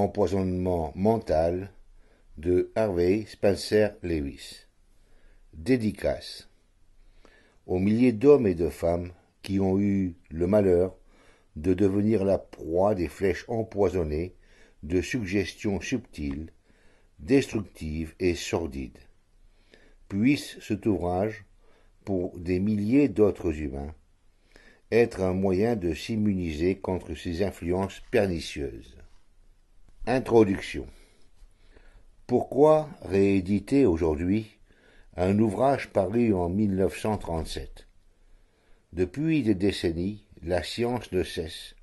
Empoisonnement mental de Harvey Spencer Lewis. Dédicace aux milliers d'hommes et de femmes qui ont eu le malheur de devenir la proie des flèches empoisonnées de suggestions subtiles, destructives et sordides. Puisse cet ouvrage, pour des milliers d'autres humains, être un moyen de s'immuniser contre ces influences pernicieuses. Introduction Pourquoi rééditer aujourd'hui un ouvrage paru en 1937 Depuis des décennies, la science ne cesse,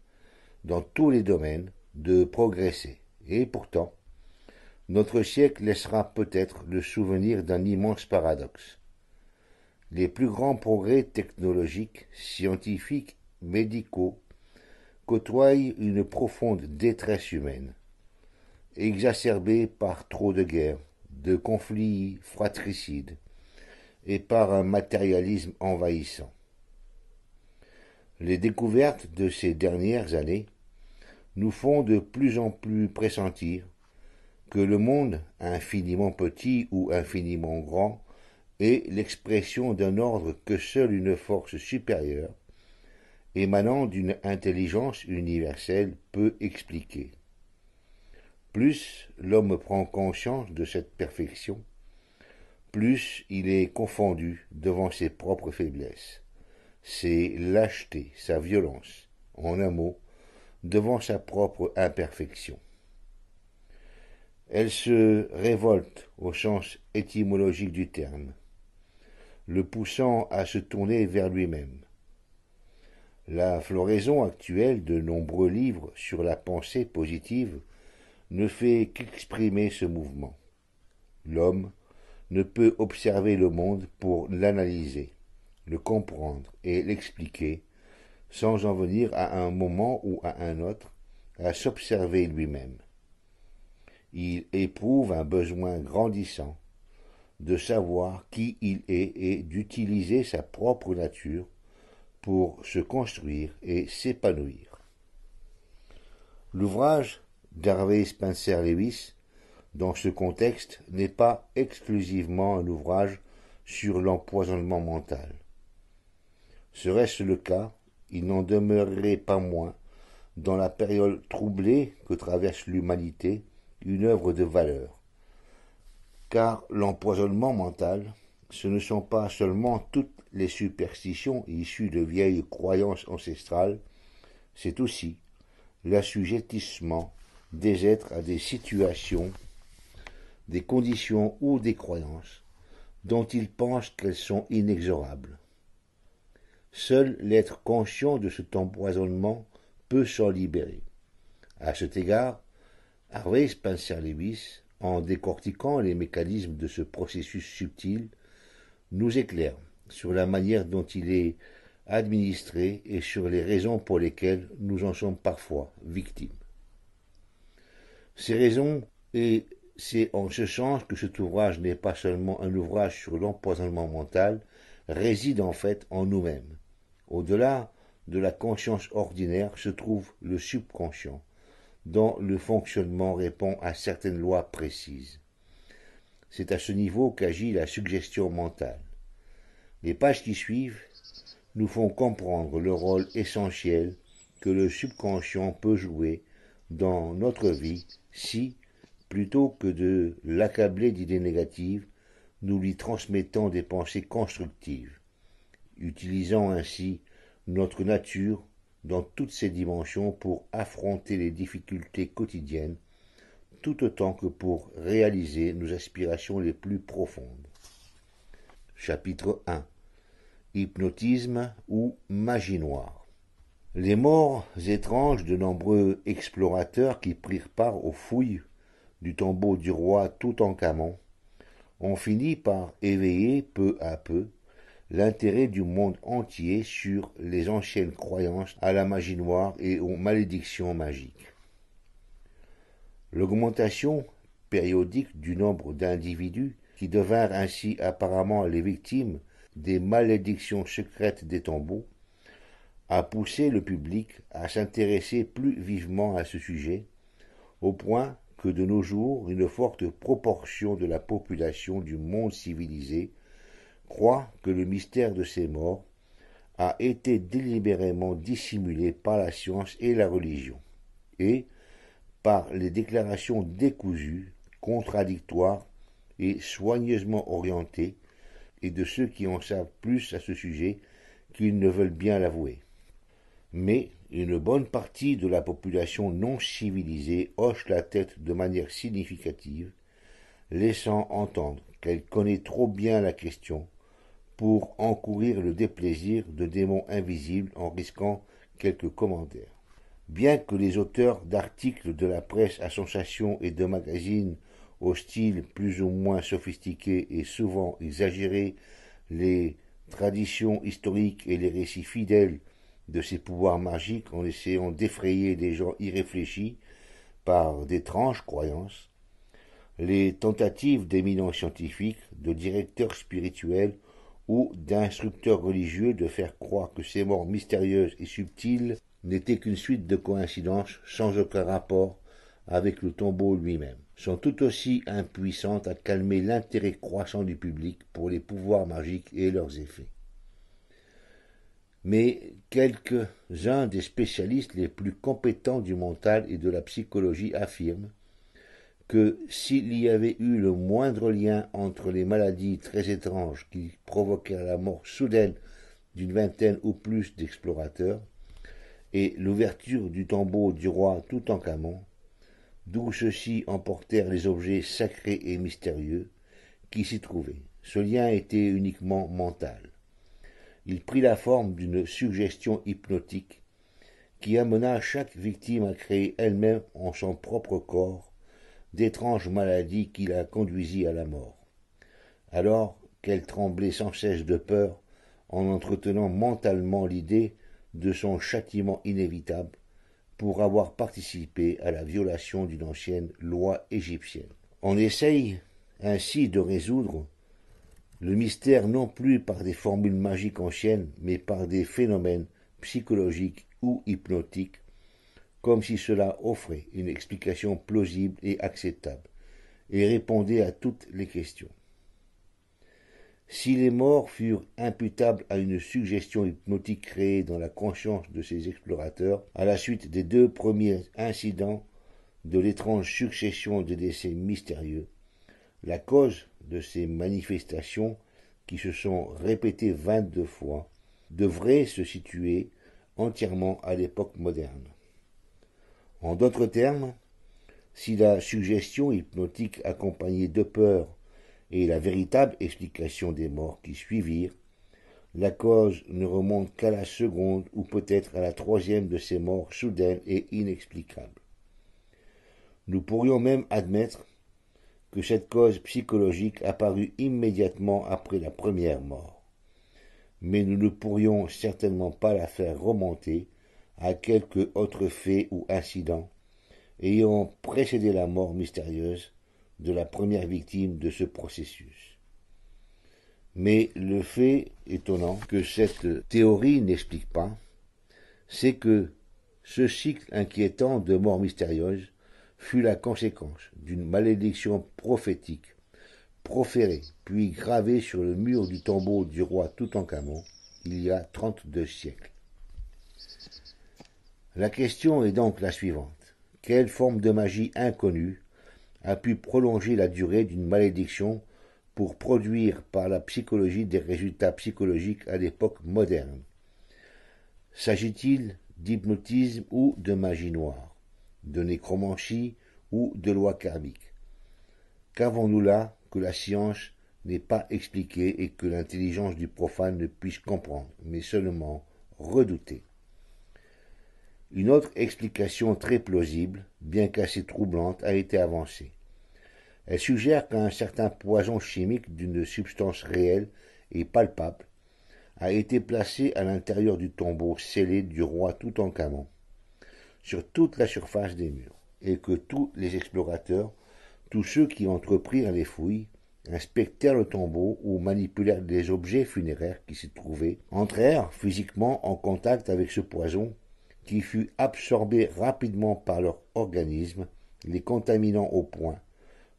dans tous les domaines, de progresser. Et pourtant, notre siècle laissera peut-être le souvenir d'un immense paradoxe. Les plus grands progrès technologiques, scientifiques, médicaux côtoient une profonde détresse humaine exacerbée par trop de guerres, de conflits fratricides et par un matérialisme envahissant. Les découvertes de ces dernières années nous font de plus en plus pressentir que le monde, infiniment petit ou infiniment grand, est l'expression d'un ordre que seule une force supérieure, émanant d'une intelligence universelle, peut expliquer. Plus l'homme prend conscience de cette perfection, plus il est confondu devant ses propres faiblesses, ses lâchetés, sa violence, en un mot, devant sa propre imperfection. Elle se révolte au sens étymologique du terme, le poussant à se tourner vers lui-même. La floraison actuelle de nombreux livres sur la pensée positive ne fait qu'exprimer ce mouvement. L'homme ne peut observer le monde pour l'analyser, le comprendre et l'expliquer, sans en venir à un moment ou à un autre à s'observer lui-même. Il éprouve un besoin grandissant de savoir qui il est et d'utiliser sa propre nature pour se construire et s'épanouir. L'ouvrage d'Harvey Spencer Lewis, dans ce contexte, n'est pas exclusivement un ouvrage sur l'empoisonnement mental. Serait-ce le cas, il n'en demeurerait pas moins, dans la période troublée que traverse l'humanité, une œuvre de valeur. Car l'empoisonnement mental, ce ne sont pas seulement toutes les superstitions issues de vieilles croyances ancestrales, c'est aussi l'assujettissement des êtres à des situations, des conditions ou des croyances dont ils pensent qu'elles sont inexorables. Seul l'être conscient de cet empoisonnement peut s'en libérer. À cet égard, Harvey Spencer Lewis, en décortiquant les mécanismes de ce processus subtil, nous éclaire sur la manière dont il est administré et sur les raisons pour lesquelles nous en sommes parfois victimes. Ces raisons, et c'est en ce sens que cet ouvrage n'est pas seulement un ouvrage sur l'empoisonnement mental, réside en fait en nous-mêmes. Au-delà de la conscience ordinaire se trouve le subconscient, dont le fonctionnement répond à certaines lois précises. C'est à ce niveau qu'agit la suggestion mentale. Les pages qui suivent nous font comprendre le rôle essentiel que le subconscient peut jouer dans notre vie si, plutôt que de l'accabler d'idées négatives, nous lui transmettons des pensées constructives, utilisant ainsi notre nature dans toutes ses dimensions pour affronter les difficultés quotidiennes, tout autant que pour réaliser nos aspirations les plus profondes. Chapitre 1 Hypnotisme ou magie noire les morts étranges de nombreux explorateurs qui prirent part aux fouilles du tombeau du roi Toutankhamon ont fini par éveiller peu à peu l'intérêt du monde entier sur les anciennes croyances à la magie noire et aux malédictions magiques. L'augmentation périodique du nombre d'individus qui devinrent ainsi apparemment les victimes des malédictions secrètes des tombeaux a poussé le public à s'intéresser plus vivement à ce sujet, au point que de nos jours une forte proportion de la population du monde civilisé croit que le mystère de ces morts a été délibérément dissimulé par la science et la religion, et par les déclarations décousues, contradictoires et soigneusement orientées, et de ceux qui en savent plus à ce sujet qu'ils ne veulent bien l'avouer. Mais une bonne partie de la population non civilisée hoche la tête de manière significative, laissant entendre qu'elle connaît trop bien la question pour encourir le déplaisir de démons invisibles en risquant quelques commentaires. Bien que les auteurs d'articles de la presse association et de magazines au style plus ou moins sophistiqué et souvent exagéré, les traditions historiques et les récits fidèles de ses pouvoirs magiques en essayant d'effrayer des gens irréfléchis par d'étranges croyances, les tentatives d'éminents scientifiques, de directeurs spirituels ou d'instructeurs religieux de faire croire que ces morts mystérieuses et subtiles n'étaient qu'une suite de coïncidences sans aucun rapport avec le tombeau lui-même, sont tout aussi impuissantes à calmer l'intérêt croissant du public pour les pouvoirs magiques et leurs effets mais quelques-uns des spécialistes les plus compétents du mental et de la psychologie affirment que s'il y avait eu le moindre lien entre les maladies très étranges qui provoquèrent la mort soudaine d'une vingtaine ou plus d'explorateurs, et l'ouverture du tombeau du roi Toutankhamon, d'où ceux-ci emportèrent les objets sacrés et mystérieux qui s'y trouvaient. Ce lien était uniquement mental il prit la forme d'une suggestion hypnotique qui amena chaque victime à créer elle-même en son propre corps d'étranges maladies qui la conduisit à la mort. Alors qu'elle tremblait sans cesse de peur en entretenant mentalement l'idée de son châtiment inévitable pour avoir participé à la violation d'une ancienne loi égyptienne. On essaye ainsi de résoudre le mystère non plus par des formules magiques anciennes, mais par des phénomènes psychologiques ou hypnotiques, comme si cela offrait une explication plausible et acceptable, et répondait à toutes les questions. Si les morts furent imputables à une suggestion hypnotique créée dans la conscience de ces explorateurs à la suite des deux premiers incidents de l'étrange succession de décès mystérieux, la cause de ces manifestations, qui se sont répétées vingt-deux fois, devrait se situer entièrement à l'époque moderne. En d'autres termes, si la suggestion hypnotique accompagnée de peur est la véritable explication des morts qui suivirent, la cause ne remonte qu'à la seconde ou peut-être à la troisième de ces morts soudaines et inexplicables. Nous pourrions même admettre que cette cause psychologique apparut immédiatement après la première mort. Mais nous ne pourrions certainement pas la faire remonter à quelque autre fait ou incident ayant précédé la mort mystérieuse de la première victime de ce processus. Mais le fait étonnant que cette théorie n'explique pas, c'est que ce cycle inquiétant de mort mystérieuse fut la conséquence d'une malédiction prophétique, proférée puis gravée sur le mur du tombeau du roi Toutankhamon il y a trente siècles. La question est donc la suivante. Quelle forme de magie inconnue a pu prolonger la durée d'une malédiction pour produire par la psychologie des résultats psychologiques à l'époque moderne S'agit-il d'hypnotisme ou de magie noire de nécromanchie ou de loi karmique. Qu'avons-nous là que la science n'est pas expliquée et que l'intelligence du profane ne puisse comprendre, mais seulement redouter Une autre explication très plausible, bien qu'assez troublante, a été avancée. Elle suggère qu'un certain poison chimique d'une substance réelle et palpable a été placé à l'intérieur du tombeau scellé du roi Toutankhamon sur toute la surface des murs, et que tous les explorateurs, tous ceux qui entreprirent les fouilles, inspectèrent le tombeau ou manipulèrent des objets funéraires qui s'y trouvaient, entrèrent physiquement en contact avec ce poison qui fut absorbé rapidement par leur organisme, les contaminant au point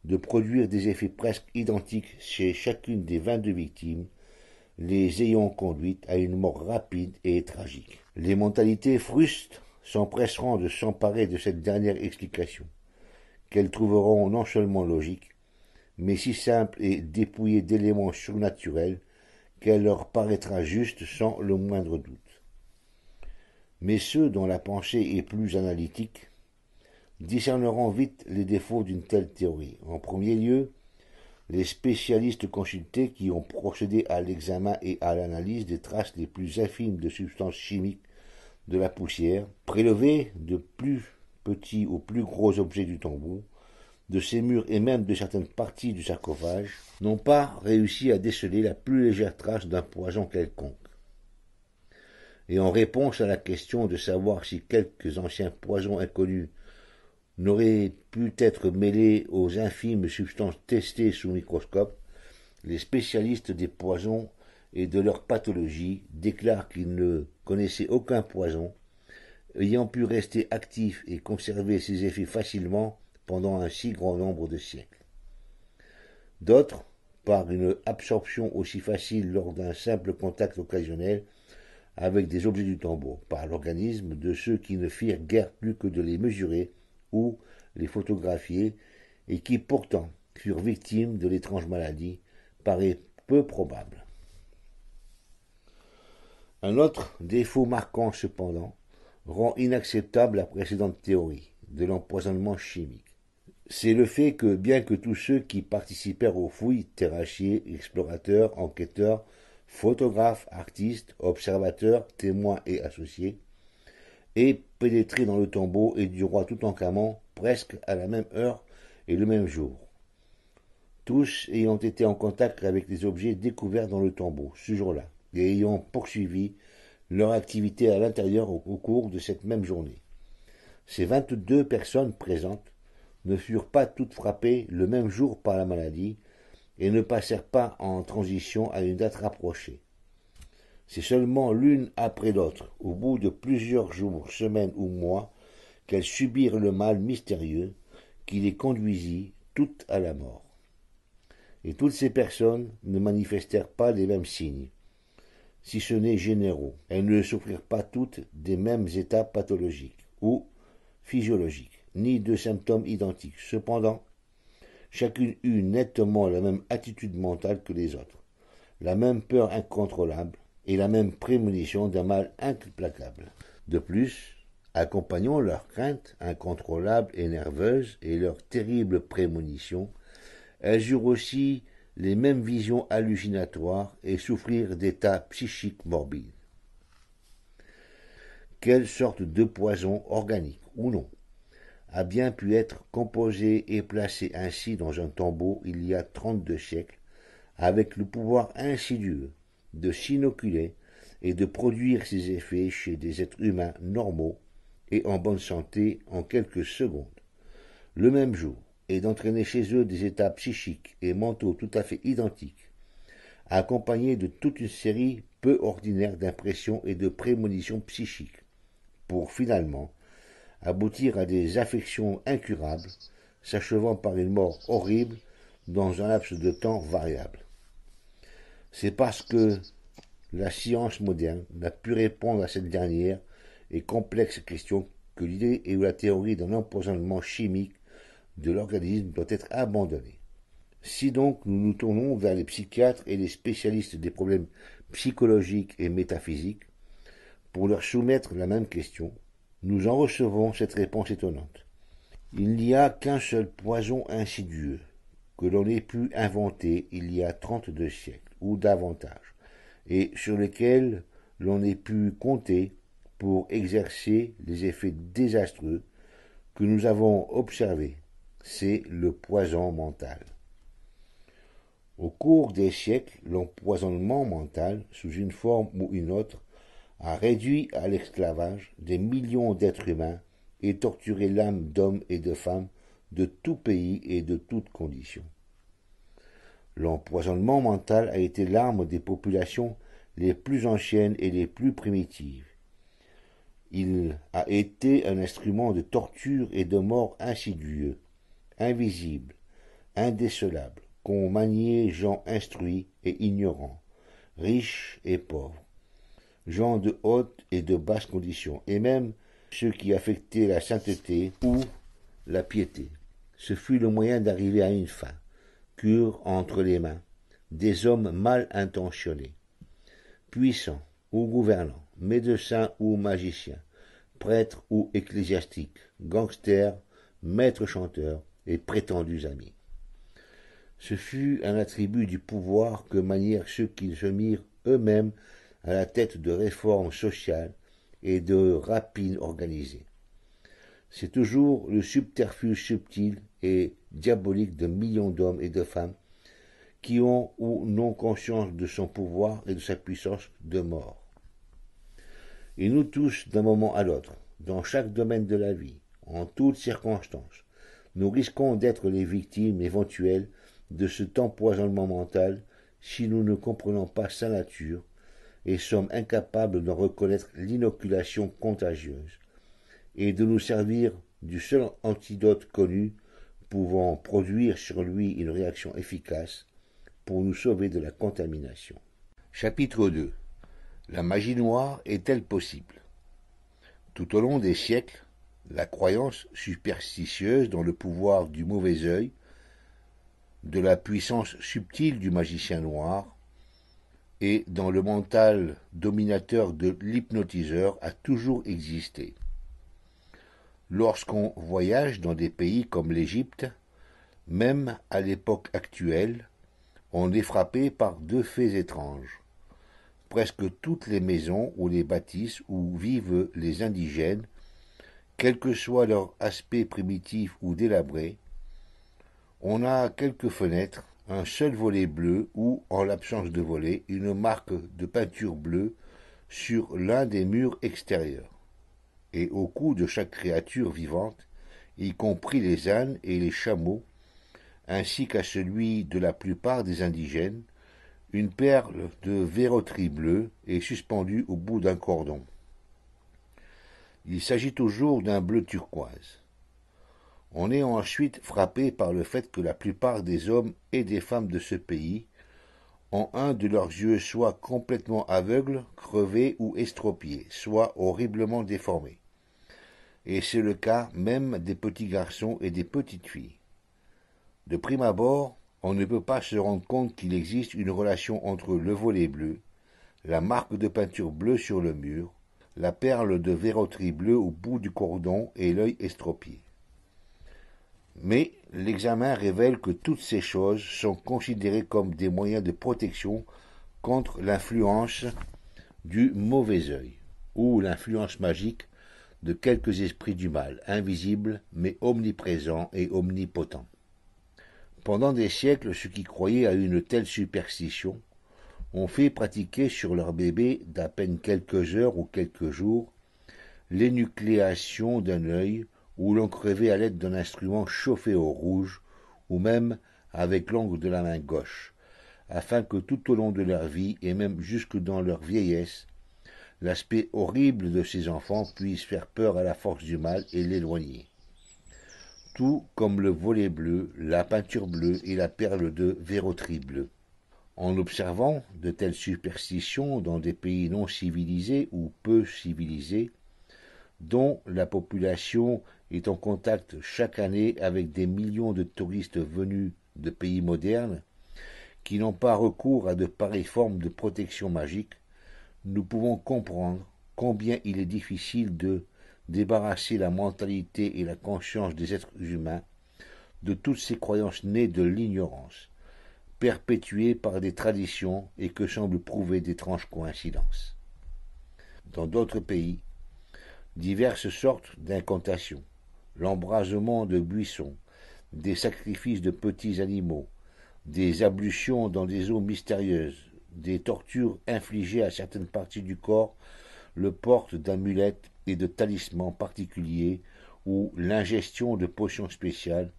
de produire des effets presque identiques chez chacune des vingt-deux victimes, les ayant conduites à une mort rapide et tragique. Les mentalités frustes s'empresseront de s'emparer de cette dernière explication, qu'elles trouveront non seulement logique, mais si simple et dépouillée d'éléments surnaturels qu'elle leur paraîtra juste sans le moindre doute. Mais ceux dont la pensée est plus analytique discerneront vite les défauts d'une telle théorie. En premier lieu, les spécialistes consultés qui ont procédé à l'examen et à l'analyse des traces les plus infimes de substances chimiques de la poussière, prélevée de plus petits aux plus gros objets du tombeau, de ces murs et même de certaines parties du sarcophage, n'ont pas réussi à déceler la plus légère trace d'un poison quelconque. Et en réponse à la question de savoir si quelques anciens poisons inconnus n'auraient pu être mêlés aux infimes substances testées sous microscope, les spécialistes des poisons et de leur pathologie déclarent qu'ils ne connaissait aucun poison, ayant pu rester actif et conserver ses effets facilement pendant un si grand nombre de siècles. D'autres, par une absorption aussi facile lors d'un simple contact occasionnel avec des objets du tambour, par l'organisme de ceux qui ne firent guère plus que de les mesurer ou les photographier, et qui pourtant furent victimes de l'étrange maladie, paraît peu probable. Un autre défaut marquant cependant rend inacceptable la précédente théorie de l'empoisonnement chimique. C'est le fait que bien que tous ceux qui participèrent aux fouilles, terrachiers, explorateurs, enquêteurs, photographes, artistes, observateurs, témoins et associés, aient pénétré dans le tombeau et du roi tout en Toutankhamon presque à la même heure et le même jour. Tous ayant été en contact avec les objets découverts dans le tombeau ce jour-là et ayant poursuivi leur activité à l'intérieur au, cours de cette même journée. Ces vingt-deux personnes présentes ne furent pas toutes frappées le même jour par la maladie et ne passèrent pas en transition à une date rapprochée. C'est seulement l'une après l'autre, au bout de plusieurs jours, semaines ou mois, qu'elles subirent le mal mystérieux qui les conduisit toutes à la mort. Et toutes ces personnes ne manifestèrent pas les mêmes signes si ce n'est généraux. Elles ne souffrirent pas toutes des mêmes états pathologiques ou physiologiques, ni de symptômes identiques. Cependant, chacune eut nettement la même attitude mentale que les autres, la même peur incontrôlable et la même prémonition d'un mal implacable. De plus, accompagnant leur crainte incontrôlable et nerveuse et leur terrible prémonition, elles eurent aussi les mêmes visions hallucinatoires et souffrir d'états psychiques morbides. Quelle sorte de poison, organique ou non, a bien pu être composé et placé ainsi dans un tombeau il y a trente-deux siècles, avec le pouvoir insidieux de s'inoculer et de produire ses effets chez des êtres humains normaux et en bonne santé en quelques secondes, le même jour, et d'entraîner chez eux des états psychiques et mentaux tout à fait identiques, accompagnés de toute une série peu ordinaire d'impressions et de prémonitions psychiques, pour finalement aboutir à des affections incurables, s'achevant par une mort horrible dans un laps de temps variable. C'est parce que la science moderne n'a pu répondre à cette dernière et complexe question que l'idée et la théorie d'un empoisonnement chimique de l'organisme doit être abandonné. Si donc nous nous tournons vers les psychiatres et les spécialistes des problèmes psychologiques et métaphysiques pour leur soumettre la même question, nous en recevons cette réponse étonnante. Il n'y a qu'un seul poison insidieux que l'on ait pu inventer il y a trente-deux siècles ou davantage, et sur lequel l'on ait pu compter pour exercer les effets désastreux que nous avons observés c'est le poison mental. Au cours des siècles, l'empoisonnement mental, sous une forme ou une autre, a réduit à l'esclavage des millions d'êtres humains et torturé l'âme d'hommes et de femmes de tout pays et de toutes conditions. L'empoisonnement mental a été l'arme des populations les plus anciennes et les plus primitives. Il a été un instrument de torture et de mort insidieux, invisible, indécelable, qu'ont manié gens instruits et ignorants, riches et pauvres, gens de haute et de basse condition, et même ceux qui affectaient la sainteté ou la piété. Ce fut le moyen d'arriver à une fin, cure entre les mains, des hommes mal intentionnés, puissants ou gouvernants, médecins ou magiciens, prêtres ou ecclésiastiques, gangsters, maîtres chanteurs, prétendus amis. Ce fut un attribut du pouvoir que manièrent ceux qui se mirent eux-mêmes à la tête de réformes sociales et de rapines organisées. C'est toujours le subterfuge subtil et diabolique de millions d'hommes et de femmes qui ont ou n'ont conscience de son pouvoir et de sa puissance de mort. Et nous tous, d'un moment à l'autre, dans chaque domaine de la vie, en toutes circonstances, nous risquons d'être les victimes éventuelles de cet empoisonnement mental si nous ne comprenons pas sa nature et sommes incapables d'en reconnaître l'inoculation contagieuse et de nous servir du seul antidote connu pouvant produire sur lui une réaction efficace pour nous sauver de la contamination. Chapitre 2 La magie noire est-elle possible Tout au long des siècles, la croyance superstitieuse dans le pouvoir du mauvais œil, de la puissance subtile du magicien noir, et dans le mental dominateur de l'hypnotiseur a toujours existé. Lorsqu'on voyage dans des pays comme l'Égypte, même à l'époque actuelle, on est frappé par deux faits étranges. Presque toutes les maisons ou les bâtisses où vivent les indigènes quel que soit leur aspect primitif ou délabré, on a quelques fenêtres, un seul volet bleu ou, en l'absence de volet, une marque de peinture bleue sur l'un des murs extérieurs. Et au cou de chaque créature vivante, y compris les ânes et les chameaux, ainsi qu'à celui de la plupart des indigènes, une perle de verroterie bleue est suspendue au bout d'un cordon. Il s'agit toujours d'un bleu turquoise. On est ensuite frappé par le fait que la plupart des hommes et des femmes de ce pays ont un de leurs yeux soit complètement aveugle, crevé ou estropié, soit horriblement déformé. Et c'est le cas même des petits garçons et des petites filles. De prime abord, on ne peut pas se rendre compte qu'il existe une relation entre le volet bleu, la marque de peinture bleue sur le mur, la perle de verroterie bleue au bout du cordon et l'œil estropié. Mais l'examen révèle que toutes ces choses sont considérées comme des moyens de protection contre l'influence du mauvais œil ou l'influence magique de quelques esprits du mal, invisibles mais omniprésents et omnipotents. Pendant des siècles, ceux qui croyaient à une telle superstition ont fait pratiquer sur leur bébé d'à peine quelques heures ou quelques jours l'énucléation d'un œil où l'on crevait à l'aide d'un instrument chauffé au rouge ou même avec l'ongle de la main gauche, afin que tout au long de leur vie et même jusque dans leur vieillesse, l'aspect horrible de ces enfants puisse faire peur à la force du mal et l'éloigner. Tout comme le volet bleu, la peinture bleue et la perle de verroterie bleue en observant de telles superstitions dans des pays non civilisés ou peu civilisés, dont la population est en contact chaque année avec des millions de touristes venus de pays modernes, qui n'ont pas recours à de pareilles formes de protection magique, nous pouvons comprendre combien il est difficile de débarrasser la mentalité et la conscience des êtres humains de toutes ces croyances nées de l'ignorance perpétuées par des traditions et que semblent prouver d'étranges coïncidences. Dans d'autres pays, diverses sortes d'incantations, l'embrasement de buissons, des sacrifices de petits animaux, des ablutions dans des eaux mystérieuses, des tortures infligées à certaines parties du corps le porte d'amulettes et de talismans particuliers ou l'ingestion de potions spéciales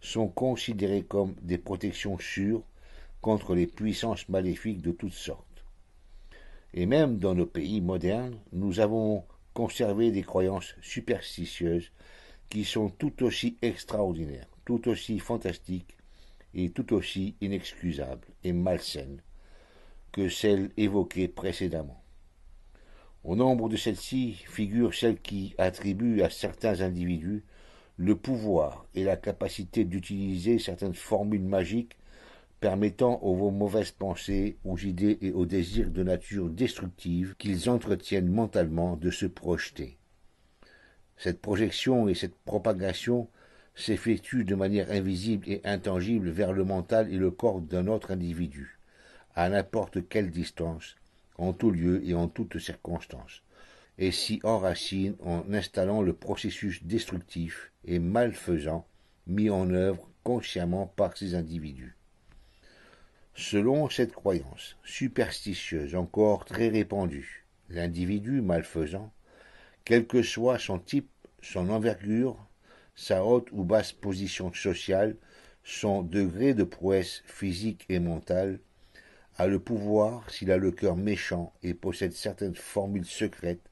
sont considérées comme des protections sûres contre les puissances maléfiques de toutes sortes. Et même dans nos pays modernes, nous avons conservé des croyances superstitieuses qui sont tout aussi extraordinaires, tout aussi fantastiques et tout aussi inexcusables et malsaines que celles évoquées précédemment. Au nombre de celles-ci figurent celles qui attribuent à certains individus le pouvoir et la capacité d'utiliser certaines formules magiques permettant aux mauvaises pensées, aux idées et aux désirs de nature destructive qu'ils entretiennent mentalement de se projeter. Cette projection et cette propagation s'effectuent de manière invisible et intangible vers le mental et le corps d'un autre individu, à n'importe quelle distance, en tout lieu et en toutes circonstances, et s'y enracinent en installant le processus destructif et malfaisant mis en œuvre consciemment par ces individus. Selon cette croyance, superstitieuse encore très répandue, l'individu malfaisant, quel que soit son type, son envergure, sa haute ou basse position sociale, son degré de prouesse physique et mentale, a le pouvoir, s'il a le cœur méchant et possède certaines formules secrètes,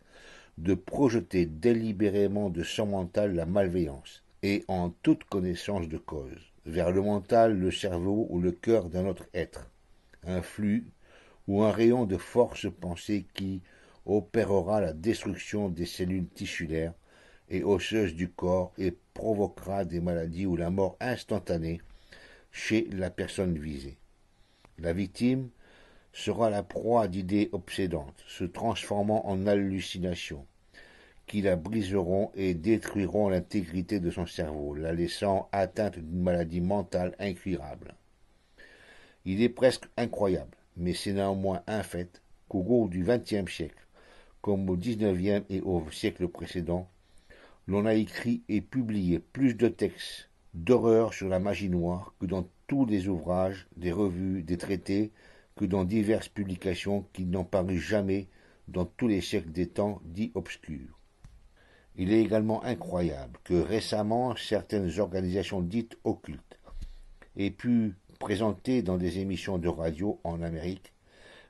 de projeter délibérément de son mental la malveillance, et en toute connaissance de cause vers le mental, le cerveau ou le cœur d'un autre être, un flux ou un rayon de force pensée qui opérera la destruction des cellules tissulaires et osseuses du corps et provoquera des maladies ou la mort instantanée chez la personne visée. La victime sera la proie d'idées obsédantes, se transformant en hallucinations, qui la briseront et détruiront l'intégrité de son cerveau, la laissant atteinte d'une maladie mentale incurable. Il est presque incroyable, mais c'est néanmoins un fait qu'au cours du XXe siècle, comme au XIXe et au siècle précédent, l'on a écrit et publié plus de textes d'horreur sur la magie noire que dans tous les ouvrages, des revues, des traités, que dans diverses publications qui n'ont paru jamais dans tous les siècles des temps dits obscurs. Il est également incroyable que récemment certaines organisations dites occultes aient pu présenter dans des émissions de radio en Amérique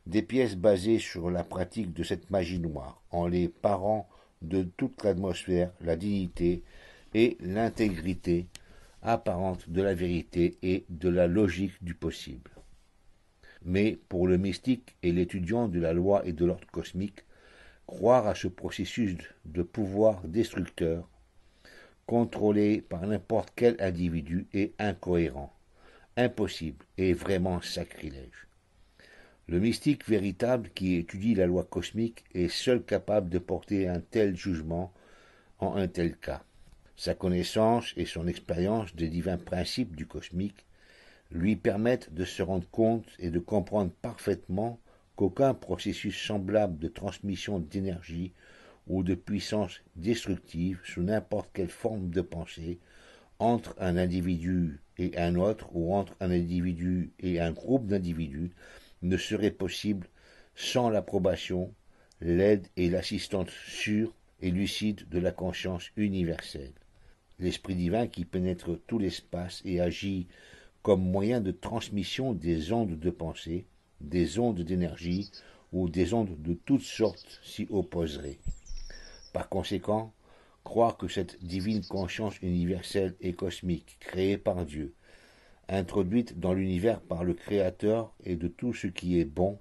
des pièces basées sur la pratique de cette magie noire, en les parant de toute l'atmosphère, la dignité et l'intégrité apparente de la vérité et de la logique du possible. Mais pour le mystique et l'étudiant de la loi et de l'ordre cosmique, Croire à ce processus de pouvoir destructeur, contrôlé par n'importe quel individu, est incohérent, impossible et vraiment sacrilège. Le mystique véritable qui étudie la loi cosmique est seul capable de porter un tel jugement en un tel cas. Sa connaissance et son expérience des divins principes du cosmique lui permettent de se rendre compte et de comprendre parfaitement qu'aucun processus semblable de transmission d'énergie ou de puissance destructive sous n'importe quelle forme de pensée entre un individu et un autre ou entre un individu et un groupe d'individus ne serait possible sans l'approbation, l'aide et l'assistance sûre et lucide de la conscience universelle. L'Esprit divin qui pénètre tout l'espace et agit comme moyen de transmission des ondes de pensée des ondes d'énergie ou des ondes de toutes sortes s'y opposeraient. Par conséquent, croire que cette divine conscience universelle et cosmique, créée par Dieu, introduite dans l'univers par le Créateur et de tout ce qui est bon,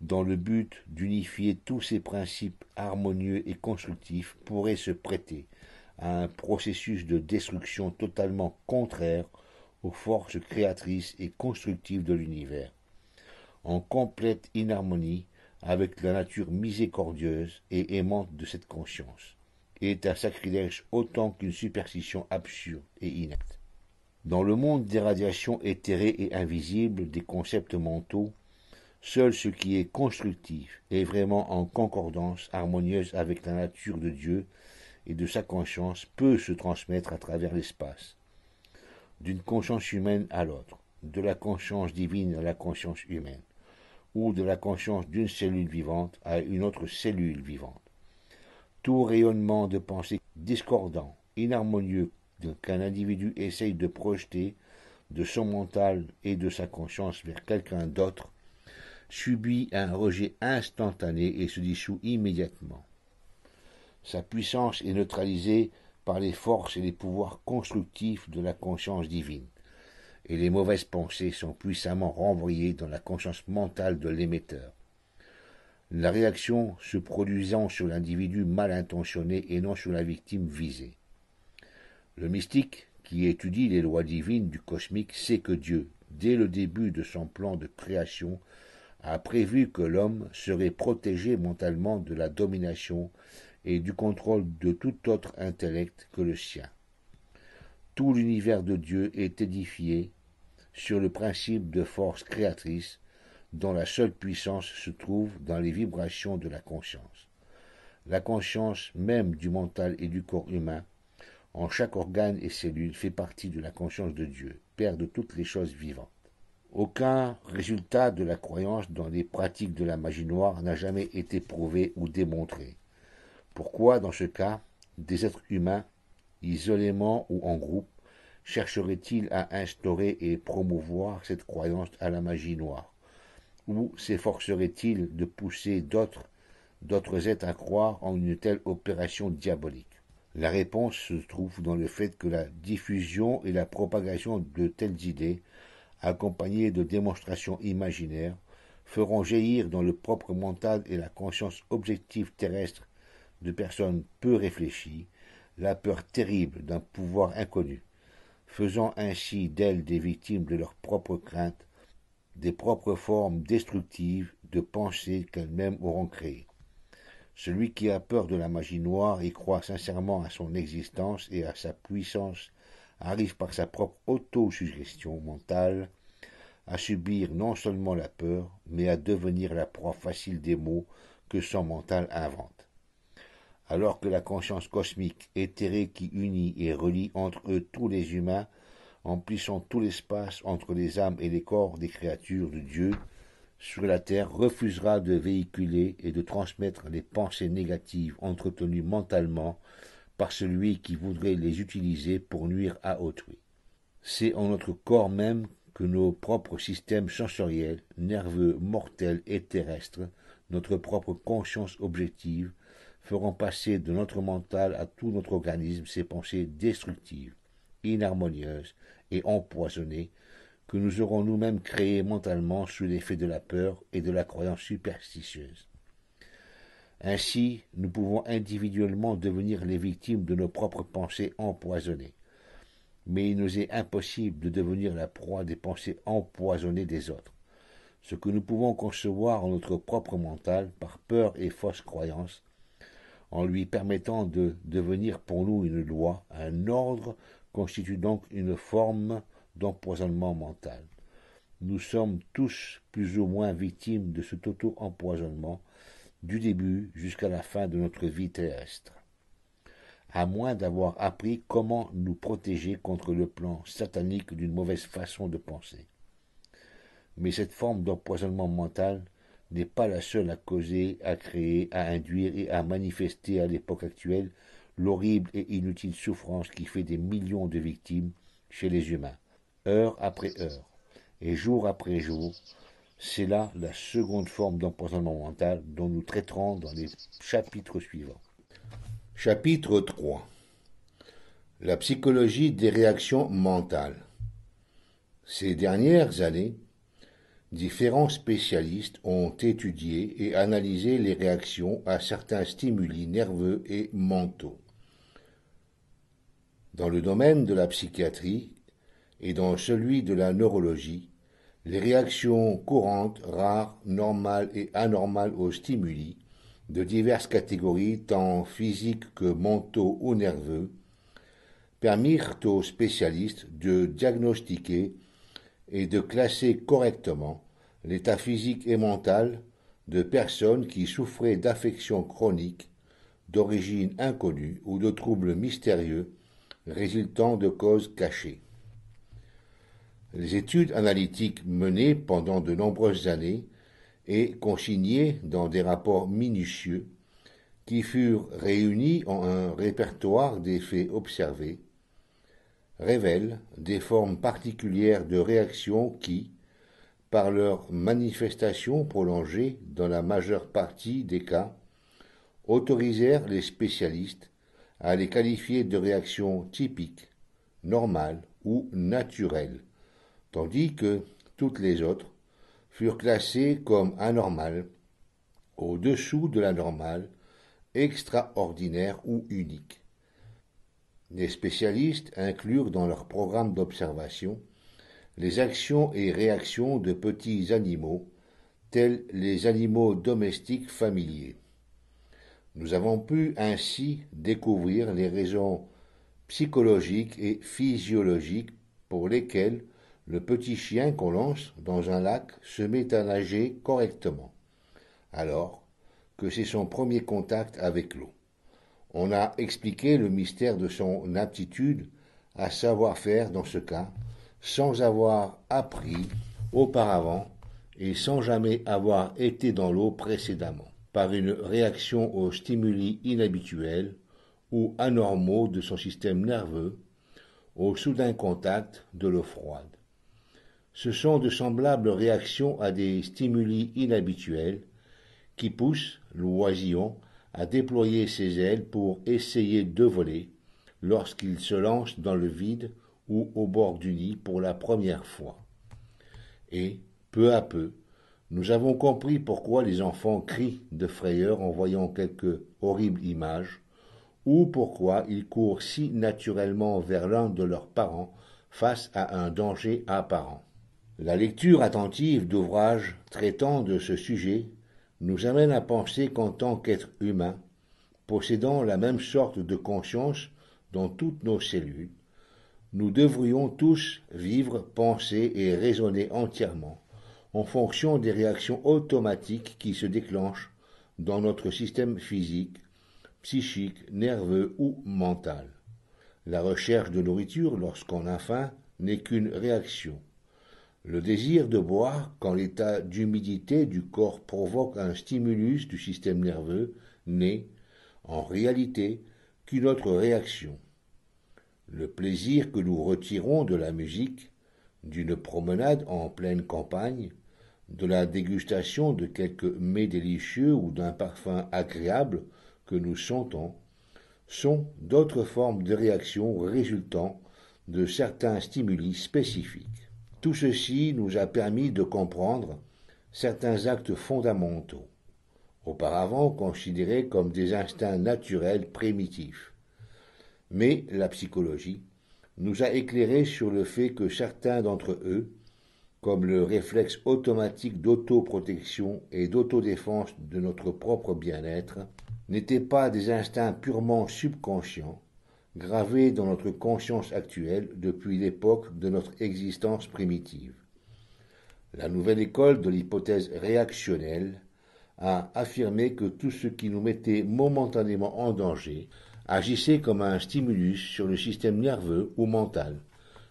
dans le but d'unifier tous ces principes harmonieux et constructifs, pourrait se prêter à un processus de destruction totalement contraire aux forces créatrices et constructives de l'univers en complète inharmonie avec la nature miséricordieuse et aimante de cette conscience, est un sacrilège autant qu'une superstition absurde et inepte. Dans le monde des radiations éthérées et invisibles des concepts mentaux, seul ce qui est constructif et vraiment en concordance harmonieuse avec la nature de Dieu et de sa conscience peut se transmettre à travers l'espace, d'une conscience humaine à l'autre, de la conscience divine à la conscience humaine ou de la conscience d'une cellule vivante à une autre cellule vivante. Tout rayonnement de pensée discordant, inharmonieux qu'un individu essaye de projeter de son mental et de sa conscience vers quelqu'un d'autre subit un rejet instantané et se dissout immédiatement. Sa puissance est neutralisée par les forces et les pouvoirs constructifs de la conscience divine et les mauvaises pensées sont puissamment renvoyées dans la conscience mentale de l'émetteur. La réaction se produisant sur l'individu mal intentionné et non sur la victime visée. Le mystique, qui étudie les lois divines du cosmique, sait que Dieu, dès le début de son plan de création, a prévu que l'homme serait protégé mentalement de la domination et du contrôle de tout autre intellect que le sien. Tout l'univers de Dieu est édifié sur le principe de force créatrice dont la seule puissance se trouve dans les vibrations de la conscience. La conscience même du mental et du corps humain, en chaque organe et cellule, fait partie de la conscience de Dieu, Père de toutes les choses vivantes. Aucun résultat de la croyance dans les pratiques de la magie noire n'a jamais été prouvé ou démontré. Pourquoi, dans ce cas, des êtres humains, isolément ou en groupe, chercherait-il à instaurer et promouvoir cette croyance à la magie noire Ou s'efforcerait-il de pousser d'autres, d'autres êtres à croire en une telle opération diabolique La réponse se trouve dans le fait que la diffusion et la propagation de telles idées, accompagnées de démonstrations imaginaires, feront jaillir dans le propre mental et la conscience objective terrestre de personnes peu réfléchies la peur terrible d'un pouvoir inconnu faisant ainsi d'elles des victimes de leurs propres craintes, des propres formes destructives de pensées qu'elles-mêmes auront créées. Celui qui a peur de la magie noire et croit sincèrement à son existence et à sa puissance arrive par sa propre autosuggestion mentale à subir non seulement la peur, mais à devenir la proie facile des mots que son mental invente alors que la conscience cosmique éthérée qui unit et relie entre eux tous les humains, emplissant tout l'espace entre les âmes et les corps des créatures de Dieu, sur la terre refusera de véhiculer et de transmettre les pensées négatives entretenues mentalement par celui qui voudrait les utiliser pour nuire à autrui. C'est en notre corps même que nos propres systèmes sensoriels, nerveux, mortels et terrestres, notre propre conscience objective, feront passer de notre mental à tout notre organisme ces pensées destructives, inharmonieuses et empoisonnées que nous aurons nous-mêmes créées mentalement sous l'effet de la peur et de la croyance superstitieuse. Ainsi, nous pouvons individuellement devenir les victimes de nos propres pensées empoisonnées. Mais il nous est impossible de devenir la proie des pensées empoisonnées des autres. Ce que nous pouvons concevoir en notre propre mental par peur et fausse croyance, en lui permettant de devenir pour nous une loi, un ordre constitue donc une forme d'empoisonnement mental. Nous sommes tous plus ou moins victimes de ce auto-empoisonnement du début jusqu'à la fin de notre vie terrestre. À moins d'avoir appris comment nous protéger contre le plan satanique d'une mauvaise façon de penser. Mais cette forme d'empoisonnement mental n'est pas la seule à causer, à créer, à induire et à manifester à l'époque actuelle l'horrible et inutile souffrance qui fait des millions de victimes chez les humains, heure après heure et jour après jour. C'est là la seconde forme d'empoisonnement mental dont nous traiterons dans les chapitres suivants. Chapitre 3 La psychologie des réactions mentales. Ces dernières années, Différents spécialistes ont étudié et analysé les réactions à certains stimuli nerveux et mentaux. Dans le domaine de la psychiatrie et dans celui de la neurologie, les réactions courantes, rares, normales et anormales aux stimuli de diverses catégories tant physiques que mentaux ou nerveux permirent aux spécialistes de diagnostiquer et de classer correctement l'état physique et mental de personnes qui souffraient d'affections chroniques d'origine inconnue ou de troubles mystérieux résultant de causes cachées. Les études analytiques menées pendant de nombreuses années et consignées dans des rapports minutieux qui furent réunis en un répertoire des faits observés révèlent des formes particulières de réactions qui, par leur manifestation prolongée dans la majeure partie des cas, autorisèrent les spécialistes à les qualifier de réactions typiques, normales ou naturelles, tandis que toutes les autres furent classées comme anormales, au-dessous de la normale, extraordinaire ou unique. Les spécialistes inclurent dans leur programme d'observation les actions et réactions de petits animaux, tels les animaux domestiques familiers. Nous avons pu ainsi découvrir les raisons psychologiques et physiologiques pour lesquelles le petit chien qu'on lance dans un lac se met à nager correctement, alors que c'est son premier contact avec l'eau. On a expliqué le mystère de son aptitude à savoir faire dans ce cas, sans avoir appris auparavant et sans jamais avoir été dans l'eau précédemment, par une réaction aux stimuli inhabituels ou anormaux de son système nerveux, au soudain contact de l'eau froide. Ce sont de semblables réactions à des stimuli inhabituels qui poussent l'oisillon à déployer ses ailes pour essayer de voler lorsqu'il se lance dans le vide ou au bord du nid pour la première fois. Et, peu à peu, nous avons compris pourquoi les enfants crient de frayeur en voyant quelque horrible image, ou pourquoi ils courent si naturellement vers l'un de leurs parents face à un danger apparent. La lecture attentive d'ouvrages traitant de ce sujet nous amène à penser qu'en tant qu'être humain, possédant la même sorte de conscience dans toutes nos cellules, nous devrions tous vivre, penser et raisonner entièrement en fonction des réactions automatiques qui se déclenchent dans notre système physique, psychique, nerveux ou mental. La recherche de nourriture lorsqu'on a faim n'est qu'une réaction. Le désir de boire, quand l'état d'humidité du corps provoque un stimulus du système nerveux, n'est, en réalité, qu'une autre réaction. Le plaisir que nous retirons de la musique, d'une promenade en pleine campagne, de la dégustation de quelques mets délicieux ou d'un parfum agréable que nous sentons, sont d'autres formes de réactions résultant de certains stimuli spécifiques. Tout ceci nous a permis de comprendre certains actes fondamentaux, auparavant considérés comme des instincts naturels primitifs. Mais la psychologie nous a éclairés sur le fait que certains d'entre eux, comme le réflexe automatique d'autoprotection et d'autodéfense de notre propre bien-être, n'étaient pas des instincts purement subconscients, Gravé dans notre conscience actuelle depuis l'époque de notre existence primitive. La nouvelle école de l'hypothèse réactionnelle a affirmé que tout ce qui nous mettait momentanément en danger agissait comme un stimulus sur le système nerveux ou mental,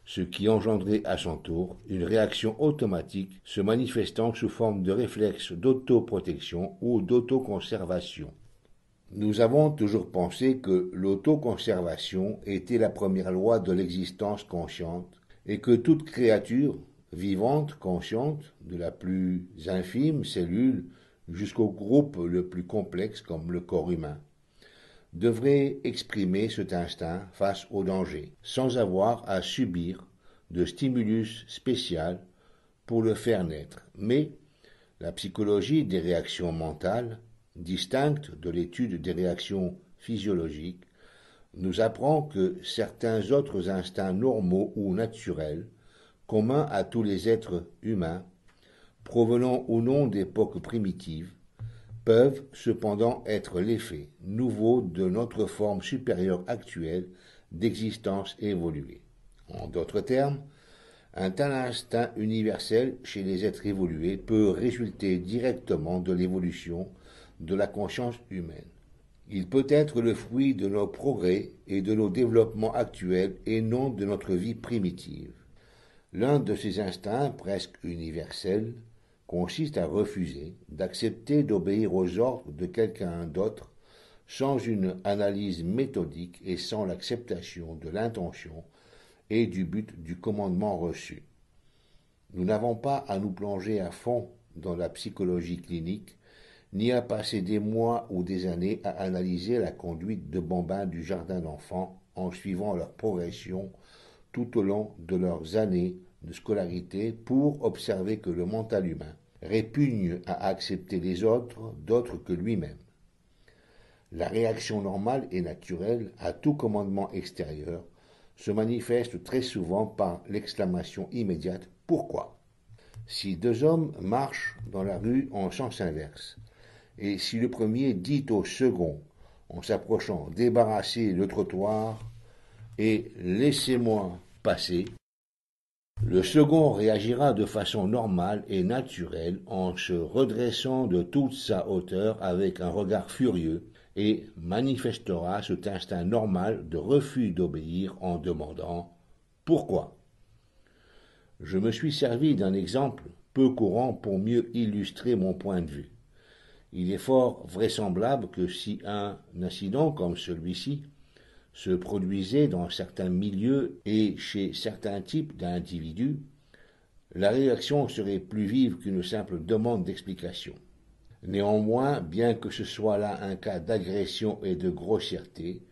ce qui engendrait à son tour une réaction automatique se manifestant sous forme de réflexe d'autoprotection ou d'autoconservation. Nous avons toujours pensé que l'autoconservation était la première loi de l'existence consciente et que toute créature, vivante, consciente, de la plus infime cellule jusqu'au groupe le plus complexe comme le corps humain, devrait exprimer cet instinct face au danger, sans avoir à subir de stimulus spécial pour le faire naître. Mais la psychologie des réactions mentales distincte de l'étude des réactions physiologiques, nous apprend que certains autres instincts normaux ou naturels, communs à tous les êtres humains, provenant ou non d'époques primitives, peuvent cependant être l'effet nouveau de notre forme supérieure actuelle d'existence évoluée. En d'autres termes, un tel instinct universel chez les êtres évolués peut résulter directement de l'évolution de la conscience humaine. Il peut être le fruit de nos progrès et de nos développements actuels et non de notre vie primitive. L'un de ces instincts presque universels consiste à refuser, d'accepter d'obéir aux ordres de quelqu'un d'autre sans une analyse méthodique et sans l'acceptation de l'intention et du but du commandement reçu. Nous n'avons pas à nous plonger à fond dans la psychologie clinique ni a passé des mois ou des années à analyser la conduite de bambins du jardin d'enfants en suivant leur progression tout au long de leurs années de scolarité pour observer que le mental humain répugne à accepter les autres d'autres que lui-même. La réaction normale et naturelle à tout commandement extérieur se manifeste très souvent par l'exclamation immédiate Pourquoi si deux hommes marchent dans la rue en sens inverse, et si le premier dit au second, en s'approchant, débarrassez le trottoir et laissez-moi passer, le second réagira de façon normale et naturelle en se redressant de toute sa hauteur avec un regard furieux et manifestera cet instinct normal de refus d'obéir en demandant pourquoi. Je me suis servi d'un exemple peu courant pour mieux illustrer mon point de vue. Il est fort vraisemblable que si un incident comme celui-ci se produisait dans certains milieux et chez certains types d'individus, la réaction serait plus vive qu'une simple demande d'explication. Néanmoins, bien que ce soit là un cas d'agression et de grossièreté,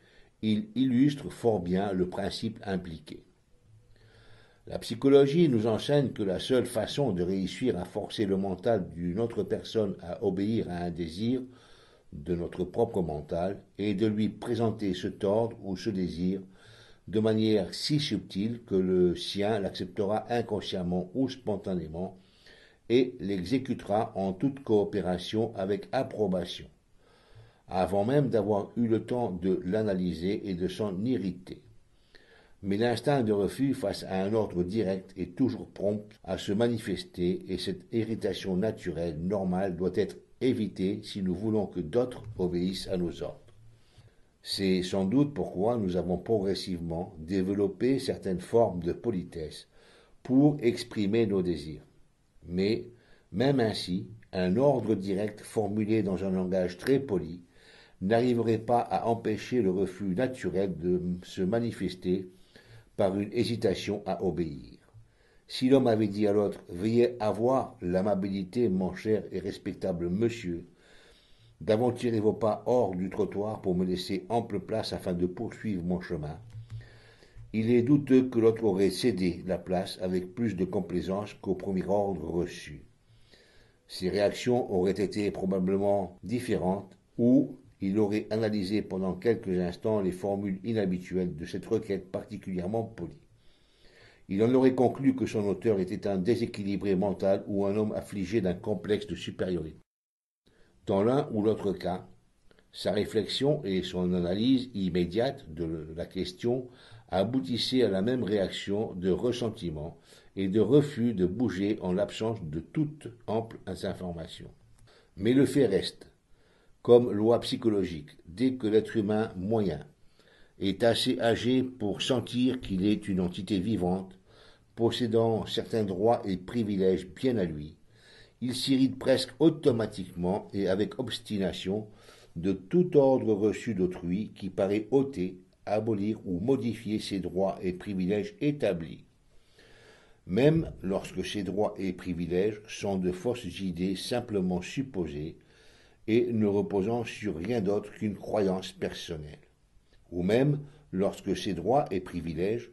il illustre fort bien le principe impliqué. La psychologie nous enseigne que la seule façon de réussir à forcer le mental d'une autre personne à obéir à un désir de notre propre mental est de lui présenter ce tordre ou ce désir de manière si subtile que le sien l'acceptera inconsciemment ou spontanément et l'exécutera en toute coopération avec approbation, avant même d'avoir eu le temps de l'analyser et de s'en irriter mais l'instinct de refus face à un ordre direct est toujours prompt à se manifester et cette irritation naturelle, normale, doit être évitée si nous voulons que d'autres obéissent à nos ordres. C'est sans doute pourquoi nous avons progressivement développé certaines formes de politesse pour exprimer nos désirs. Mais, même ainsi, un ordre direct formulé dans un langage très poli n'arriverait pas à empêcher le refus naturel de se manifester par une hésitation à obéir. Si l'homme avait dit à l'autre Veuillez avoir l'amabilité, mon cher et respectable monsieur, d'aventurer vos pas hors du trottoir pour me laisser ample place afin de poursuivre mon chemin, il est douteux que l'autre aurait cédé la place avec plus de complaisance qu'au premier ordre reçu. Ses réactions auraient été probablement différentes, ou il aurait analysé pendant quelques instants les formules inhabituelles de cette requête particulièrement polie. Il en aurait conclu que son auteur était un déséquilibré mental ou un homme affligé d'un complexe de supériorité. Dans l'un ou l'autre cas, sa réflexion et son analyse immédiate de la question aboutissaient à la même réaction de ressentiment et de refus de bouger en l'absence de toute ample information. Mais le fait reste comme loi psychologique, dès que l'être humain moyen est assez âgé pour sentir qu'il est une entité vivante, possédant certains droits et privilèges bien à lui, il s'irrite presque automatiquement et avec obstination de tout ordre reçu d'autrui qui paraît ôter, abolir ou modifier ses droits et privilèges établis, même lorsque ces droits et privilèges sont de fausses idées simplement supposées et ne reposant sur rien d'autre qu'une croyance personnelle, ou même lorsque ses droits et privilèges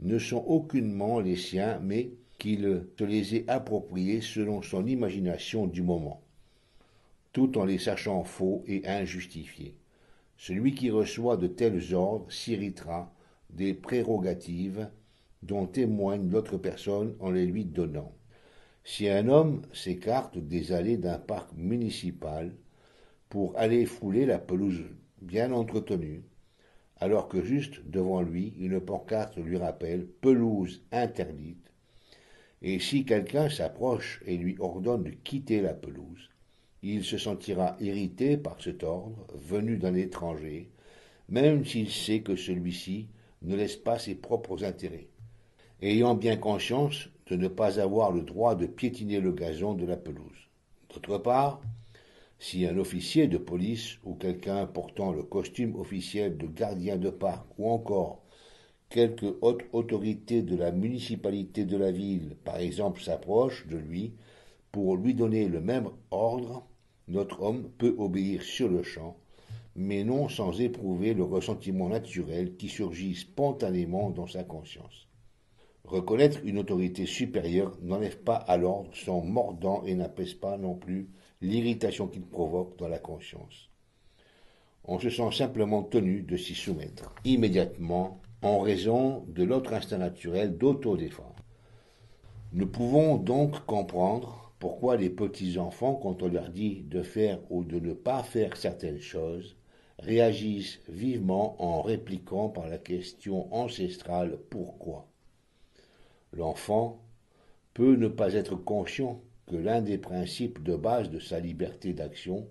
ne sont aucunement les siens, mais qu'il se les ait appropriés selon son imagination du moment, tout en les sachant faux et injustifiés. Celui qui reçoit de tels ordres s'irritera des prérogatives dont témoigne l'autre personne en les lui donnant. Si un homme s'écarte des allées d'un parc municipal, pour aller fouler la pelouse bien entretenue, alors que juste devant lui, une pancarte lui rappelle pelouse interdite, et si quelqu'un s'approche et lui ordonne de quitter la pelouse, il se sentira irrité par cet ordre venu d'un étranger, même s'il sait que celui-ci ne laisse pas ses propres intérêts, ayant bien conscience de ne pas avoir le droit de piétiner le gazon de la pelouse. D'autre part, si un officier de police ou quelqu'un portant le costume officiel de gardien de parc ou encore quelque haute autorité de la municipalité de la ville, par exemple, s'approche de lui pour lui donner le même ordre, notre homme peut obéir sur le champ, mais non sans éprouver le ressentiment naturel qui surgit spontanément dans sa conscience. Reconnaître une autorité supérieure n'enlève pas à l'ordre son mordant et n'apaise pas non plus l'irritation qu'il provoque dans la conscience. On se sent simplement tenu de s'y soumettre immédiatement en raison de notre instinct naturel d'autodéfense. Nous pouvons donc comprendre pourquoi les petits-enfants, quand on leur dit de faire ou de ne pas faire certaines choses, réagissent vivement en répliquant par la question ancestrale pourquoi. L'enfant peut ne pas être conscient que l'un des principes de base de sa liberté d'action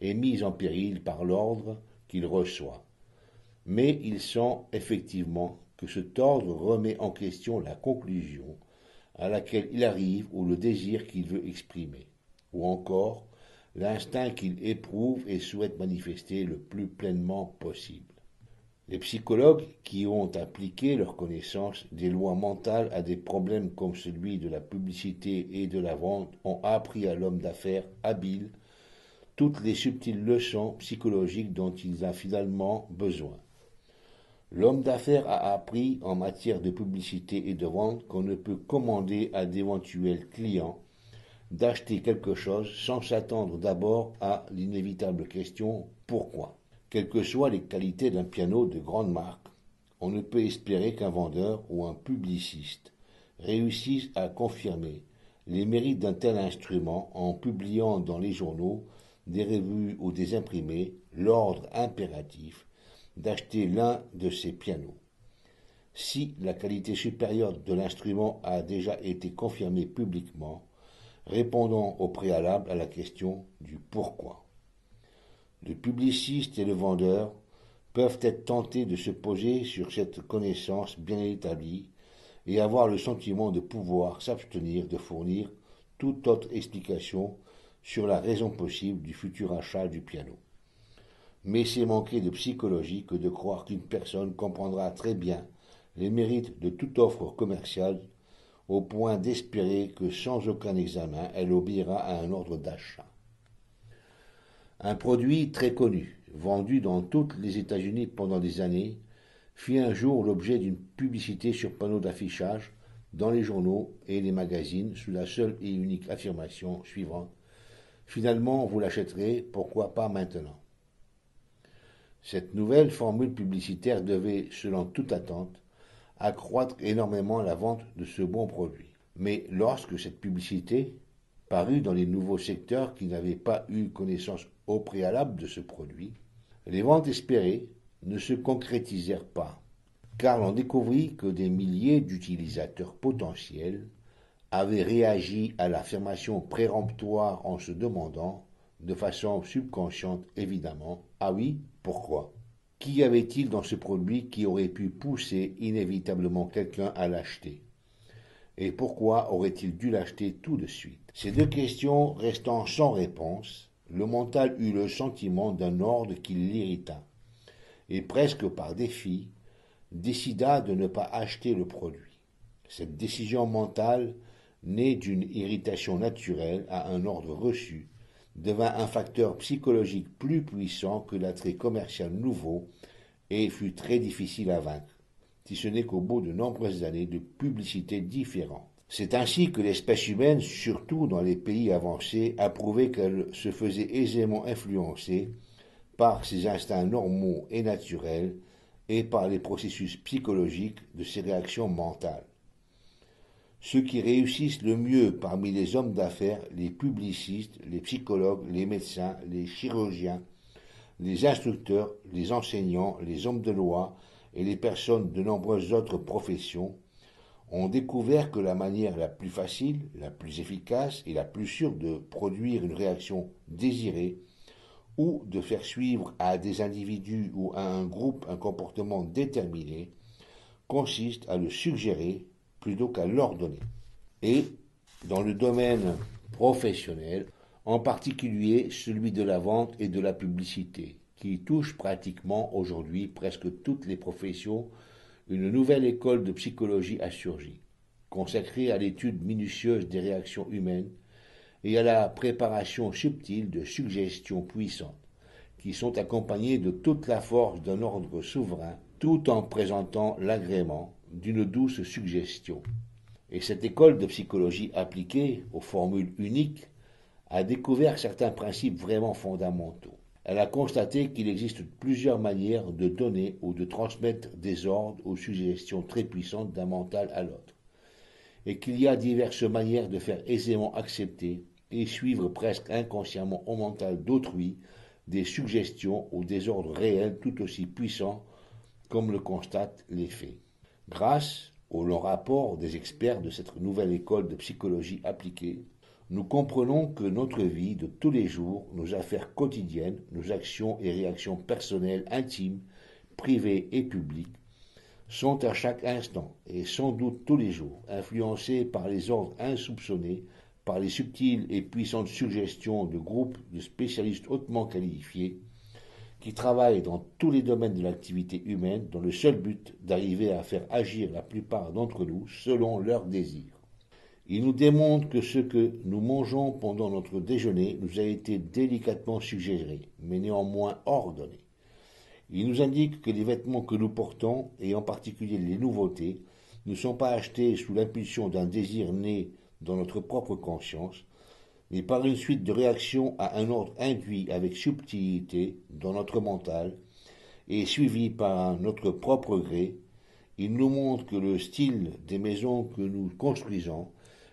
est mis en péril par l'ordre qu'il reçoit. Mais il sent effectivement que cet ordre remet en question la conclusion à laquelle il arrive ou le désir qu'il veut exprimer, ou encore l'instinct qu'il éprouve et souhaite manifester le plus pleinement possible. Les psychologues qui ont appliqué leur connaissance des lois mentales à des problèmes comme celui de la publicité et de la vente ont appris à l'homme d'affaires habile toutes les subtiles leçons psychologiques dont il a finalement besoin. L'homme d'affaires a appris en matière de publicité et de vente qu'on ne peut commander à d'éventuels clients d'acheter quelque chose sans s'attendre d'abord à l'inévitable question pourquoi. Quelles que soient les qualités d'un piano de grande marque, on ne peut espérer qu'un vendeur ou un publiciste réussisse à confirmer les mérites d'un tel instrument en publiant dans les journaux, des revues ou des imprimés l'ordre impératif d'acheter l'un de ces pianos. Si la qualité supérieure de l'instrument a déjà été confirmée publiquement, répondant au préalable à la question du pourquoi le publiciste et le vendeur peuvent être tentés de se poser sur cette connaissance bien établie et avoir le sentiment de pouvoir s'abstenir de fournir toute autre explication sur la raison possible du futur achat du piano. Mais c'est manquer de psychologie que de croire qu'une personne comprendra très bien les mérites de toute offre commerciale au point d'espérer que sans aucun examen elle obéira à un ordre d'achat. Un produit très connu, vendu dans toutes les États-Unis pendant des années, fit un jour l'objet d'une publicité sur panneaux d'affichage, dans les journaux et les magazines, sous la seule et unique affirmation suivante Finalement, vous l'achèterez, pourquoi pas maintenant Cette nouvelle formule publicitaire devait, selon toute attente, accroître énormément la vente de ce bon produit. Mais lorsque cette publicité parut dans les nouveaux secteurs qui n'avaient pas eu connaissance au préalable de ce produit, les ventes espérées ne se concrétisèrent pas, car l'on découvrit que des milliers d'utilisateurs potentiels avaient réagi à l'affirmation préemptoire en se demandant, de façon subconsciente évidemment, ah oui, pourquoi Qu'y avait-il dans ce produit qui aurait pu pousser inévitablement quelqu'un à l'acheter Et pourquoi aurait-il dû l'acheter tout de suite Ces deux questions restant sans réponse, le mental eut le sentiment d'un ordre qui l'irrita, et presque par défi, décida de ne pas acheter le produit. Cette décision mentale, née d'une irritation naturelle à un ordre reçu, devint un facteur psychologique plus puissant que l'attrait commercial nouveau et fut très difficile à vaincre, si ce n'est qu'au bout de nombreuses années de publicités différentes. C'est ainsi que l'espèce humaine, surtout dans les pays avancés, a prouvé qu'elle se faisait aisément influencer par ses instincts normaux et naturels et par les processus psychologiques de ses réactions mentales. Ceux qui réussissent le mieux parmi les hommes d'affaires, les publicistes, les psychologues, les médecins, les chirurgiens, les instructeurs, les enseignants, les hommes de loi et les personnes de nombreuses autres professions ont découvert que la manière la plus facile, la plus efficace et la plus sûre de produire une réaction désirée ou de faire suivre à des individus ou à un groupe un comportement déterminé consiste à le suggérer plutôt qu'à l'ordonner. Et dans le domaine professionnel, en particulier celui de la vente et de la publicité, qui touche pratiquement aujourd'hui presque toutes les professions une nouvelle école de psychologie a surgi, consacrée à l'étude minutieuse des réactions humaines et à la préparation subtile de suggestions puissantes, qui sont accompagnées de toute la force d'un ordre souverain, tout en présentant l'agrément d'une douce suggestion. Et cette école de psychologie appliquée aux formules uniques a découvert certains principes vraiment fondamentaux. Elle a constaté qu'il existe plusieurs manières de donner ou de transmettre des ordres ou suggestions très puissantes d'un mental à l'autre, et qu'il y a diverses manières de faire aisément accepter et suivre presque inconsciemment au mental d'autrui des suggestions ou des ordres réels tout aussi puissants comme le constatent les faits. Grâce au long rapport des experts de cette nouvelle école de psychologie appliquée, nous comprenons que notre vie de tous les jours, nos affaires quotidiennes, nos actions et réactions personnelles intimes, privées et publiques, sont à chaque instant, et sans doute tous les jours, influencées par les ordres insoupçonnés, par les subtiles et puissantes suggestions de groupes de spécialistes hautement qualifiés, qui travaillent dans tous les domaines de l'activité humaine dans le seul but d'arriver à faire agir la plupart d'entre nous selon leurs désirs. Il nous démontre que ce que nous mangeons pendant notre déjeuner nous a été délicatement suggéré, mais néanmoins ordonné. Il nous indique que les vêtements que nous portons, et en particulier les nouveautés, ne sont pas achetés sous l'impulsion d'un désir né dans notre propre conscience, mais par une suite de réactions à un ordre induit avec subtilité dans notre mental et suivi par notre propre gré, il nous montre que le style des maisons que nous construisons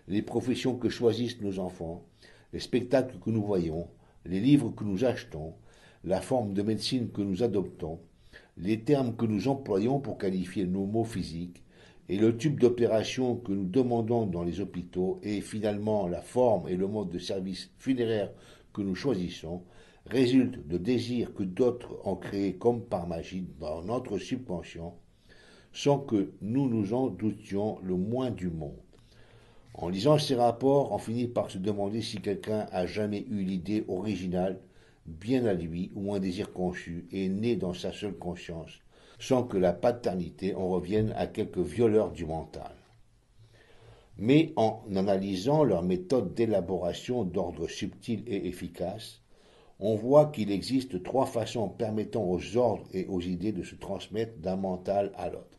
les professions que choisissent nos enfants, les spectacles que nous voyons, les livres que nous achetons, la forme de médecine que nous adoptons, les termes que nous employons pour qualifier nos mots physiques, et le type d'opération que nous demandons dans les hôpitaux, et finalement la forme et le mode de service funéraire que nous choisissons, résultent de désirs que d'autres ont créés comme par magie dans notre subvention, sans que nous nous en doutions le moins du monde. En lisant ces rapports, on finit par se demander si quelqu'un a jamais eu l'idée originale, bien à lui, ou un désir conçu et né dans sa seule conscience, sans que la paternité en revienne à quelques violeurs du mental. Mais en analysant leur méthode d'élaboration d'ordre subtil et efficace, on voit qu'il existe trois façons permettant aux ordres et aux idées de se transmettre d'un mental à l'autre.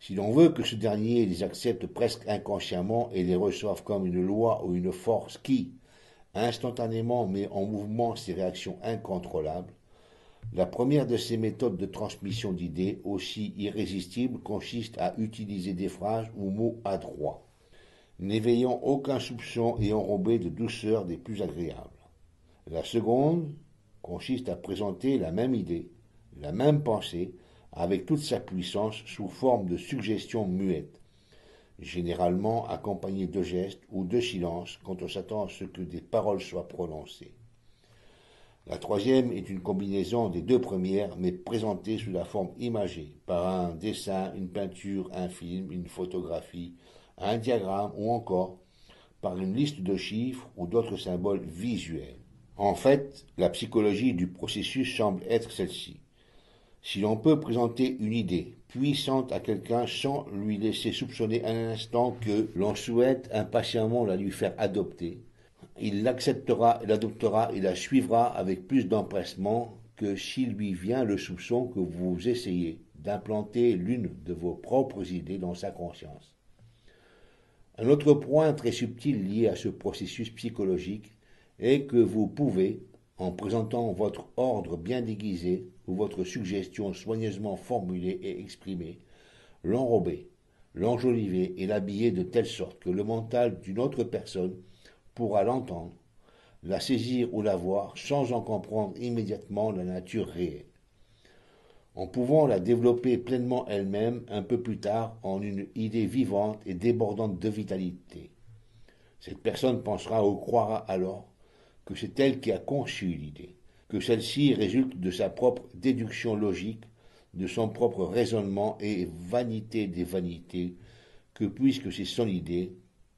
Si l'on veut que ce dernier les accepte presque inconsciemment et les reçoive comme une loi ou une force qui, instantanément, met en mouvement ses réactions incontrôlables, la première de ces méthodes de transmission d'idées, aussi irrésistibles, consiste à utiliser des phrases ou mots adroits, n'éveillant aucun soupçon et enrobés de douceur des plus agréables. La seconde consiste à présenter la même idée, la même pensée, avec toute sa puissance sous forme de suggestions muettes, généralement accompagnées de gestes ou de silences quand on s'attend à ce que des paroles soient prononcées. La troisième est une combinaison des deux premières, mais présentée sous la forme imagée, par un dessin, une peinture, un film, une photographie, un diagramme ou encore par une liste de chiffres ou d'autres symboles visuels. En fait, la psychologie du processus semble être celle-ci. Si l'on peut présenter une idée puissante à quelqu'un sans lui laisser soupçonner un instant que l'on souhaite impatiemment la lui faire adopter, il l'acceptera, l'adoptera et la suivra avec plus d'empressement que s'il lui vient le soupçon que vous essayez d'implanter l'une de vos propres idées dans sa conscience. Un autre point très subtil lié à ce processus psychologique est que vous pouvez, en présentant votre ordre bien déguisé ou votre suggestion soigneusement formulée et exprimée, l'enrober, l'enjoliver et l'habiller de telle sorte que le mental d'une autre personne pourra l'entendre, la saisir ou la voir sans en comprendre immédiatement la nature réelle, en pouvant la développer pleinement elle-même un peu plus tard en une idée vivante et débordante de vitalité. Cette personne pensera ou croira alors que c'est elle qui a conçu l'idée, que celle-ci résulte de sa propre déduction logique, de son propre raisonnement et vanité des vanités, que puisque c'est son idée,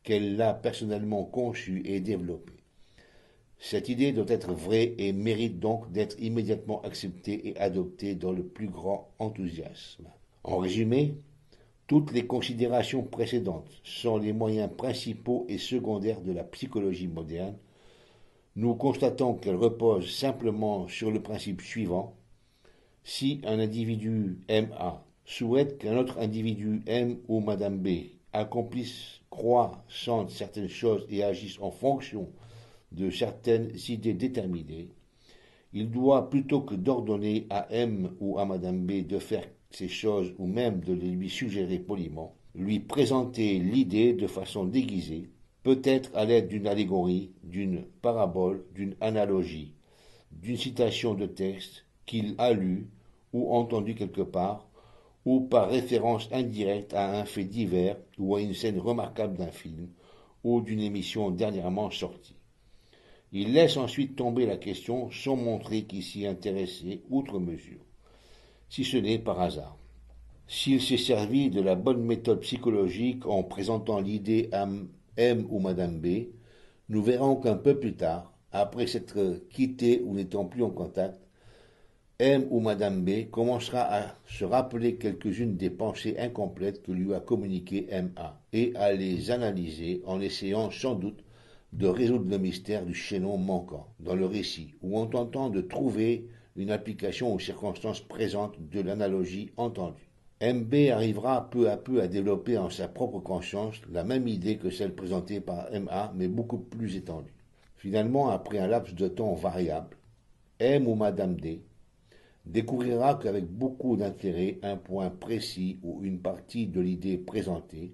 qu'elle l'a personnellement conçue et développée. Cette idée doit être vraie et mérite donc d'être immédiatement acceptée et adoptée dans le plus grand enthousiasme. En résumé, toutes les considérations précédentes sont les moyens principaux et secondaires de la psychologie moderne nous constatons qu'elle repose simplement sur le principe suivant. Si un individu MA souhaite qu'un autre individu M ou Madame B accomplisse, croit, sente certaines choses et agisse en fonction de certaines idées déterminées, il doit, plutôt que d'ordonner à M ou à Madame B de faire ces choses ou même de les lui suggérer poliment, lui présenter l'idée de façon déguisée peut-être à l'aide d'une allégorie, d'une parabole, d'une analogie, d'une citation de texte qu'il a lu ou entendu quelque part, ou par référence indirecte à un fait divers ou à une scène remarquable d'un film ou d'une émission dernièrement sortie. Il laisse ensuite tomber la question sans montrer qu'il s'y intéressait outre mesure, si ce n'est par hasard. S'il s'est servi de la bonne méthode psychologique en présentant l'idée à M ou Madame B, nous verrons qu'un peu plus tard, après s'être quittés ou n'étant plus en contact, M ou Madame B commencera à se rappeler quelques-unes des pensées incomplètes que lui a communiquées A et à les analyser en essayant sans doute de résoudre le mystère du chaînon manquant dans le récit ou en tentant de trouver une application aux circonstances présentes de l'analogie entendue. MB arrivera peu à peu à développer en sa propre conscience la même idée que celle présentée par MA, mais beaucoup plus étendue. Finalement, après un laps de temps variable, M ou Madame D découvrira qu'avec beaucoup d'intérêt un point précis ou une partie de l'idée présentée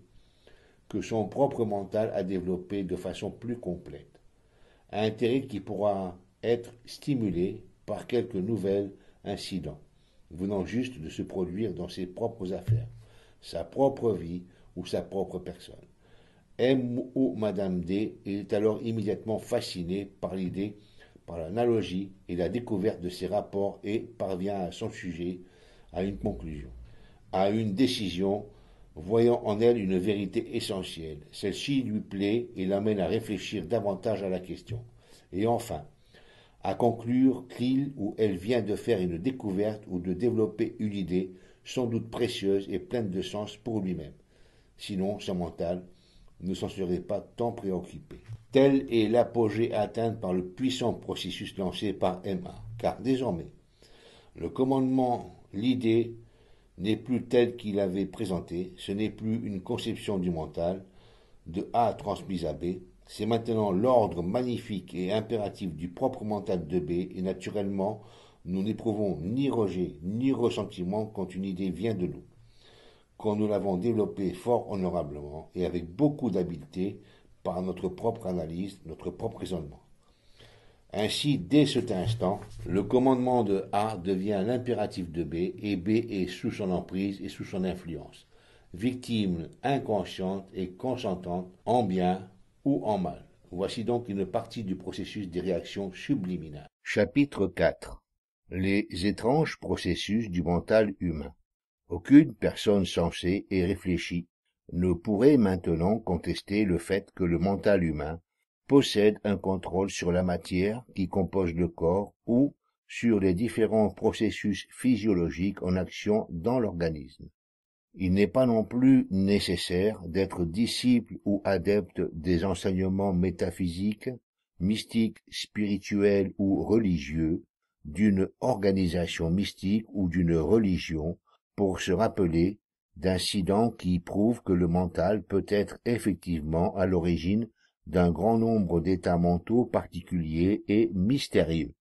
que son propre mental a développé de façon plus complète. Un intérêt qui pourra être stimulé par quelques nouvelles incidents venant juste de se produire dans ses propres affaires, sa propre vie ou sa propre personne. M ou Madame D est alors immédiatement fasciné par l'idée, par l'analogie et la découverte de ces rapports et parvient à son sujet à une conclusion, à une décision, voyant en elle une vérité essentielle. Celle-ci lui plaît et l'amène à réfléchir davantage à la question. Et enfin, à conclure qu'il ou elle vient de faire une découverte ou de développer une idée, sans doute précieuse et pleine de sens pour lui-même. Sinon, son mental ne s'en serait pas tant préoccupé. Tel est l'apogée atteinte par le puissant processus lancé par m car désormais, le commandement, l'idée, n'est plus telle qu'il l'avait présenté, ce n'est plus une conception du mental, de A transmise à B, c'est maintenant l'ordre magnifique et impératif du propre mental de B, et naturellement, nous n'éprouvons ni rejet ni ressentiment quand une idée vient de nous, quand nous l'avons développée fort honorablement et avec beaucoup d'habileté par notre propre analyse, notre propre raisonnement. Ainsi, dès cet instant, le commandement de A devient l'impératif de B et B est sous son emprise et sous son influence, victime inconsciente et consentante en bien ou en mal. Voici donc une partie du processus des réactions subliminales. Chapitre 4 Les étranges processus du mental humain. Aucune personne sensée et réfléchie ne pourrait maintenant contester le fait que le mental humain possède un contrôle sur la matière qui compose le corps ou sur les différents processus physiologiques en action dans l'organisme. Il n'est pas non plus nécessaire d'être disciple ou adepte des enseignements métaphysiques, mystiques, spirituels ou religieux, d'une organisation mystique ou d'une religion pour se rappeler d'incidents qui prouvent que le mental peut être effectivement à l'origine d'un grand nombre d'états mentaux particuliers et mystérieux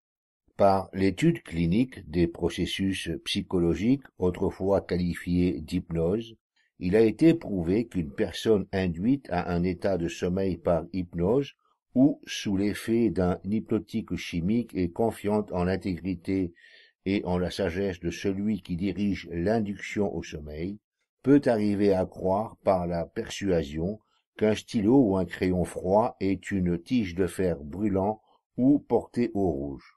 par l'étude clinique des processus psychologiques autrefois qualifiés d'hypnose, il a été prouvé qu'une personne induite à un état de sommeil par hypnose ou sous l'effet d'un hypnotique chimique et confiante en l'intégrité et en la sagesse de celui qui dirige l'induction au sommeil, peut arriver à croire par la persuasion qu'un stylo ou un crayon froid est une tige de fer brûlant ou portée au rouge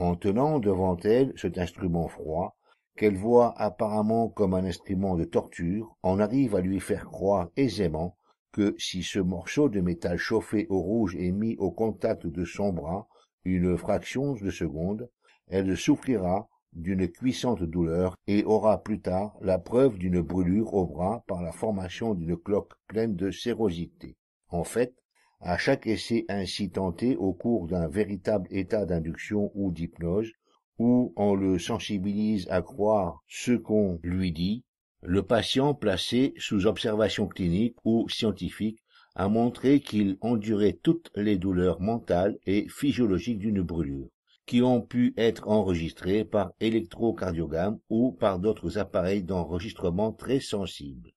en tenant devant elle cet instrument froid qu'elle voit apparemment comme un instrument de torture on arrive à lui faire croire aisément que si ce morceau de métal chauffé au rouge est mis au contact de son bras une fraction de seconde elle souffrira d'une cuissante douleur et aura plus tard la preuve d'une brûlure au bras par la formation d'une cloque pleine de sérosité en fait à chaque essai ainsi tenté au cours d'un véritable état d'induction ou d'hypnose, où on le sensibilise à croire ce qu'on lui dit, le patient placé sous observation clinique ou scientifique a montré qu'il endurait toutes les douleurs mentales et physiologiques d'une brûlure, qui ont pu être enregistrées par électrocardiogramme ou par d'autres appareils d'enregistrement très sensibles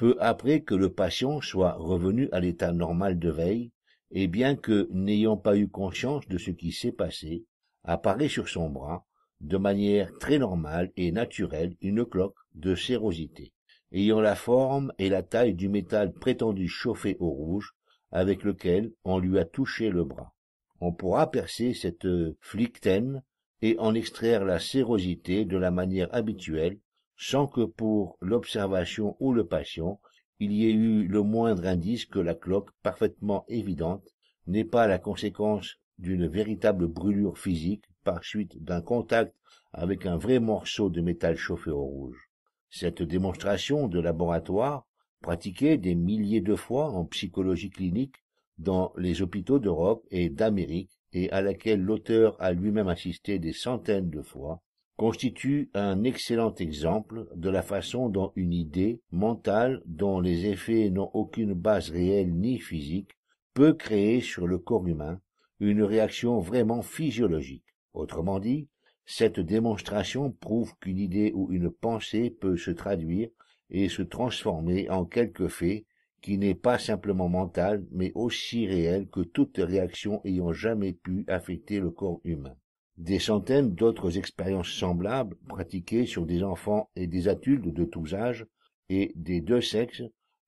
peu après que le patient soit revenu à l'état normal de veille et bien que n'ayant pas eu conscience de ce qui s'est passé apparaît sur son bras de manière très normale et naturelle une cloque de sérosité ayant la forme et la taille du métal prétendu chauffé au rouge avec lequel on lui a touché le bras. On pourra percer cette phlyctène euh, et en extraire la sérosité de la manière habituelle sans que pour l'observation ou le patient il y ait eu le moindre indice que la cloque parfaitement évidente n'ait pas la conséquence d'une véritable brûlure physique par suite d'un contact avec un vrai morceau de métal chauffé au rouge. Cette démonstration de laboratoire, pratiquée des milliers de fois en psychologie clinique dans les hôpitaux d'Europe et d'Amérique et à laquelle l'auteur a lui-même assisté des centaines de fois, constitue un excellent exemple de la façon dont une idée mentale dont les effets n'ont aucune base réelle ni physique peut créer sur le corps humain une réaction vraiment physiologique. Autrement dit, cette démonstration prouve qu'une idée ou une pensée peut se traduire et se transformer en quelque fait qui n'est pas simplement mental mais aussi réel que toute réaction ayant jamais pu affecter le corps humain des centaines d'autres expériences semblables pratiquées sur des enfants et des adultes de tous âges et des deux sexes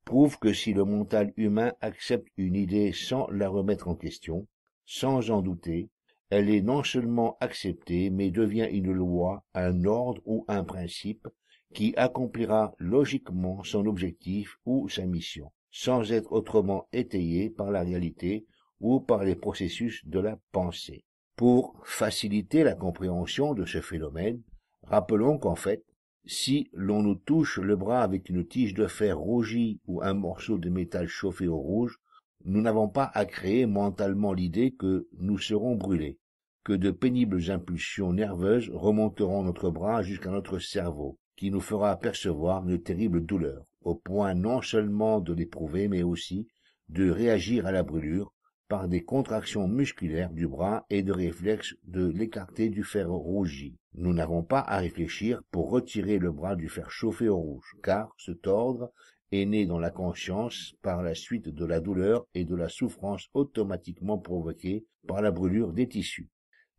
prouvent que si le mental humain accepte une idée sans la remettre en question, sans en douter, elle est non seulement acceptée, mais devient une loi, un ordre ou un principe qui accomplira logiquement son objectif ou sa mission, sans être autrement étayée par la réalité ou par les processus de la pensée pour faciliter la compréhension de ce phénomène, rappelons qu'en fait, si l'on nous touche le bras avec une tige de fer rougie ou un morceau de métal chauffé au rouge, nous n'avons pas à créer mentalement l'idée que nous serons brûlés, que de pénibles impulsions nerveuses remonteront notre bras jusqu'à notre cerveau, qui nous fera apercevoir une terrible douleur, au point non seulement de l'éprouver, mais aussi de réagir à la brûlure, par des contractions musculaires du bras et de réflexes de l'écarté du fer rougi. Nous n'avons pas à réfléchir pour retirer le bras du fer chauffé au rouge, car ce tordre est né dans la conscience par la suite de la douleur et de la souffrance automatiquement provoquée par la brûlure des tissus.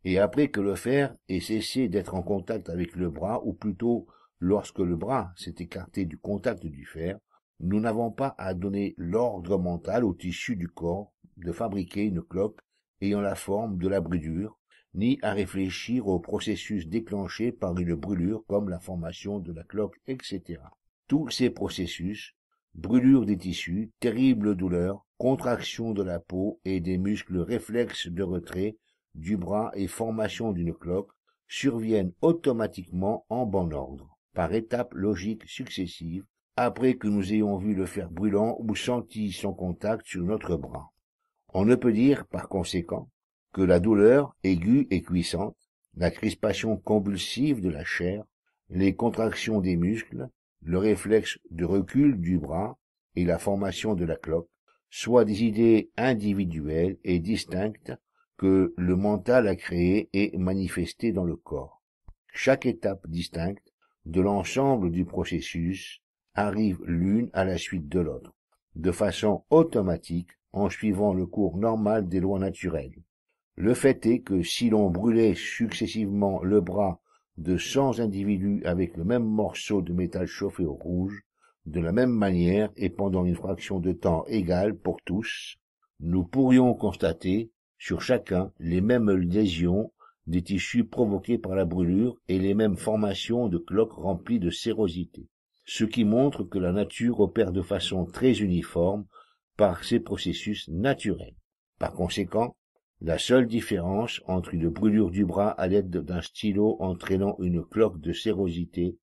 Et après que le fer ait cessé d'être en contact avec le bras, ou plutôt lorsque le bras s'est écarté du contact du fer, nous n'avons pas à donner l'ordre mental au tissu du corps de fabriquer une cloque ayant la forme de la brûlure, ni à réfléchir au processus déclenché par une brûlure comme la formation de la cloque, etc. Tous ces processus, brûlure des tissus, terrible douleur, contraction de la peau et des muscles réflexes de retrait du bras et formation d'une cloque, surviennent automatiquement en bon ordre, par étapes logiques successives, après que nous ayons vu le fer brûlant ou senti son contact sur notre bras. On ne peut dire, par conséquent, que la douleur aiguë et cuissante, la crispation convulsive de la chair, les contractions des muscles, le réflexe de recul du bras et la formation de la cloque soient des idées individuelles et distinctes que le mental a créées et manifestées dans le corps. Chaque étape distincte de l'ensemble du processus arrive l'une à la suite de l'autre, de façon automatique en suivant le cours normal des lois naturelles. Le fait est que si l'on brûlait successivement le bras de cent individus avec le même morceau de métal chauffé au rouge, de la même manière et pendant une fraction de temps égale pour tous, nous pourrions constater sur chacun les mêmes lésions des tissus provoqués par la brûlure et les mêmes formations de cloques remplies de sérosité, ce qui montre que la nature opère de façon très uniforme par ces processus naturels. Par conséquent, la seule différence entre une brûlure du bras à l'aide d'un stylo entraînant une cloque de sérosité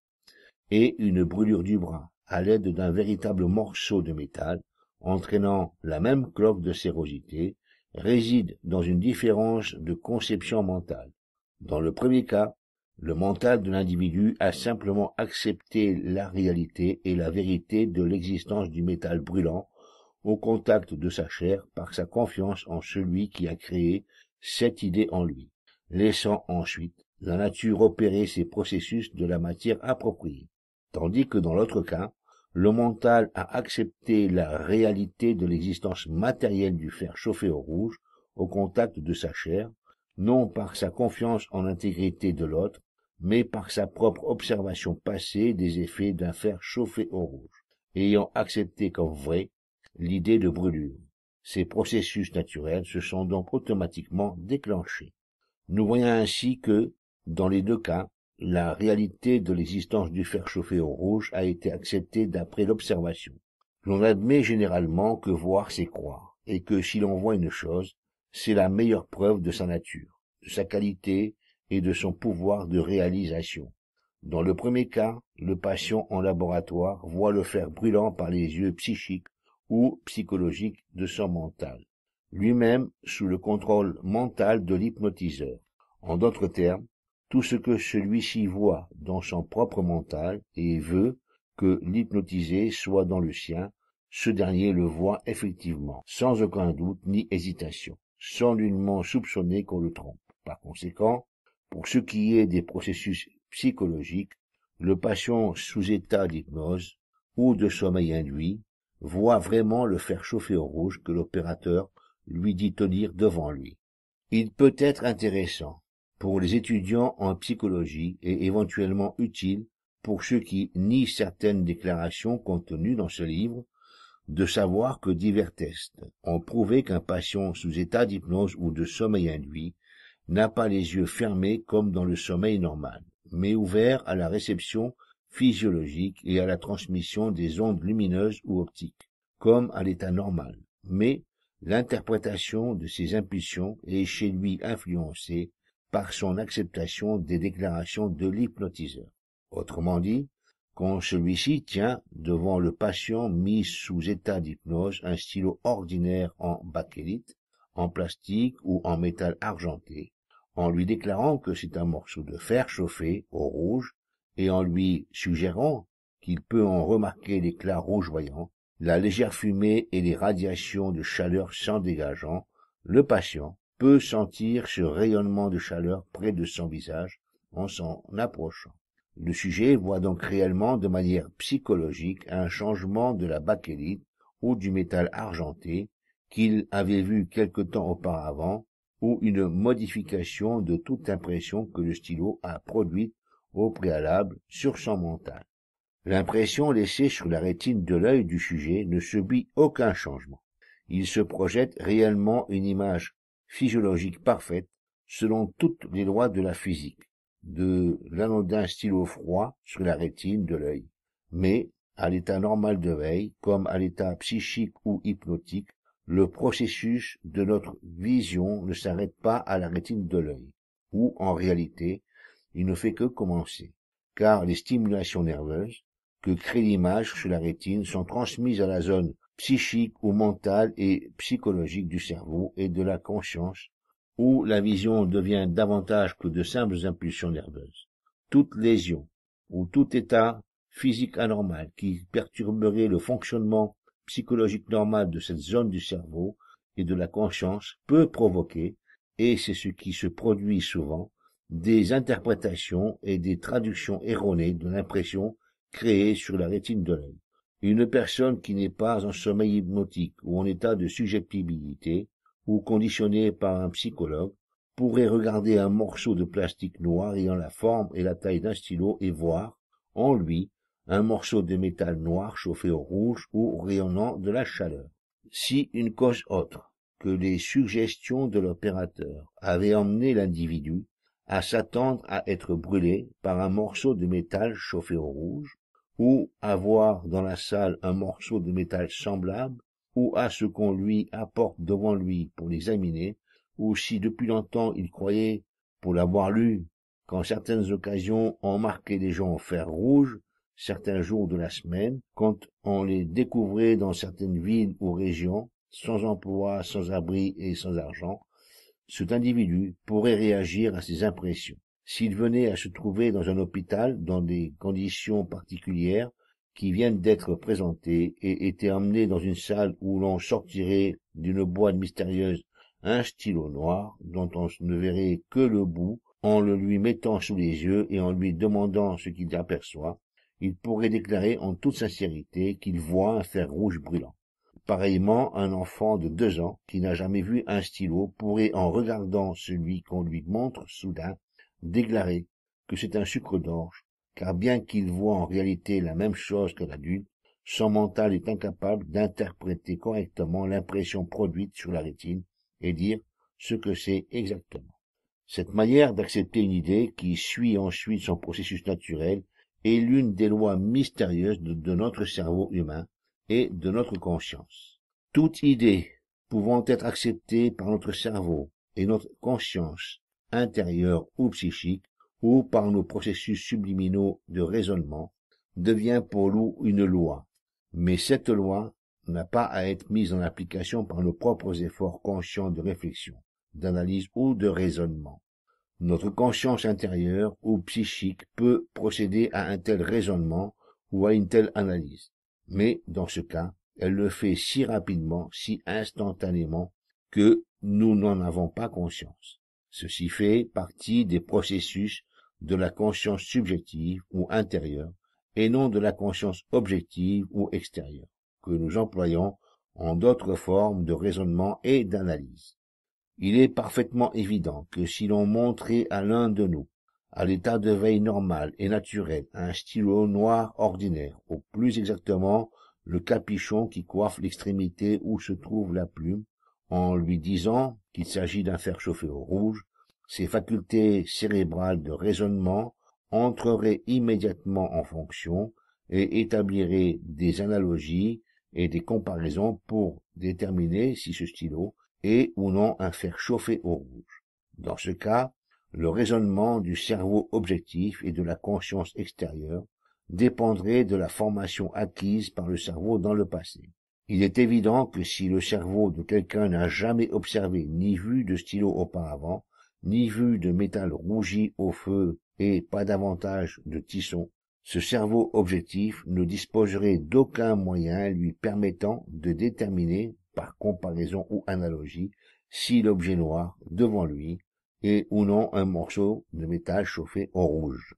et une brûlure du bras à l'aide d'un véritable morceau de métal entraînant la même cloque de sérosité réside dans une différence de conception mentale. Dans le premier cas, le mental de l'individu a simplement accepté la réalité et la vérité de l'existence du métal brûlant au contact de sa chair par sa confiance en celui qui a créé cette idée en lui, laissant ensuite la nature opérer ses processus de la matière appropriée, tandis que dans l'autre cas, le mental a accepté la réalité de l'existence matérielle du fer chauffé au rouge au contact de sa chair, non par sa confiance en l'intégrité de l'autre, mais par sa propre observation passée des effets d'un fer chauffé au rouge, ayant accepté comme vrai l'idée de brûlure. Ces processus naturels se sont donc automatiquement déclenchés. Nous voyons ainsi que, dans les deux cas, la réalité de l'existence du fer chauffé au rouge a été acceptée d'après l'observation. L'on admet généralement que voir c'est croire, et que si l'on voit une chose, c'est la meilleure preuve de sa nature, de sa qualité et de son pouvoir de réalisation. Dans le premier cas, le patient en laboratoire voit le fer brûlant par les yeux psychiques ou psychologique de son mental, lui-même sous le contrôle mental de l'hypnotiseur. En d'autres termes, tout ce que celui-ci voit dans son propre mental et veut que l'hypnotisé soit dans le sien, ce dernier le voit effectivement, sans aucun doute ni hésitation, sans nullement soupçonner qu'on le trompe. Par conséquent, pour ce qui est des processus psychologiques, le patient sous état d'hypnose ou de sommeil induit voit vraiment le fer chauffer au rouge que l'opérateur lui dit tenir devant lui. Il peut être intéressant pour les étudiants en psychologie et éventuellement utile pour ceux qui nient certaines déclarations contenues dans ce livre de savoir que divers tests ont prouvé qu'un patient sous état d'hypnose ou de sommeil induit n'a pas les yeux fermés comme dans le sommeil normal, mais ouverts à la réception physiologique et à la transmission des ondes lumineuses ou optiques, comme à l'état normal. Mais l'interprétation de ces impulsions est chez lui influencée par son acceptation des déclarations de l'hypnotiseur. Autrement dit, quand celui-ci tient devant le patient mis sous état d'hypnose un stylo ordinaire en bakélite, en plastique ou en métal argenté, en lui déclarant que c'est un morceau de fer chauffé au rouge et en lui suggérant qu'il peut en remarquer l'éclat rougeoyant, la légère fumée et les radiations de chaleur s'en dégageant, le patient peut sentir ce rayonnement de chaleur près de son visage en s'en approchant. Le sujet voit donc réellement de manière psychologique un changement de la bakélite ou du métal argenté qu'il avait vu quelque temps auparavant ou une modification de toute impression que le stylo a produite au préalable sur son mental. L'impression laissée sur la rétine de l'œil du sujet ne subit aucun changement. Il se projette réellement une image physiologique parfaite selon toutes les lois de la physique, de l'anodin stylo froid sur la rétine de l'œil. Mais, à l'état normal de veille, comme à l'état psychique ou hypnotique, le processus de notre vision ne s'arrête pas à la rétine de l'œil, où, en réalité, il ne fait que commencer, car les stimulations nerveuses que crée l'image sur la rétine sont transmises à la zone psychique ou mentale et psychologique du cerveau et de la conscience, où la vision devient davantage que de simples impulsions nerveuses. Toute lésion ou tout état physique anormal qui perturberait le fonctionnement psychologique normal de cette zone du cerveau et de la conscience peut provoquer, et c'est ce qui se produit souvent, des interprétations et des traductions erronées de l'impression créée sur la rétine de l'œil. Une personne qui n'est pas en sommeil hypnotique ou en état de subjectibilité, ou conditionnée par un psychologue pourrait regarder un morceau de plastique noir ayant la forme et la taille d'un stylo et voir, en lui, un morceau de métal noir chauffé au rouge ou rayonnant de la chaleur. Si une cause autre que les suggestions de l'opérateur avait emmené l'individu à s'attendre à être brûlé par un morceau de métal chauffé au rouge, ou à voir dans la salle un morceau de métal semblable, ou à ce qu'on lui apporte devant lui pour l'examiner, ou si depuis longtemps il croyait, pour l'avoir lu, qu'en certaines occasions on marquait les gens en fer rouge, certains jours de la semaine, quand on les découvrait dans certaines villes ou régions, sans emploi, sans abri et sans argent, cet individu pourrait réagir à ces impressions s'il venait à se trouver dans un hôpital dans des conditions particulières qui viennent d'être présentées et était emmené dans une salle où l'on sortirait d'une boîte mystérieuse un stylo noir dont on ne verrait que le bout en le lui mettant sous les yeux et en lui demandant ce qu'il aperçoit il pourrait déclarer en toute sincérité qu'il voit un fer rouge brûlant Pareillement, un enfant de deux ans qui n'a jamais vu un stylo pourrait, en regardant celui qu'on lui montre soudain, déclarer que c'est un sucre d'orge, car bien qu'il voit en réalité la même chose que l'adulte, son mental est incapable d'interpréter correctement l'impression produite sur la rétine et dire ce que c'est exactement. Cette manière d'accepter une idée qui suit ensuite son processus naturel est l'une des lois mystérieuses de notre cerveau humain de notre conscience. Toute idée pouvant être acceptée par notre cerveau et notre conscience intérieure ou psychique ou par nos processus subliminaux de raisonnement devient pour nous une loi. Mais cette loi n'a pas à être mise en application par nos propres efforts conscients de réflexion, d'analyse ou de raisonnement. Notre conscience intérieure ou psychique peut procéder à un tel raisonnement ou à une telle analyse, mais dans ce cas, elle le fait si rapidement, si instantanément, que nous n'en avons pas conscience. Ceci fait partie des processus de la conscience subjective ou intérieure, et non de la conscience objective ou extérieure, que nous employons en d'autres formes de raisonnement et d'analyse. Il est parfaitement évident que si l'on montrait à l'un de nous à l'état de veille normal et naturel, un stylo noir ordinaire, ou plus exactement le capuchon qui coiffe l'extrémité où se trouve la plume, en lui disant qu'il s'agit d'un fer chauffé au rouge, ses facultés cérébrales de raisonnement entreraient immédiatement en fonction et établiraient des analogies et des comparaisons pour déterminer si ce stylo est ou non un fer chauffé au rouge. Dans ce cas, le raisonnement du cerveau objectif et de la conscience extérieure dépendrait de la formation acquise par le cerveau dans le passé. Il est évident que si le cerveau de quelqu'un n'a jamais observé ni vu de stylo auparavant, ni vu de métal rougi au feu et pas davantage de tisson, ce cerveau objectif ne disposerait d'aucun moyen lui permettant de déterminer, par comparaison ou analogie, si l'objet noir, devant lui, et ou non un morceau de métal chauffé au rouge.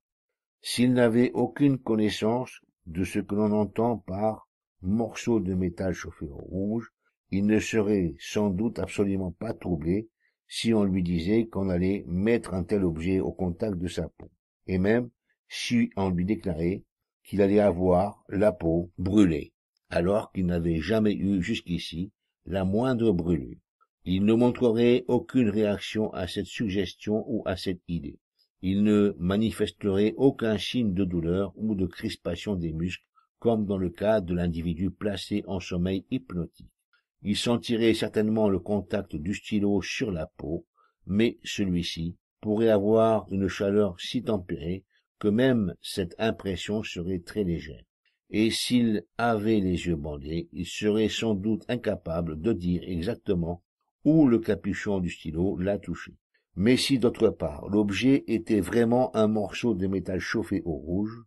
S'il n'avait aucune connaissance de ce que l'on entend par morceau de métal chauffé au rouge, il ne serait sans doute absolument pas troublé si on lui disait qu'on allait mettre un tel objet au contact de sa peau, et même si on lui déclarait qu'il allait avoir la peau brûlée, alors qu'il n'avait jamais eu jusqu'ici la moindre brûlure il ne montrerait aucune réaction à cette suggestion ou à cette idée il ne manifesterait aucun signe de douleur ou de crispation des muscles comme dans le cas de l'individu placé en sommeil hypnotique il sentirait certainement le contact du stylo sur la peau mais celui-ci pourrait avoir une chaleur si tempérée que même cette impression serait très légère et s'il avait les yeux bandés il serait sans doute incapable de dire exactement ou le capuchon du stylo l'a touché. Mais si d'autre part l'objet était vraiment un morceau de métal chauffé au rouge,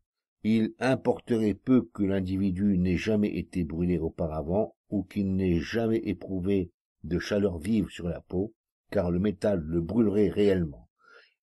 il importerait peu que l'individu n'ait jamais été brûlé auparavant ou qu'il n'ait jamais éprouvé de chaleur vive sur la peau, car le métal le brûlerait réellement,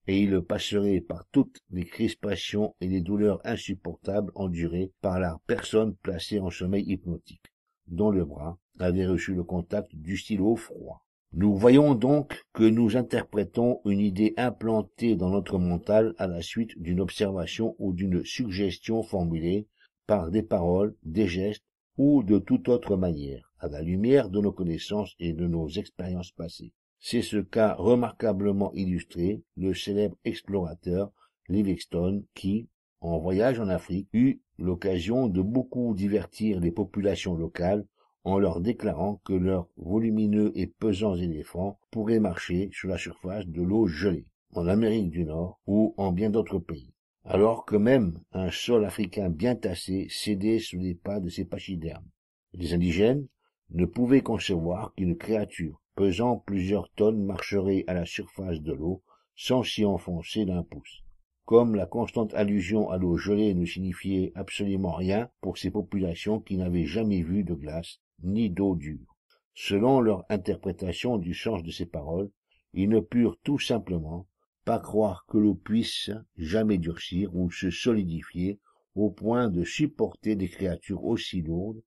et il passerait par toutes les crispations et les douleurs insupportables endurées par la personne placée en sommeil hypnotique, dont le bras avait reçu le contact du stylo froid. Nous voyons donc que nous interprétons une idée implantée dans notre mental à la suite d'une observation ou d'une suggestion formulée par des paroles, des gestes ou de toute autre manière, à la lumière de nos connaissances et de nos expériences passées. C'est ce qu'a remarquablement illustré le célèbre explorateur Livingstone qui, en voyage en Afrique, eut l'occasion de beaucoup divertir les populations locales en leur déclarant que leurs volumineux et pesants éléphants pourraient marcher sur la surface de l'eau gelée en amérique du nord ou en bien d'autres pays alors que même un sol africain bien tassé cédait sous les pas de ces pachydermes les indigènes ne pouvaient concevoir qu'une créature pesant plusieurs tonnes marcherait à la surface de l'eau sans s'y enfoncer d'un pouce comme la constante allusion à l'eau gelée ne signifiait absolument rien pour ces populations qui n'avaient jamais vu de glace ni d'eau dure. Selon leur interprétation du sens de ces paroles, ils ne purent tout simplement pas croire que l'eau puisse jamais durcir ou se solidifier au point de supporter des créatures aussi lourdes,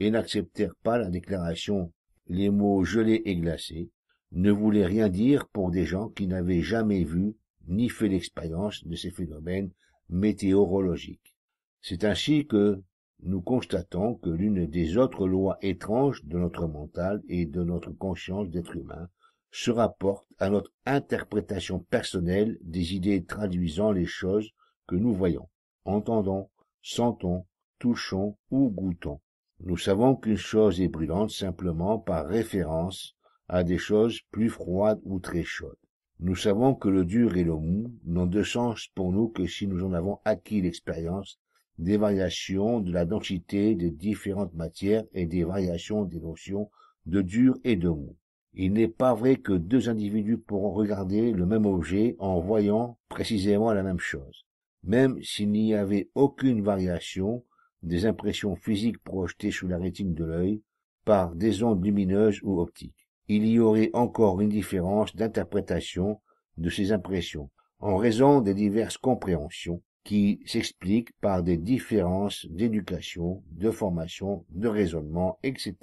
et n'acceptèrent pas la déclaration les mots gelés et glacés ne voulaient rien dire pour des gens qui n'avaient jamais vu ni fait l'expérience de ces phénomènes météorologiques. C'est ainsi que, nous constatons que l'une des autres lois étranges de notre mental et de notre conscience d'être humain se rapporte à notre interprétation personnelle des idées traduisant les choses que nous voyons, entendons, sentons, touchons ou goûtons. Nous savons qu'une chose est brûlante simplement par référence à des choses plus froides ou très chaudes. Nous savons que le dur et le mou n'ont de sens pour nous que si nous en avons acquis l'expérience des variations de la densité des différentes matières et des variations des notions de dur et de mou. Il n'est pas vrai que deux individus pourront regarder le même objet en voyant précisément la même chose. Même s'il n'y avait aucune variation des impressions physiques projetées sous la rétine de l'œil par des ondes lumineuses ou optiques, il y aurait encore une différence d'interprétation de ces impressions en raison des diverses compréhensions qui s'explique par des différences d'éducation, de formation, de raisonnement, etc.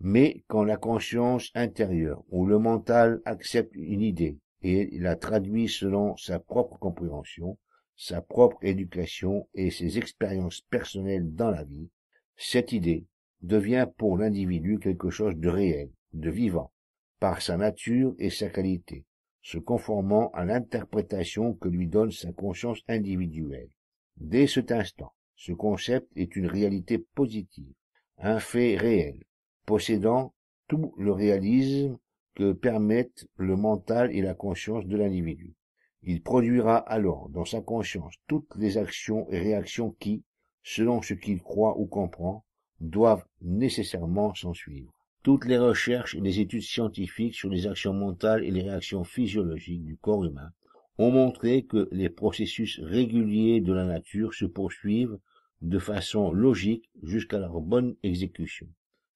Mais quand la conscience intérieure ou le mental accepte une idée et la traduit selon sa propre compréhension, sa propre éducation et ses expériences personnelles dans la vie, cette idée devient pour l'individu quelque chose de réel, de vivant, par sa nature et sa qualité, se conformant à l'interprétation que lui donne sa conscience individuelle. Dès cet instant, ce concept est une réalité positive, un fait réel, possédant tout le réalisme que permettent le mental et la conscience de l'individu. Il produira alors dans sa conscience toutes les actions et réactions qui, selon ce qu'il croit ou comprend, doivent nécessairement s'en suivre toutes les recherches et les études scientifiques sur les actions mentales et les réactions physiologiques du corps humain ont montré que les processus réguliers de la nature se poursuivent de façon logique jusqu'à leur bonne exécution.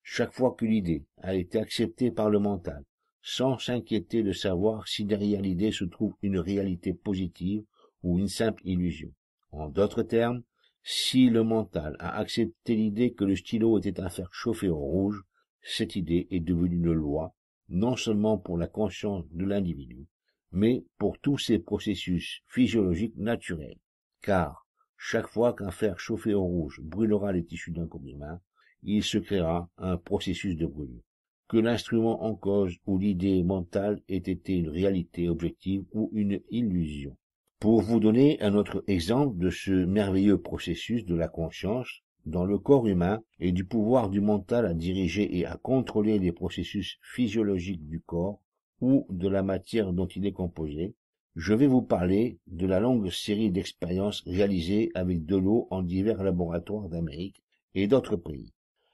Chaque fois que l'idée a été acceptée par le mental, sans s'inquiéter de savoir si derrière l'idée se trouve une réalité positive ou une simple illusion. En d'autres termes, si le mental a accepté l'idée que le stylo était à faire chauffer au rouge, cette idée est devenue une loi, non seulement pour la conscience de l'individu, mais pour tous ses processus physiologiques naturels. Car, chaque fois qu'un fer chauffé au rouge brûlera les tissus d'un corps humain, il se créera un processus de brûlure. Que l'instrument en cause ou l'idée mentale ait été une réalité objective ou une illusion. Pour vous donner un autre exemple de ce merveilleux processus de la conscience, dans le corps humain et du pouvoir du mental à diriger et à contrôler les processus physiologiques du corps ou de la matière dont il est composé, je vais vous parler de la longue série d'expériences réalisées avec de l'eau en divers laboratoires d'Amérique et d'autres pays,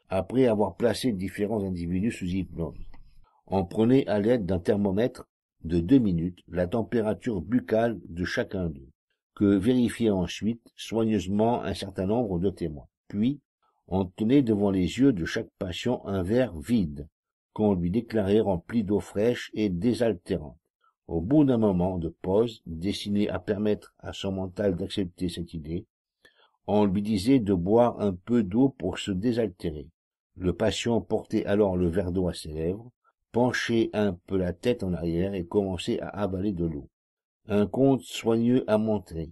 après avoir placé différents individus sous hypnose. On prenait à l'aide d'un thermomètre de deux minutes la température buccale de chacun d'eux, que vérifiaient ensuite soigneusement un certain nombre de témoins puis on tenait devant les yeux de chaque patient un verre vide qu'on lui déclarait rempli d'eau fraîche et désaltérante au bout d'un moment de pause destiné à permettre à son mental d'accepter cette idée on lui disait de boire un peu d'eau pour se désaltérer le patient portait alors le verre d'eau à ses lèvres penchait un peu la tête en arrière et commençait à avaler de l'eau un conte soigneux à montrer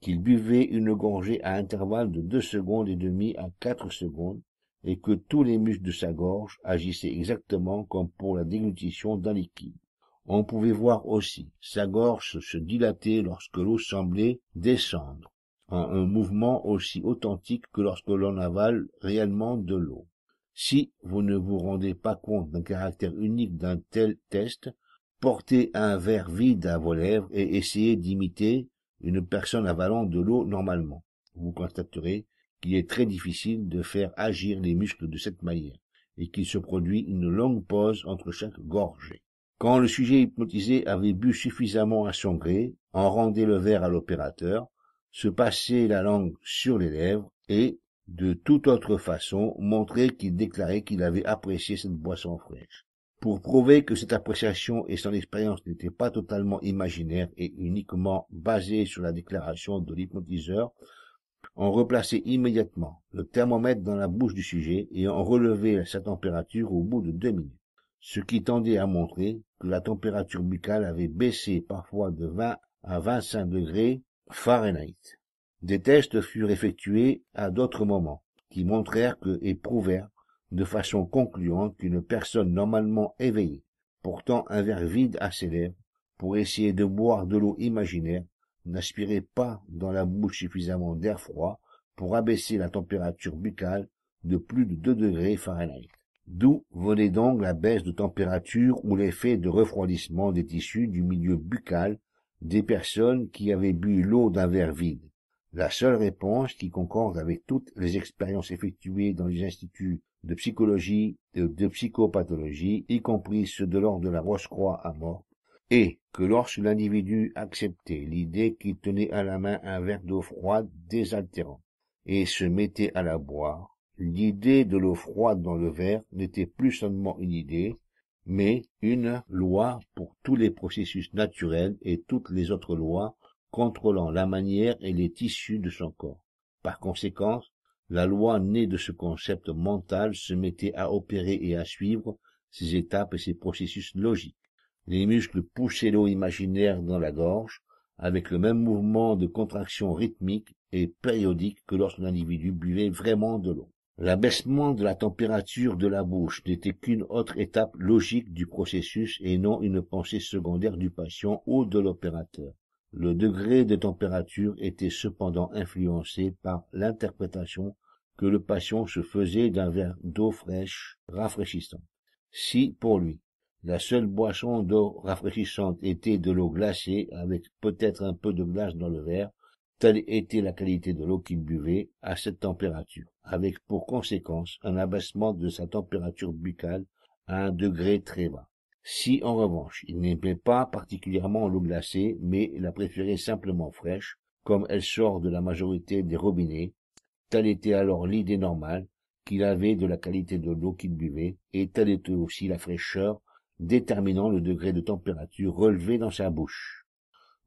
qu'il buvait une gorgée à intervalles de deux secondes et demie à quatre secondes, et que tous les muscles de sa gorge agissaient exactement comme pour la déglutition d'un liquide. On pouvait voir aussi sa gorge se dilater lorsque l'eau semblait descendre, en un mouvement aussi authentique que lorsque l'on avale réellement de l'eau. Si vous ne vous rendez pas compte d'un caractère unique d'un tel test, portez un verre vide à vos lèvres et essayez d'imiter une personne avalant de l'eau normalement. Vous constaterez qu'il est très difficile de faire agir les muscles de cette manière et qu'il se produit une longue pause entre chaque gorgée. Quand le sujet hypnotisé avait bu suffisamment à son gré, en rendait le verre à l'opérateur, se passait la langue sur les lèvres et, de toute autre façon, montrait qu'il déclarait qu'il avait apprécié cette boisson fraîche pour prouver que cette appréciation et son expérience n'étaient pas totalement imaginaires et uniquement basées sur la déclaration de l'hypnotiseur, on replaçait immédiatement le thermomètre dans la bouche du sujet et on relevait sa température au bout de deux minutes, ce qui tendait à montrer que la température buccale avait baissé parfois de 20 à 25 degrés Fahrenheit. Des tests furent effectués à d'autres moments qui montrèrent que, et prouvèrent de façon concluante qu'une personne normalement éveillée, portant un verre vide à ses lèvres, pour essayer de boire de l'eau imaginaire, n'aspirait pas dans la bouche suffisamment d'air froid pour abaisser la température buccale de plus de deux degrés Fahrenheit. D'où venait donc la baisse de température ou l'effet de refroidissement des tissus du milieu buccal des personnes qui avaient bu l'eau d'un verre vide. La seule réponse qui concorde avec toutes les expériences effectuées dans les instituts de psychologie et de psychopathologie, y compris ceux de l'ordre de la Rose-Croix à mort, et que lorsque l'individu acceptait l'idée qu'il tenait à la main un verre d'eau froide désaltérant et se mettait à la boire, l'idée de l'eau froide dans le verre n'était plus seulement une idée, mais une loi pour tous les processus naturels et toutes les autres lois contrôlant la manière et les tissus de son corps. Par conséquent, la loi née de ce concept mental se mettait à opérer et à suivre ces étapes et ces processus logiques les muscles poussaient l'eau imaginaire dans la gorge avec le même mouvement de contraction rythmique et périodique que lorsqu'un individu buvait vraiment de l'eau l'abaissement de la température de la bouche n'était qu'une autre étape logique du processus et non une pensée secondaire du patient ou de l'opérateur le degré de température était cependant influencé par l'interprétation que le patient se faisait d'un verre d'eau fraîche rafraîchissant. Si, pour lui, la seule boisson d'eau rafraîchissante était de l'eau glacée avec peut-être un peu de glace dans le verre, telle était la qualité de l'eau qu'il buvait à cette température, avec pour conséquence un abaissement de sa température buccale à un degré très bas. Si, en revanche, il n'aimait pas particulièrement l'eau glacée, mais la préférait simplement fraîche, comme elle sort de la majorité des robinets, telle était alors l'idée normale qu'il avait de la qualité de l'eau qu'il buvait, et telle était aussi la fraîcheur déterminant le degré de température relevé dans sa bouche.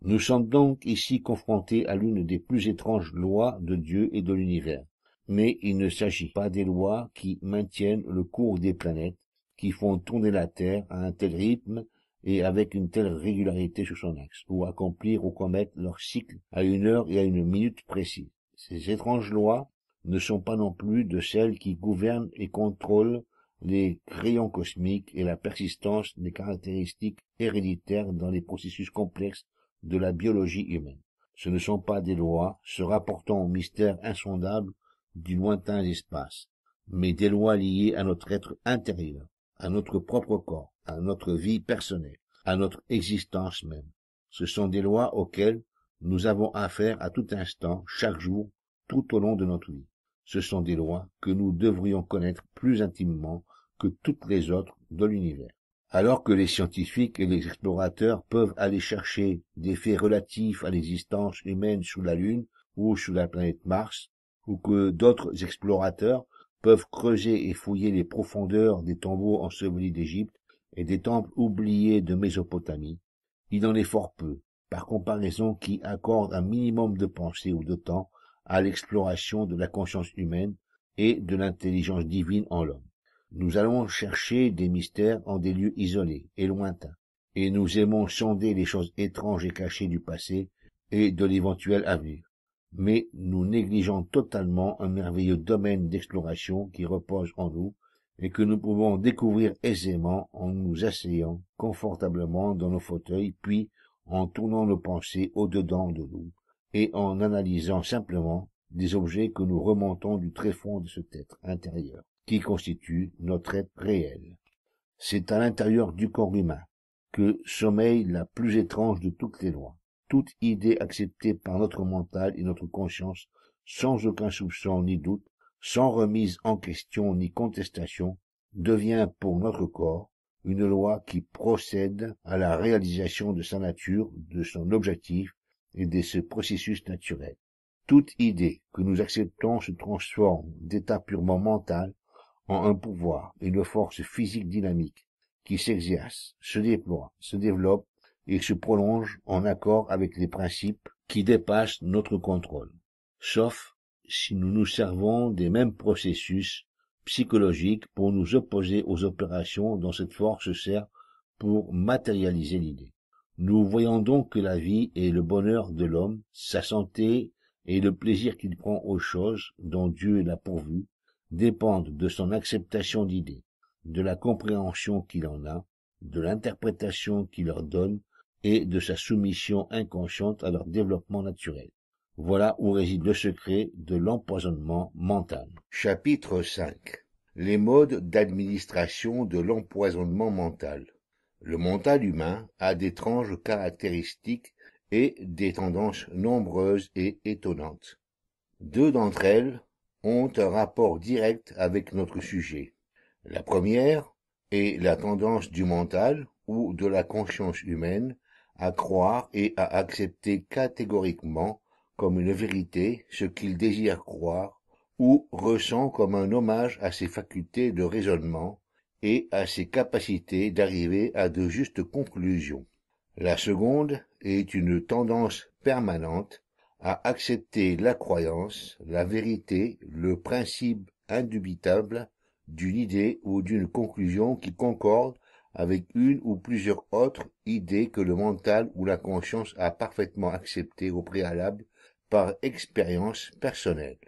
Nous sommes donc ici confrontés à l'une des plus étranges lois de Dieu et de l'univers. Mais il ne s'agit pas des lois qui maintiennent le cours des planètes, qui font tourner la Terre à un tel rythme et avec une telle régularité sur son axe, ou accomplir ou commettre leur cycle à une heure et à une minute précise. Ces étranges lois ne sont pas non plus de celles qui gouvernent et contrôlent les crayons cosmiques et la persistance des caractéristiques héréditaires dans les processus complexes de la biologie humaine. Ce ne sont pas des lois se rapportant au mystère insondable du lointain espace, mais des lois liées à notre être intérieur, à notre propre corps, à notre vie personnelle, à notre existence même. Ce sont des lois auxquelles nous avons affaire à tout instant, chaque jour, tout au long de notre vie. Ce sont des lois que nous devrions connaître plus intimement que toutes les autres de l'univers. Alors que les scientifiques et les explorateurs peuvent aller chercher des faits relatifs à l'existence humaine sous la Lune ou sous la planète Mars, ou que d'autres explorateurs peuvent creuser et fouiller les profondeurs des tombeaux ensevelis d'Égypte et des temples oubliés de Mésopotamie, il en est fort peu, par comparaison qui accorde un minimum de pensée ou de temps à l'exploration de la conscience humaine et de l'intelligence divine en l'homme. Nous allons chercher des mystères en des lieux isolés et lointains, et nous aimons sonder les choses étranges et cachées du passé et de l'éventuel avenir mais nous négligeons totalement un merveilleux domaine d'exploration qui repose en nous et que nous pouvons découvrir aisément en nous asseyant confortablement dans nos fauteuils puis en tournant nos pensées au-dedans de nous et en analysant simplement des objets que nous remontons du tréfonds de cet être intérieur qui constitue notre être réel. C'est à l'intérieur du corps humain que sommeille la plus étrange de toutes les lois, toute idée acceptée par notre mental et notre conscience sans aucun soupçon ni doute, sans remise en question ni contestation, devient pour notre corps une loi qui procède à la réalisation de sa nature, de son objectif et de ce processus naturel. Toute idée que nous acceptons se transforme d'état purement mental en un pouvoir, une force physique dynamique, qui s'exerce, se déploie, se développe il se prolonge en accord avec les principes qui dépassent notre contrôle, sauf si nous nous servons des mêmes processus psychologiques pour nous opposer aux opérations dont cette force sert pour matérialiser l'idée. Nous voyons donc que la vie et le bonheur de l'homme, sa santé et le plaisir qu'il prend aux choses dont Dieu l'a pourvu dépendent de son acceptation d'idées, de la compréhension qu'il en a, de l'interprétation qu'il leur donne et de sa soumission inconsciente à leur développement naturel. Voilà où réside le secret de l'empoisonnement mental. Chapitre V. Les modes d'administration de l'empoisonnement mental. Le mental humain a d'étranges caractéristiques et des tendances nombreuses et étonnantes. Deux d'entre elles ont un rapport direct avec notre sujet. La première est la tendance du mental ou de la conscience humaine à croire et à accepter catégoriquement comme une vérité ce qu'il désire croire ou ressent comme un hommage à ses facultés de raisonnement et à ses capacités d'arriver à de justes conclusions. La seconde est une tendance permanente à accepter la croyance, la vérité, le principe indubitable d'une idée ou d'une conclusion qui concorde avec une ou plusieurs autres idées que le mental ou la conscience a parfaitement acceptées au préalable par expérience personnelle.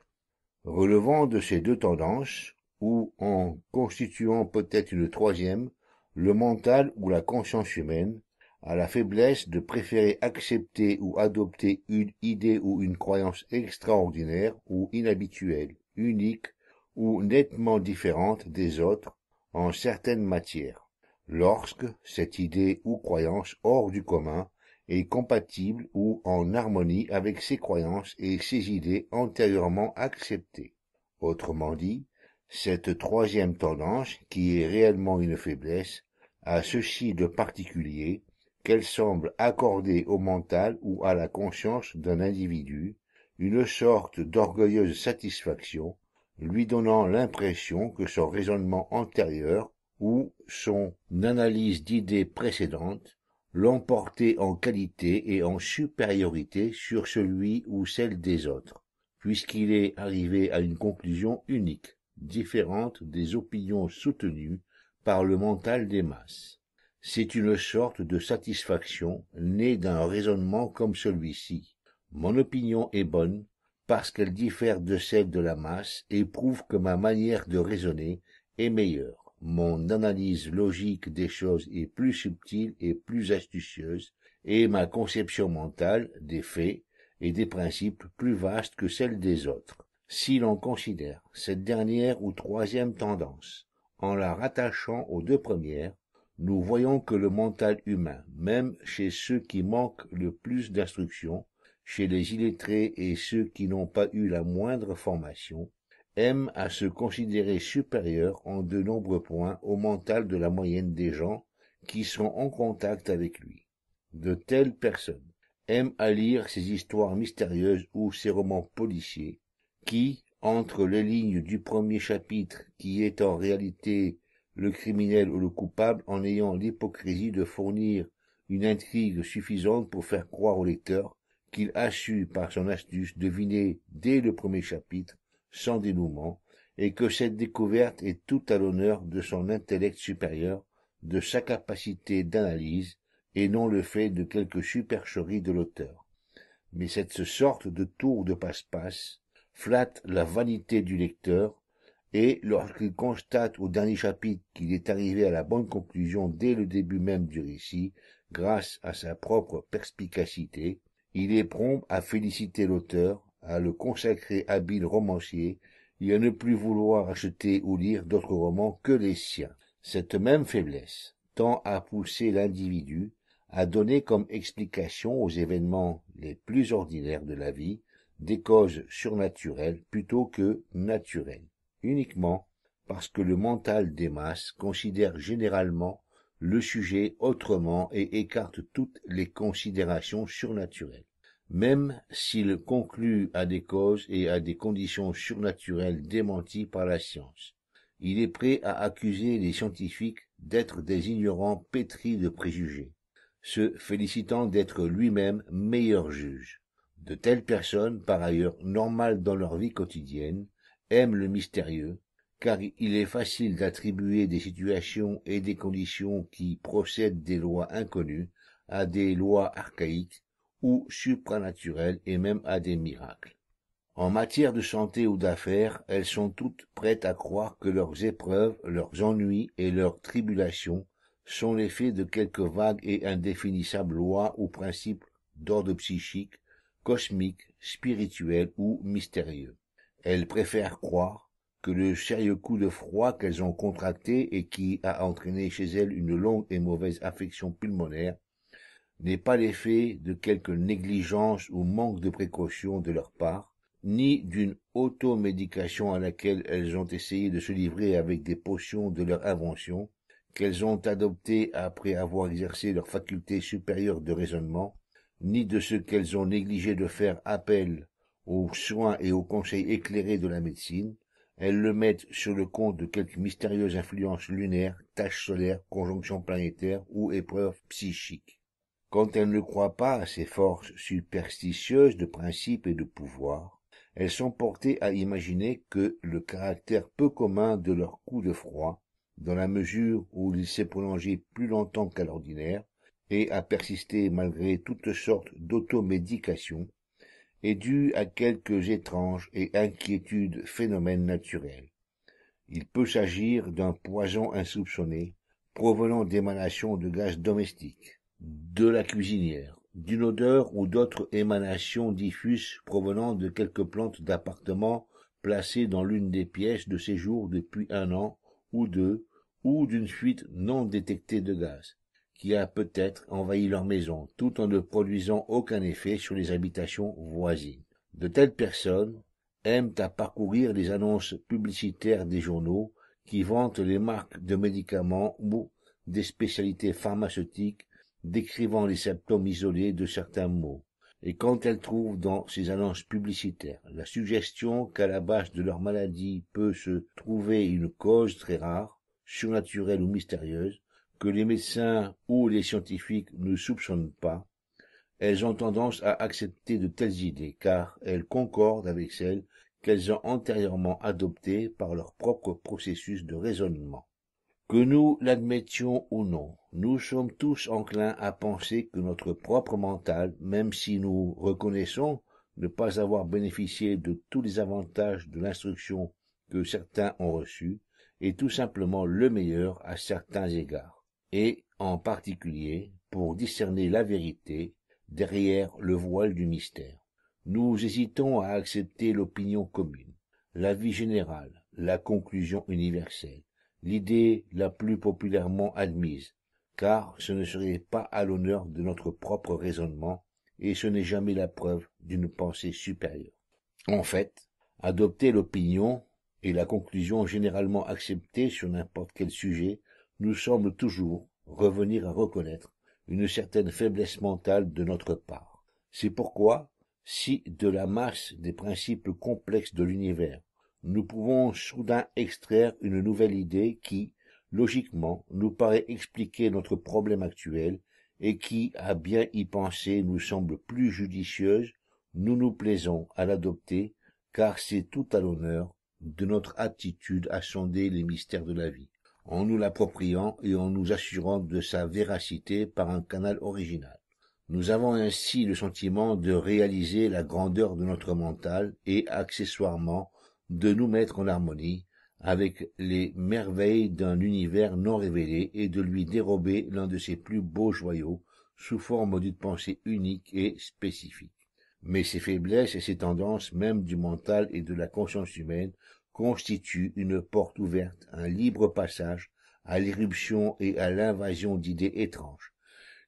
Relevant de ces deux tendances, ou en constituant peut-être une troisième, le mental ou la conscience humaine, a la faiblesse de préférer accepter ou adopter une idée ou une croyance extraordinaire ou inhabituelle, unique ou nettement différente des autres en certaines matières lorsque cette idée ou croyance hors du commun est compatible ou en harmonie avec ses croyances et ses idées antérieurement acceptées. Autrement dit, cette troisième tendance, qui est réellement une faiblesse, a ceci de particulier qu'elle semble accorder au mental ou à la conscience d'un individu une sorte d'orgueilleuse satisfaction, lui donnant l'impression que son raisonnement antérieur ou son analyse d'idées précédentes l'emportait en qualité et en supériorité sur celui ou celle des autres puisqu'il est arrivé à une conclusion unique différente des opinions soutenues par le mental des masses c'est une sorte de satisfaction née d'un raisonnement comme celui-ci mon opinion est bonne parce qu'elle diffère de celle de la masse et prouve que ma manière de raisonner est meilleure mon analyse logique des choses est plus subtile et plus astucieuse, et ma conception mentale des faits et des principes plus vaste que celle des autres, si l'on considère cette dernière ou troisième tendance. En la rattachant aux deux premières, nous voyons que le mental humain, même chez ceux qui manquent le plus d'instruction, chez les illettrés et ceux qui n'ont pas eu la moindre formation, aime à se considérer supérieur en de nombreux points au mental de la moyenne des gens qui sont en contact avec lui. De telles personnes aiment à lire ces histoires mystérieuses ou ses romans policiers qui, entre les lignes du premier chapitre qui est en réalité le criminel ou le coupable en ayant l'hypocrisie de fournir une intrigue suffisante pour faire croire au lecteur qu'il a su par son astuce deviner dès le premier chapitre sans dénouement, et que cette découverte est tout à l'honneur de son intellect supérieur, de sa capacité d'analyse, et non le fait de quelque supercherie de l'auteur. Mais cette sorte de tour de passe-passe flatte la vanité du lecteur, et lorsqu'il constate au dernier chapitre qu'il est arrivé à la bonne conclusion dès le début même du récit, grâce à sa propre perspicacité, il est prompt à féliciter l'auteur à le consacrer habile romancier et à ne plus vouloir acheter ou lire d'autres romans que les siens. Cette même faiblesse tend à pousser l'individu à donner comme explication aux événements les plus ordinaires de la vie des causes surnaturelles plutôt que naturelles, uniquement parce que le mental des masses considère généralement le sujet autrement et écarte toutes les considérations surnaturelles même s'il conclut à des causes et à des conditions surnaturelles démenties par la science. Il est prêt à accuser les scientifiques d'être des ignorants pétris de préjugés, se félicitant d'être lui-même meilleur juge. De telles personnes, par ailleurs normales dans leur vie quotidienne, aiment le mystérieux, car il est facile d'attribuer des situations et des conditions qui procèdent des lois inconnues à des lois archaïques ou supranaturelles et même à des miracles. En matière de santé ou d'affaires, elles sont toutes prêtes à croire que leurs épreuves, leurs ennuis et leurs tribulations sont l'effet de quelque vague et indéfinissable loi ou principe d'ordre psychique, cosmique, spirituel ou mystérieux. Elles préfèrent croire que le sérieux coup de froid qu'elles ont contracté et qui a entraîné chez elles une longue et mauvaise affection pulmonaire n'est pas l'effet de quelque négligence ou manque de précaution de leur part, ni d'une automédication à laquelle elles ont essayé de se livrer avec des potions de leur invention, qu'elles ont adoptées après avoir exercé leur faculté supérieure de raisonnement, ni de ce qu'elles ont négligé de faire appel aux soins et aux conseils éclairés de la médecine, elles le mettent sur le compte de quelque mystérieuse influence lunaire, tache solaire, conjonction planétaire ou épreuve psychique. Quand elles ne croient pas à ces forces superstitieuses de principe et de pouvoir, elles sont portées à imaginer que le caractère peu commun de leur coup de froid, dans la mesure où il s'est prolongé plus longtemps qu'à l'ordinaire, et a persisté malgré toutes sortes d'automédications, est dû à quelques étranges et inquiétudes phénomènes naturels. Il peut s'agir d'un poison insoupçonné, provenant d'émanations de gaz domestiques de la cuisinière, d'une odeur ou d'autres émanations diffuses provenant de quelque plante d'appartement placée dans l'une des pièces de séjour depuis un an ou deux, ou d'une fuite non détectée de gaz, qui a peut-être envahi leur maison, tout en ne produisant aucun effet sur les habitations voisines. De telles personnes aiment à parcourir les annonces publicitaires des journaux qui vantent les marques de médicaments ou des spécialités pharmaceutiques décrivant les symptômes isolés de certains maux, et quand elles trouvent dans ces annonces publicitaires la suggestion qu'à la base de leur maladie peut se trouver une cause très rare, surnaturelle ou mystérieuse, que les médecins ou les scientifiques ne soupçonnent pas, elles ont tendance à accepter de telles idées, car elles concordent avec celles qu'elles ont antérieurement adoptées par leur propre processus de raisonnement que nous l'admettions ou non nous sommes tous enclins à penser que notre propre mental même si nous reconnaissons ne pas avoir bénéficié de tous les avantages de l'instruction que certains ont reçue est tout simplement le meilleur à certains égards et en particulier pour discerner la vérité derrière le voile du mystère nous hésitons à accepter l'opinion commune la vie générale, la conclusion universelle l'idée la plus populairement admise car ce ne serait pas à l'honneur de notre propre raisonnement et ce n'est jamais la preuve d'une pensée supérieure en fait adopter l'opinion et la conclusion généralement acceptée sur n'importe quel sujet nous semble toujours revenir à reconnaître une certaine faiblesse mentale de notre part c'est pourquoi si de la masse des principes complexes de l'univers nous pouvons soudain extraire une nouvelle idée qui, logiquement, nous paraît expliquer notre problème actuel et qui, à bien y penser, nous semble plus judicieuse, nous nous plaisons à l'adopter, car c'est tout à l'honneur de notre attitude à sonder les mystères de la vie, en nous l'appropriant et en nous assurant de sa véracité par un canal original. Nous avons ainsi le sentiment de réaliser la grandeur de notre mental et, accessoirement, de nous mettre en harmonie avec les merveilles d'un univers non révélé et de lui dérober l'un de ses plus beaux joyaux sous forme d'une pensée unique et spécifique. Mais ces faiblesses et ces tendances même du mental et de la conscience humaine constituent une porte ouverte, un libre passage à l'irruption et à l'invasion d'idées étranges,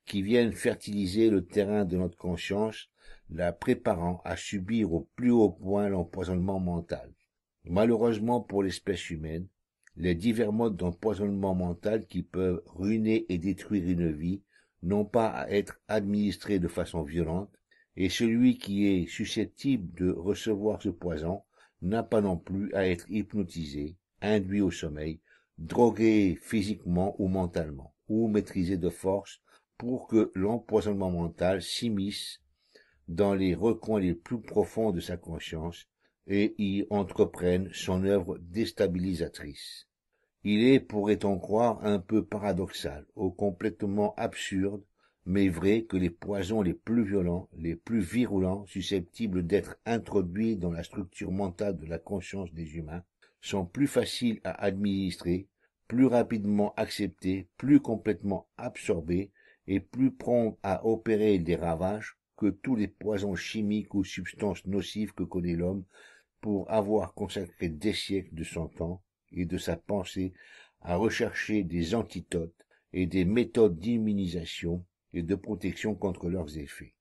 qui viennent fertiliser le terrain de notre conscience, la préparant à subir au plus haut point l'empoisonnement mental. Malheureusement pour l'espèce humaine, les divers modes d'empoisonnement mental qui peuvent ruiner et détruire une vie n'ont pas à être administrés de façon violente, et celui qui est susceptible de recevoir ce poison n'a pas non plus à être hypnotisé, induit au sommeil, drogué physiquement ou mentalement, ou maîtrisé de force pour que l'empoisonnement mental s'immisce dans les recoins les plus profonds de sa conscience et y entreprennent son œuvre déstabilisatrice. Il est, pourrait-on croire, un peu paradoxal, ou complètement absurde, mais vrai que les poisons les plus violents, les plus virulents, susceptibles d'être introduits dans la structure mentale de la conscience des humains, sont plus faciles à administrer, plus rapidement acceptés, plus complètement absorbés, et plus prompts à opérer des ravages que tous les poisons chimiques ou substances nocives que connaît l'homme pour avoir consacré des siècles de son temps et de sa pensée à rechercher des antidotes et des méthodes d'immunisation et de protection contre leurs effets.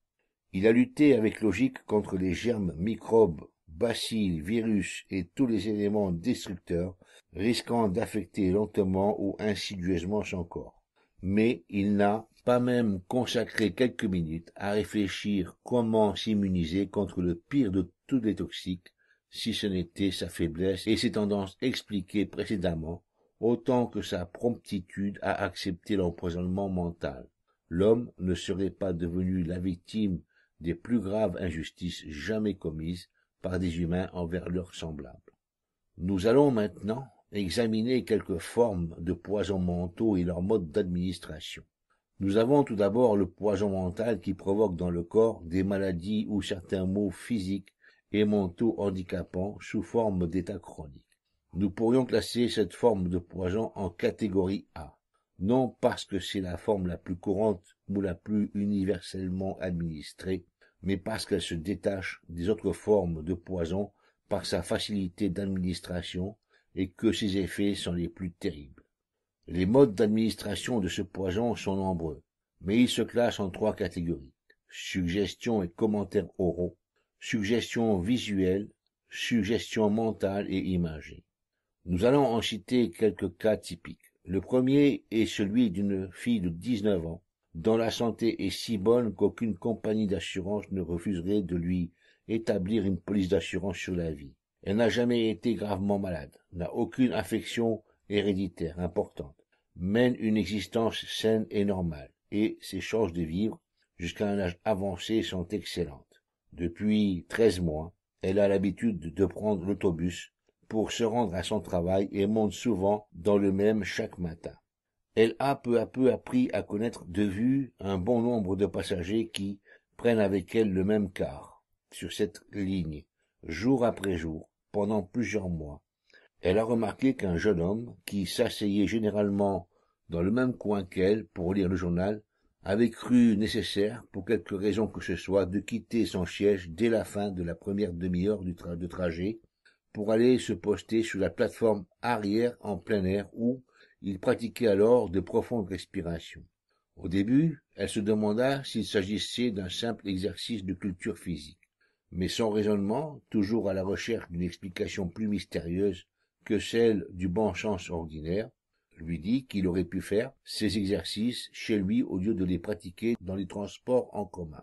Il a lutté avec logique contre les germes, microbes, bacilles, virus et tous les éléments destructeurs risquant d'affecter lentement ou insidieusement son corps. Mais il n'a pas même consacré quelques minutes à réfléchir comment s'immuniser contre le pire de tous les toxiques si ce n'était sa faiblesse et ses tendances expliquées précédemment, autant que sa promptitude à accepter l'empoisonnement mental. L'homme ne serait pas devenu la victime des plus graves injustices jamais commises par des humains envers leurs semblables. Nous allons maintenant examiner quelques formes de poisons mentaux et leur mode d'administration. Nous avons tout d'abord le poison mental qui provoque dans le corps des maladies ou certains maux physiques et handicapants handicapants sous forme d'état chronique. Nous pourrions classer cette forme de poison en catégorie A, non parce que c'est la forme la plus courante ou la plus universellement administrée, mais parce qu'elle se détache des autres formes de poison par sa facilité d'administration et que ses effets sont les plus terribles. Les modes d'administration de ce poison sont nombreux, mais ils se classent en trois catégories suggestions et commentaires oraux, suggestion visuelle, suggestion mentale et imagée. Nous allons en citer quelques cas typiques. Le premier est celui d'une fille de 19 ans, dont la santé est si bonne qu'aucune compagnie d'assurance ne refuserait de lui établir une police d'assurance sur la vie. Elle n'a jamais été gravement malade, n'a aucune affection héréditaire importante, mène une existence saine et normale, et ses chances de vivre jusqu'à un âge avancé sont excellentes. Depuis treize mois, elle a l'habitude de prendre l'autobus pour se rendre à son travail et monte souvent dans le même chaque matin. Elle a peu à peu appris à connaître de vue un bon nombre de passagers qui prennent avec elle le même car sur cette ligne, jour après jour, pendant plusieurs mois. Elle a remarqué qu'un jeune homme, qui s'asseyait généralement dans le même coin qu'elle pour lire le journal, avait cru nécessaire, pour quelque raison que ce soit, de quitter son siège dès la fin de la première demi-heure du de trajet pour aller se poster sur la plateforme arrière en plein air où il pratiquait alors de profondes respirations. Au début, elle se demanda s'il s'agissait d'un simple exercice de culture physique. Mais son raisonnement, toujours à la recherche d'une explication plus mystérieuse que celle du bon sens ordinaire, lui dit qu'il aurait pu faire ces exercices chez lui au lieu de les pratiquer dans les transports en commun.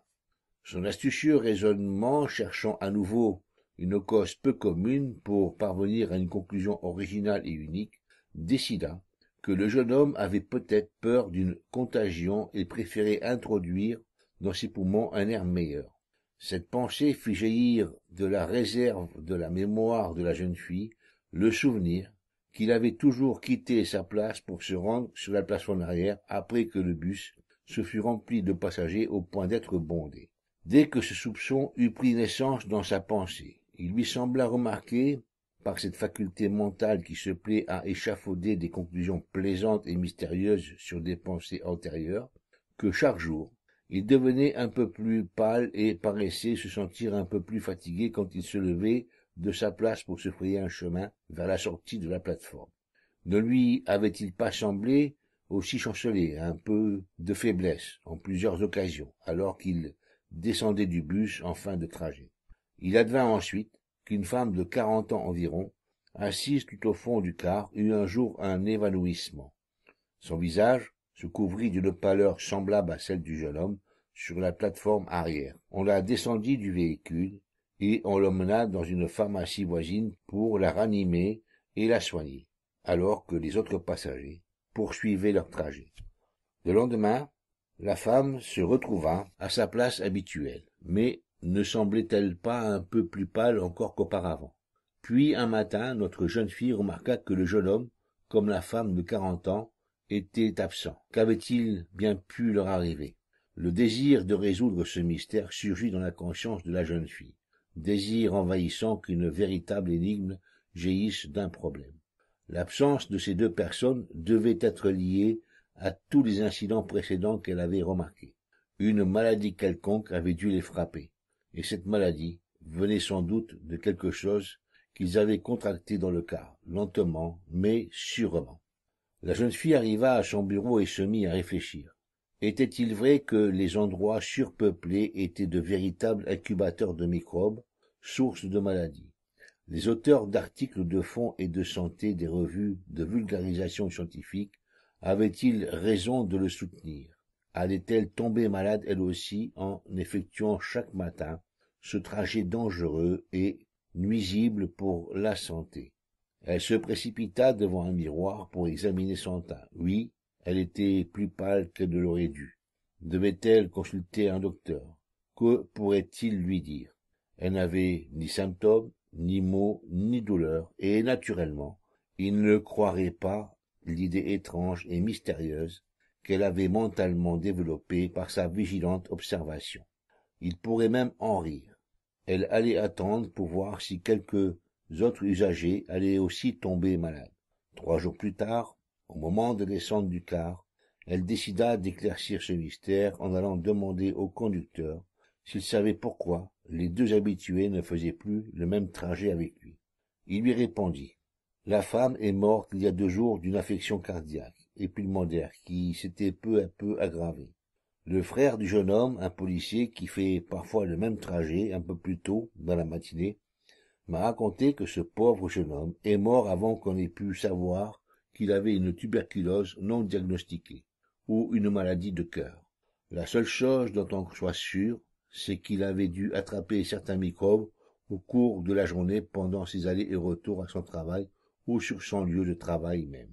Son astucieux raisonnement cherchant à nouveau une cause peu commune pour parvenir à une conclusion originale et unique, décida que le jeune homme avait peut-être peur d'une contagion et préférait introduire dans ses poumons un air meilleur. Cette pensée fit jaillir de la réserve de la mémoire de la jeune fille le souvenir qu'il avait toujours quitté sa place pour se rendre sur la en arrière après que le bus se fût rempli de passagers au point d'être bondé. Dès que ce soupçon eut pris naissance dans sa pensée, il lui sembla remarquer, par cette faculté mentale qui se plaît à échafauder des conclusions plaisantes et mystérieuses sur des pensées antérieures, que chaque jour, il devenait un peu plus pâle et paraissait se sentir un peu plus fatigué quand il se levait de sa place pour se frayer un chemin vers la sortie de la plateforme. Ne lui avait-il pas semblé aussi chanceler un peu de faiblesse en plusieurs occasions, alors qu'il descendait du bus en fin de trajet. Il advint ensuite qu'une femme de quarante ans environ, assise tout au fond du car, eut un jour un évanouissement. Son visage se couvrit d'une pâleur semblable à celle du jeune homme sur la plateforme arrière. On la descendit du véhicule et on l'emmena dans une pharmacie voisine pour la ranimer et la soigner, alors que les autres passagers poursuivaient leur trajet. Le lendemain, la femme se retrouva à sa place habituelle, mais ne semblait-elle pas un peu plus pâle encore qu'auparavant Puis un matin, notre jeune fille remarqua que le jeune homme, comme la femme de quarante ans, était absent. Qu'avait-il bien pu leur arriver Le désir de résoudre ce mystère surgit dans la conscience de la jeune fille désir envahissant qu'une véritable énigme jaillisse d'un problème. L'absence de ces deux personnes devait être liée à tous les incidents précédents qu'elle avait remarqués. Une maladie quelconque avait dû les frapper, et cette maladie venait sans doute de quelque chose qu'ils avaient contracté dans le car, lentement mais sûrement. La jeune fille arriva à son bureau et se mit à réfléchir. Était-il vrai que les endroits surpeuplés étaient de véritables incubateurs de microbes, sources de maladies Les auteurs d'articles de fond et de santé des revues de vulgarisation scientifique avaient-ils raison de le soutenir Allait-elle tomber malade elle aussi en effectuant chaque matin ce trajet dangereux et nuisible pour la santé Elle se précipita devant un miroir pour examiner son teint. Oui, elle était plus pâle qu'elle ne l'aurait dû. Devait-elle consulter un docteur Que pourrait-il lui dire Elle n'avait ni symptômes, ni maux, ni douleurs, et naturellement, il ne croirait pas l'idée étrange et mystérieuse qu'elle avait mentalement développée par sa vigilante observation. Il pourrait même en rire. Elle allait attendre pour voir si quelques autres usagers allaient aussi tomber malades. Trois jours plus tard, au moment de descendre du car elle décida d'éclaircir ce mystère en allant demander au conducteur s'il savait pourquoi les deux habitués ne faisaient plus le même trajet avec lui il lui répondit la femme est morte il y a deux jours d'une affection cardiaque et pulmonaire qui s'était peu à peu aggravée le frère du jeune homme un policier qui fait parfois le même trajet un peu plus tôt dans la matinée m'a raconté que ce pauvre jeune homme est mort avant qu'on ait pu savoir qu'il avait une tuberculose non diagnostiquée ou une maladie de cœur. La seule chose dont on soit sûr, c'est qu'il avait dû attraper certains microbes au cours de la journée pendant ses allées et retours à son travail ou sur son lieu de travail même.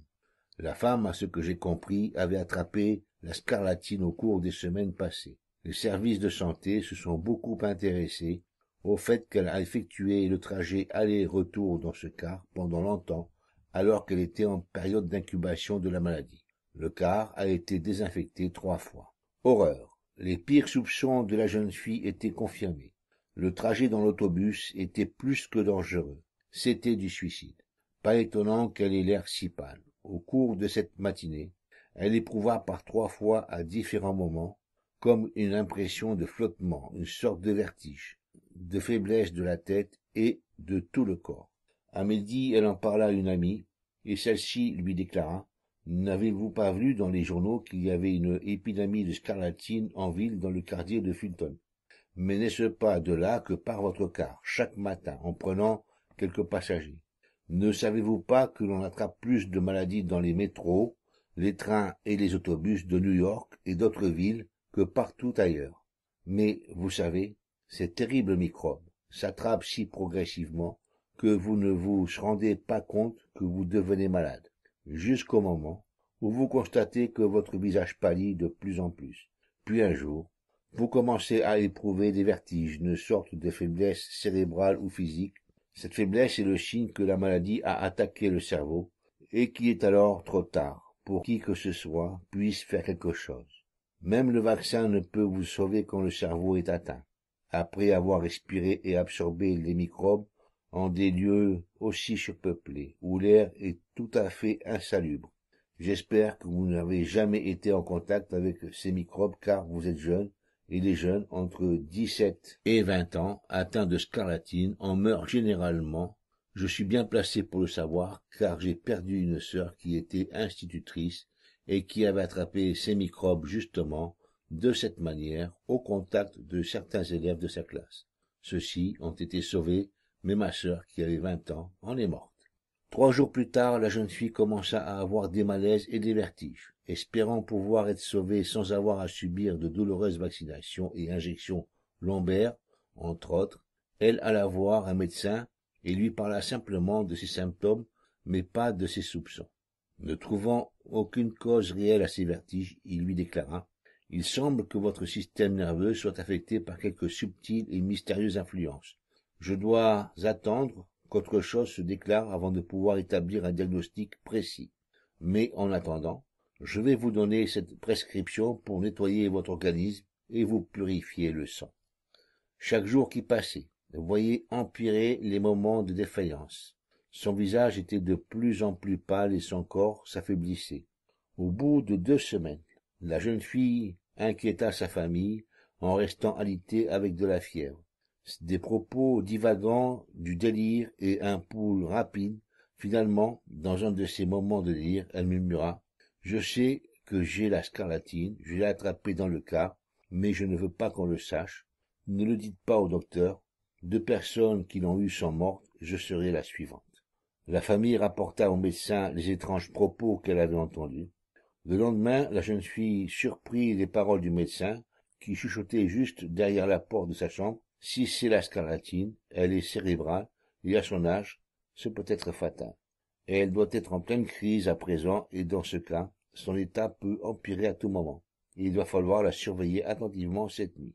La femme, à ce que j'ai compris, avait attrapé la scarlatine au cours des semaines passées. Les services de santé se sont beaucoup intéressés au fait qu'elle a effectué le trajet aller-retour dans ce car pendant longtemps alors qu'elle était en période d'incubation de la maladie. Le car a été désinfecté trois fois. Horreur. Les pires soupçons de la jeune fille étaient confirmés. Le trajet dans l'autobus était plus que dangereux. C'était du suicide. Pas étonnant qu'elle ait l'air si pâle. Au cours de cette matinée, elle éprouva par trois fois à différents moments comme une impression de flottement, une sorte de vertige, de faiblesse de la tête et de tout le corps. À midi elle en parla à une amie et celle-ci lui déclara n'avez-vous pas vu dans les journaux qu'il y avait une épidémie de scarlatine en ville dans le quartier de fulton mais n'est-ce pas de là que part votre car chaque matin en prenant quelques passagers ne savez-vous pas que l'on attrape plus de maladies dans les métros les trains et les autobus de New York et d'autres villes que partout ailleurs. Mais, vous savez, ces terribles microbes s'attrapent si progressivement que vous ne vous rendez pas compte que vous devenez malade, jusqu'au moment où vous constatez que votre visage pâlit de plus en plus. Puis un jour, vous commencez à éprouver des vertiges, une sorte de faiblesse cérébrale ou physique. Cette faiblesse est le signe que la maladie a attaqué le cerveau et qu'il est alors trop tard pour qui que ce soit puisse faire quelque chose. Même le vaccin ne peut vous sauver quand le cerveau est atteint. Après avoir respiré et absorbé les microbes, en des lieux aussi surpeuplés, où l'air est tout à fait insalubre. J'espère que vous n'avez jamais été en contact avec ces microbes car vous êtes jeune et les jeunes entre dix-sept et vingt ans atteints de scarlatine en meurent généralement. Je suis bien placé pour le savoir car j'ai perdu une sœur qui était institutrice et qui avait attrapé ces microbes justement de cette manière au contact de certains élèves de sa classe. Ceux-ci ont été sauvés mais ma sœur, qui avait vingt ans, en est morte. Trois jours plus tard, la jeune fille commença à avoir des malaises et des vertiges. Espérant pouvoir être sauvée sans avoir à subir de douloureuses vaccinations et injections lombaires, entre autres, elle alla voir un médecin et lui parla simplement de ses symptômes, mais pas de ses soupçons. Ne trouvant aucune cause réelle à ses vertiges, il lui déclara Il semble que votre système nerveux soit affecté par quelque subtile et mystérieuse influence je dois attendre qu'autre chose se déclare avant de pouvoir établir un diagnostic précis. Mais en attendant, je vais vous donner cette prescription pour nettoyer votre organisme et vous purifier le sang. Chaque jour qui passait, voyez empirer les moments de défaillance. Son visage était de plus en plus pâle et son corps s'affaiblissait. Au bout de deux semaines, la jeune fille inquiéta sa famille en restant alitée avec de la fièvre des propos divagants du délire et un pouls rapide. Finalement, dans un de ces moments de délire, elle murmura Je sais que j'ai la scarlatine, je l'ai attrapée dans le cas, mais je ne veux pas qu'on le sache. Ne le dites pas au docteur. Deux personnes qui l'ont eue sont mortes, je serai la suivante. La famille rapporta au médecin les étranges propos qu'elle avait entendus. Le lendemain, la jeune fille surprit les paroles du médecin, qui chuchotait juste derrière la porte de sa chambre si c'est la scarlatine, elle est cérébrale et à son âge, ce peut être fatal. elle doit être en pleine crise à présent et dans ce cas, son état peut empirer à tout moment. Il doit falloir la surveiller attentivement cette nuit.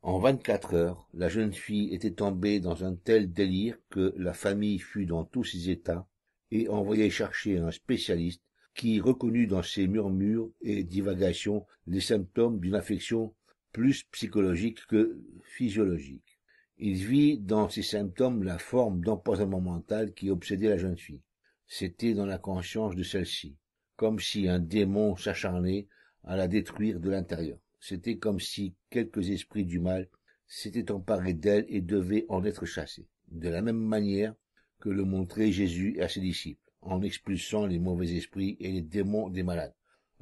En vingt-quatre heures, la jeune fille était tombée dans un tel délire que la famille fut dans tous ses états et envoyait chercher un spécialiste qui reconnut dans ses murmures et divagations les symptômes d'une affection plus psychologique que physiologique. Il vit dans ses symptômes la forme d'empoisonnement mental qui obsédait la jeune fille. C'était dans la conscience de celle-ci, comme si un démon s'acharnait à la détruire de l'intérieur. C'était comme si quelques esprits du mal s'étaient emparés d'elle et devaient en être chassés, de la même manière que le montrait Jésus à ses disciples, en expulsant les mauvais esprits et les démons des malades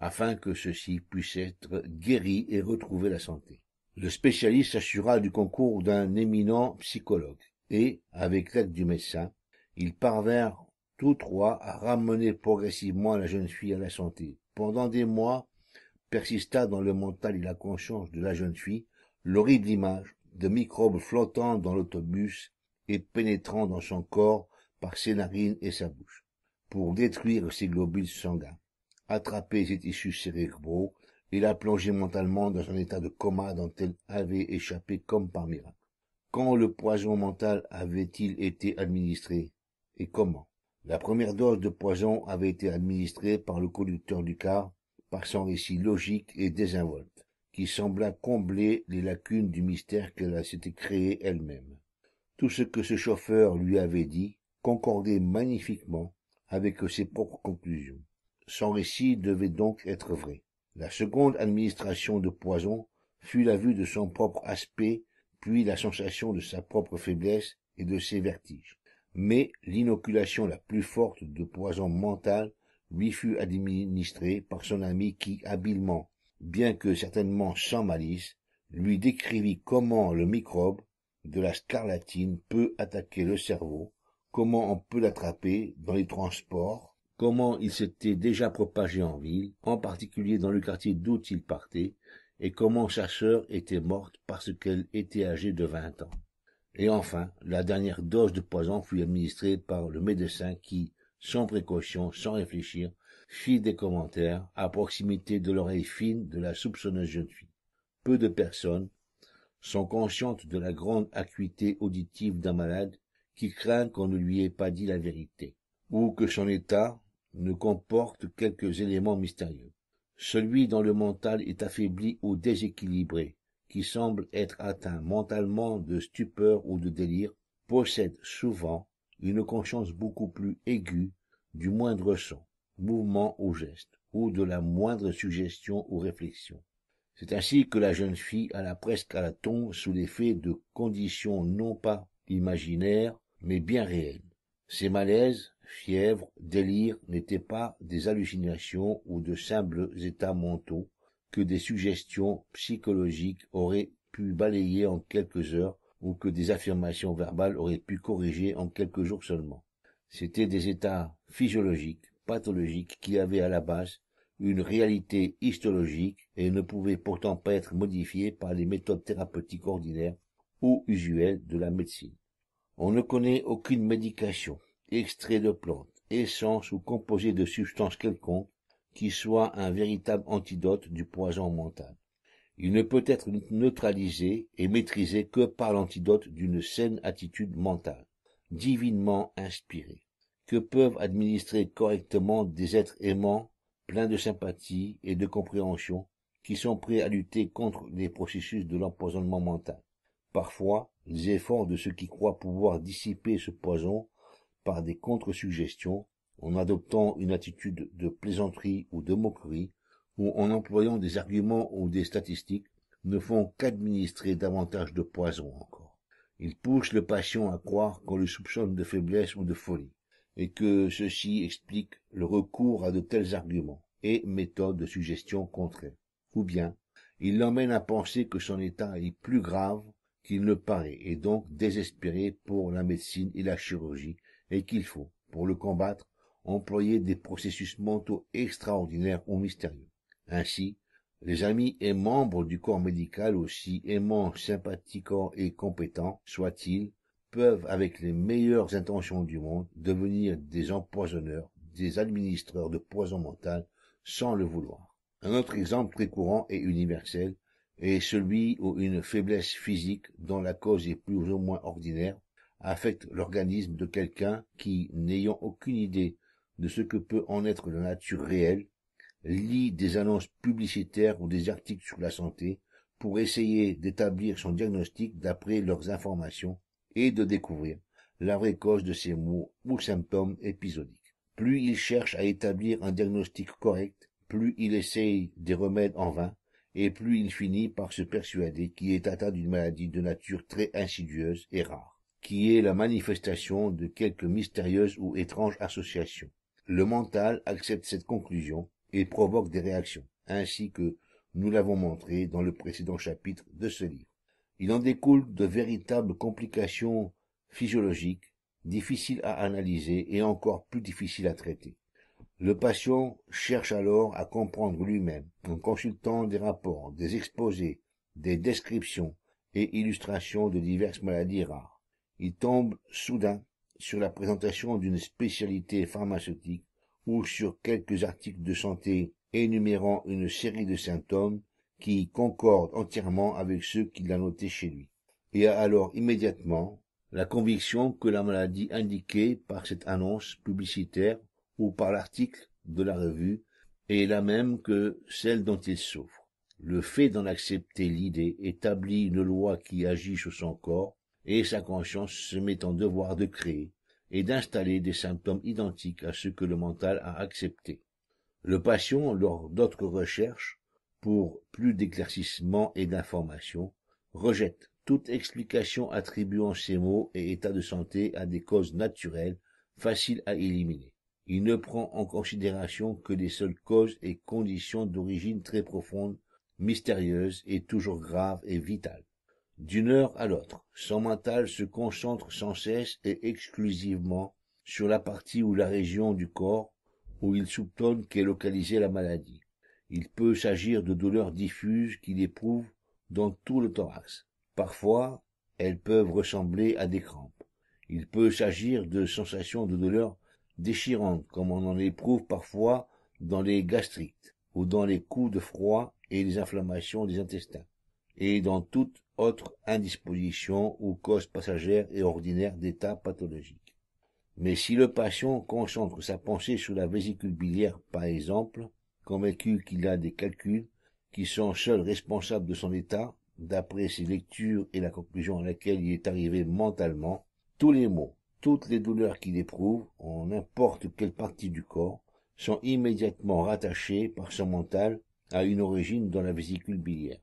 afin que ceux-ci puissent être guéris et retrouver la santé. Le spécialiste s'assura du concours d'un éminent psychologue et, avec l'aide du médecin, ils parvinrent tous trois à ramener progressivement la jeune fille à la santé. Pendant des mois, persista dans le mental et la conscience de la jeune fille l'horrible image de microbes flottant dans l'autobus et pénétrant dans son corps par ses narines et sa bouche, pour détruire ses globules sanguins. Attrapé ses tissus cérébraux, et la plongé mentalement dans un état de coma dont elle avait échappé comme par miracle. Quand le poison mental avait-il été administré et comment La première dose de poison avait été administrée par le conducteur du car, par son récit logique et désinvolte, qui sembla combler les lacunes du mystère qu'elle s'était créé elle-même. Tout ce que ce chauffeur lui avait dit concordait magnifiquement avec ses propres conclusions son récit devait donc être vrai. La seconde administration de poison fut la vue de son propre aspect, puis la sensation de sa propre faiblesse et de ses vertiges. Mais l'inoculation la plus forte de poison mental lui fut administrée par son ami qui, habilement, bien que certainement sans malice, lui décrivit comment le microbe de la scarlatine peut attaquer le cerveau, comment on peut l'attraper dans les transports, comment il s'était déjà propagé en ville, en particulier dans le quartier d'où il partait, et comment sa sœur était morte parce qu'elle était âgée de vingt ans. Et enfin, la dernière dose de poison fut administrée par le médecin qui, sans précaution, sans réfléchir, fit des commentaires à proximité de l'oreille fine de la soupçonneuse jeune fille. Peu de personnes sont conscientes de la grande acuité auditive d'un malade qui craint qu'on ne lui ait pas dit la vérité, ou que son état, ne comporte quelques éléments mystérieux. Celui dont le mental est affaibli ou déséquilibré, qui semble être atteint mentalement de stupeur ou de délire, possède souvent une conscience beaucoup plus aiguë du moindre son, mouvement ou geste, ou de la moindre suggestion ou réflexion. C'est ainsi que la jeune fille alla presque à la tombe sous l'effet de conditions non pas imaginaires, mais bien réelles. Ses malaises, fièvre, délire n'étaient pas des hallucinations ou de simples états mentaux que des suggestions psychologiques auraient pu balayer en quelques heures ou que des affirmations verbales auraient pu corriger en quelques jours seulement. C'étaient des états physiologiques, pathologiques, qui avaient à la base une réalité histologique et ne pouvaient pourtant pas être modifiés par les méthodes thérapeutiques ordinaires ou usuelles de la médecine. On ne connaît aucune médication Extrait de plantes, essence ou composé de substances quelconques, qui soient un véritable antidote du poison mental. Il ne peut être neutralisé et maîtrisé que par l'antidote d'une saine attitude mentale, divinement inspirée, que peuvent administrer correctement des êtres aimants, pleins de sympathie et de compréhension, qui sont prêts à lutter contre les processus de l'empoisonnement mental. Parfois, les efforts de ceux qui croient pouvoir dissiper ce poison par des contre-suggestions, en adoptant une attitude de plaisanterie ou de moquerie, ou en employant des arguments ou des statistiques, ne font qu'administrer davantage de poison encore. Ils poussent le patient à croire qu'on le soupçonne de faiblesse ou de folie, et que ceci explique le recours à de tels arguments et méthodes de suggestion contraires. Ou bien, ils l'emmènent à penser que son état est plus grave qu'il ne paraît, et donc désespéré pour la médecine et la chirurgie, et qu'il faut, pour le combattre, employer des processus mentaux extraordinaires ou mystérieux. Ainsi, les amis et membres du corps médical, aussi aimants, sympathiques et compétents soient-ils, peuvent, avec les meilleures intentions du monde, devenir des empoisonneurs, des administreurs de poison mental, sans le vouloir. Un autre exemple très courant et universel est celui où une faiblesse physique, dont la cause est plus ou moins ordinaire, affecte l'organisme de quelqu'un qui, n'ayant aucune idée de ce que peut en être la nature réelle, lit des annonces publicitaires ou des articles sur la santé pour essayer d'établir son diagnostic d'après leurs informations et de découvrir la vraie cause de ces maux ou symptômes épisodiques. Plus il cherche à établir un diagnostic correct, plus il essaye des remèdes en vain, et plus il finit par se persuader qu'il est atteint d'une maladie de nature très insidieuse et rare qui est la manifestation de quelque mystérieuse ou étrange association. Le mental accepte cette conclusion et provoque des réactions, ainsi que nous l'avons montré dans le précédent chapitre de ce livre. Il en découle de véritables complications physiologiques, difficiles à analyser et encore plus difficiles à traiter. Le patient cherche alors à comprendre lui-même en consultant des rapports, des exposés, des descriptions et illustrations de diverses maladies rares il tombe soudain sur la présentation d'une spécialité pharmaceutique ou sur quelques articles de santé énumérant une série de symptômes qui concordent entièrement avec ceux qu'il a notés chez lui, et a alors immédiatement la conviction que la maladie indiquée par cette annonce publicitaire ou par l'article de la revue est la même que celle dont il souffre. Le fait d'en accepter l'idée établit une loi qui agit sur son corps et sa conscience se met en devoir de créer et d'installer des symptômes identiques à ceux que le mental a acceptés. Le patient, lors d'autres recherches, pour plus d'éclaircissement et d'information, rejette toute explication attribuant ces maux et états de santé à des causes naturelles faciles à éliminer. Il ne prend en considération que les seules causes et conditions d'origine très profondes, mystérieuses et toujours graves et vitales d'une heure à l'autre. Son mental se concentre sans cesse et exclusivement sur la partie ou la région du corps où il soupçonne qu'est localisée la maladie. Il peut s'agir de douleurs diffuses qu'il éprouve dans tout le thorax. Parfois, elles peuvent ressembler à des crampes. Il peut s'agir de sensations de douleur déchirantes, comme on en éprouve parfois dans les gastrites ou dans les coups de froid et les inflammations des intestins et dans toute autre indisposition ou cause passagère et ordinaire d'état pathologique. Mais si le patient concentre sa pensée sur la vésicule biliaire, par exemple, convaincu qu'il a des calculs qui sont seuls responsables de son état, d'après ses lectures et la conclusion à laquelle il est arrivé mentalement, tous les maux, toutes les douleurs qu'il éprouve, en n'importe quelle partie du corps, sont immédiatement rattachés par son mental à une origine dans la vésicule biliaire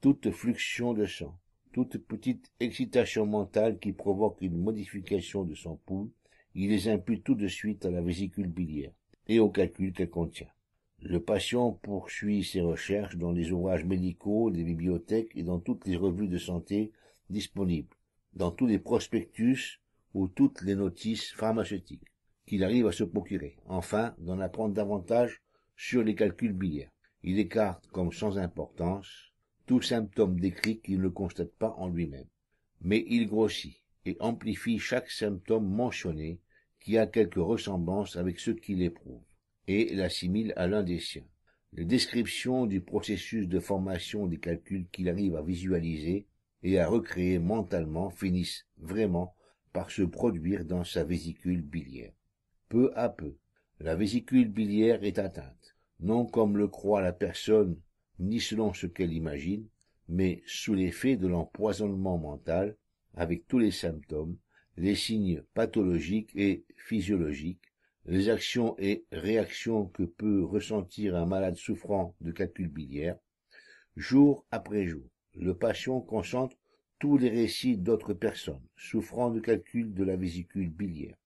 toute fluxion de sang, toute petite excitation mentale qui provoque une modification de son pouls, il les impute tout de suite à la vésicule biliaire et aux calculs qu'elle contient. Le patient poursuit ses recherches dans les ouvrages médicaux, les bibliothèques et dans toutes les revues de santé disponibles, dans tous les prospectus ou toutes les notices pharmaceutiques qu'il arrive à se procurer. Enfin, d'en apprendre davantage sur les calculs biliaires. Il écarte comme sans importance tout symptôme décrit qu'il ne constate pas en lui-même. Mais il grossit et amplifie chaque symptôme mentionné qui a quelque ressemblance avec ceux qu'il éprouve et l'assimile à l'un des siens. Les descriptions du processus de formation des calculs qu'il arrive à visualiser et à recréer mentalement finissent vraiment par se produire dans sa vésicule biliaire. Peu à peu, la vésicule biliaire est atteinte, non comme le croit la personne ni selon ce qu'elle imagine, mais sous l'effet de l'empoisonnement mental, avec tous les symptômes, les signes pathologiques et physiologiques, les actions et réactions que peut ressentir un malade souffrant de calcul biliaire, jour après jour. Le patient concentre tous les récits d'autres personnes souffrant de calcul de la vésicule biliaire,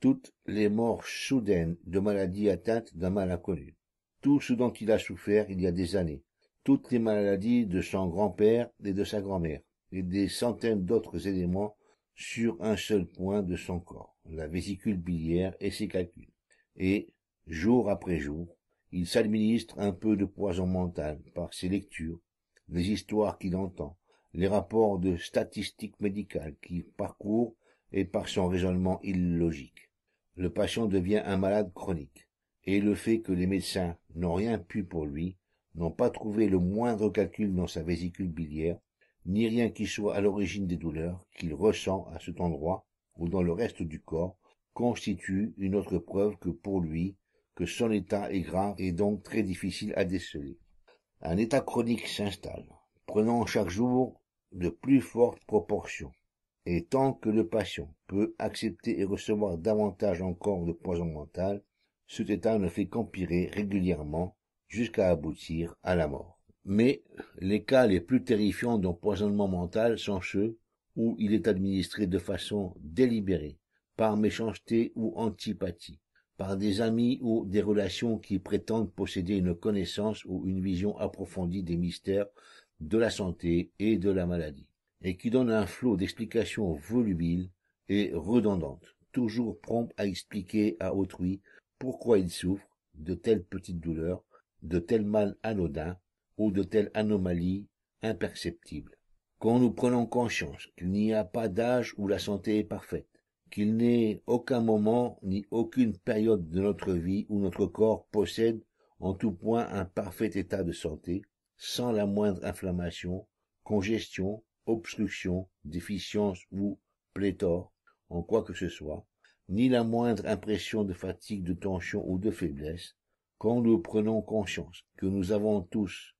toutes les morts soudaines de maladies atteintes d'un mal inconnu, tout ce dont il a souffert il y a des années, toutes les maladies de son grand-père et de sa grand-mère, et des centaines d'autres éléments sur un seul point de son corps, la vésicule biliaire et ses calculs. Et, jour après jour, il s'administre un peu de poison mental par ses lectures, les histoires qu'il entend, les rapports de statistiques médicales qu'il parcourt et par son raisonnement illogique. Le patient devient un malade chronique, et le fait que les médecins n'ont rien pu pour lui n'ont pas trouvé le moindre calcul dans sa vésicule biliaire, ni rien qui soit à l'origine des douleurs qu'il ressent à cet endroit ou dans le reste du corps, constitue une autre preuve que pour lui que son état est grave et donc très difficile à déceler. Un état chronique s'installe, prenant chaque jour de plus fortes proportions, et tant que le patient peut accepter et recevoir davantage encore de poison mental, cet état ne fait qu'empirer régulièrement jusqu'à aboutir à la mort. Mais les cas les plus terrifiants d'empoisonnement mental sont ceux où il est administré de façon délibérée, par méchanceté ou antipathie, par des amis ou des relations qui prétendent posséder une connaissance ou une vision approfondie des mystères de la santé et de la maladie, et qui donnent un flot d'explications volubiles et redondantes, toujours promptes à expliquer à autrui pourquoi il souffre de telles petites douleurs de tel mal anodin ou de telle anomalie imperceptible. Quand nous prenons conscience qu'il n'y a pas d'âge où la santé est parfaite, qu'il n'est aucun moment ni aucune période de notre vie où notre corps possède en tout point un parfait état de santé, sans la moindre inflammation, congestion, obstruction, déficience ou pléthore, en quoi que ce soit, ni la moindre impression de fatigue, de tension ou de faiblesse, quand nous prenons conscience que nous avons tous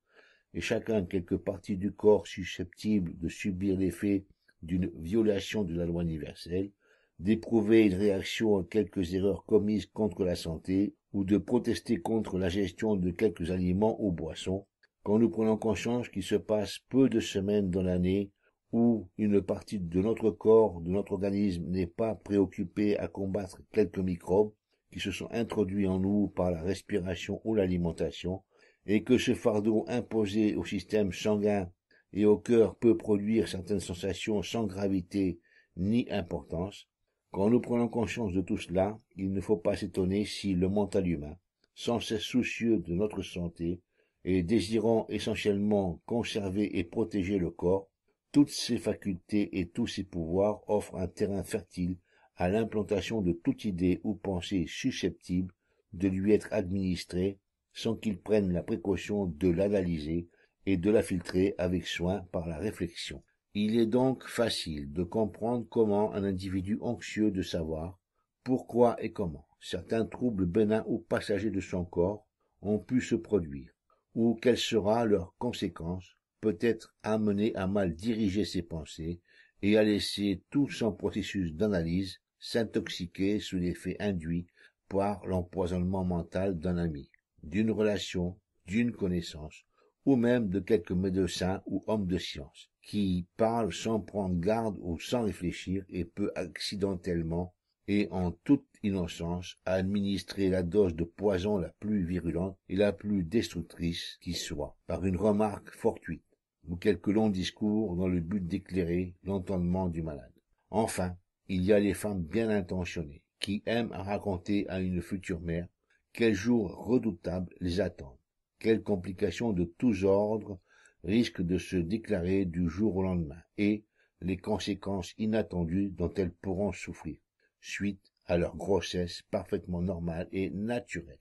et chacun quelque partie du corps susceptible de subir l'effet d'une violation de la loi universelle, d'éprouver une réaction à quelques erreurs commises contre la santé ou de protester contre la gestion de quelques aliments ou boissons, quand nous prenons conscience qu'il se passe peu de semaines dans l'année où une partie de notre corps, de notre organisme n'est pas préoccupée à combattre quelques microbes, qui se sont introduits en nous par la respiration ou l'alimentation, et que ce fardeau imposé au système sanguin et au cœur peut produire certaines sensations sans gravité ni importance, quand nous prenons conscience de tout cela, il ne faut pas s'étonner si le mental humain, sans cesse soucieux de notre santé, et désirant essentiellement conserver et protéger le corps, toutes ses facultés et tous ses pouvoirs offrent un terrain fertile à l'implantation de toute idée ou pensée susceptible de lui être administrée sans qu'il prenne la précaution de l'analyser et de la filtrer avec soin par la réflexion. Il est donc facile de comprendre comment un individu anxieux de savoir pourquoi et comment certains troubles bénins ou passagers de son corps ont pu se produire, ou quelles sera leur conséquence, peut-être amené à mal diriger ses pensées et à laisser tout son processus d'analyse s'intoxiquer sous l'effet induit par l'empoisonnement mental d'un ami, d'une relation, d'une connaissance, ou même de quelque médecin ou homme de science, qui parle sans prendre garde ou sans réfléchir et peut accidentellement et en toute innocence administrer la dose de poison la plus virulente et la plus destructrice qui soit, par une remarque fortuite, ou quelques longs discours dans le but d'éclairer l'entendement du malade. Enfin, il y a les femmes bien intentionnées qui aiment à raconter à une future mère quels jours redoutables les attendent, quelles complications de tous ordres risquent de se déclarer du jour au lendemain et les conséquences inattendues dont elles pourront souffrir, suite à leur grossesse parfaitement normale et naturelle.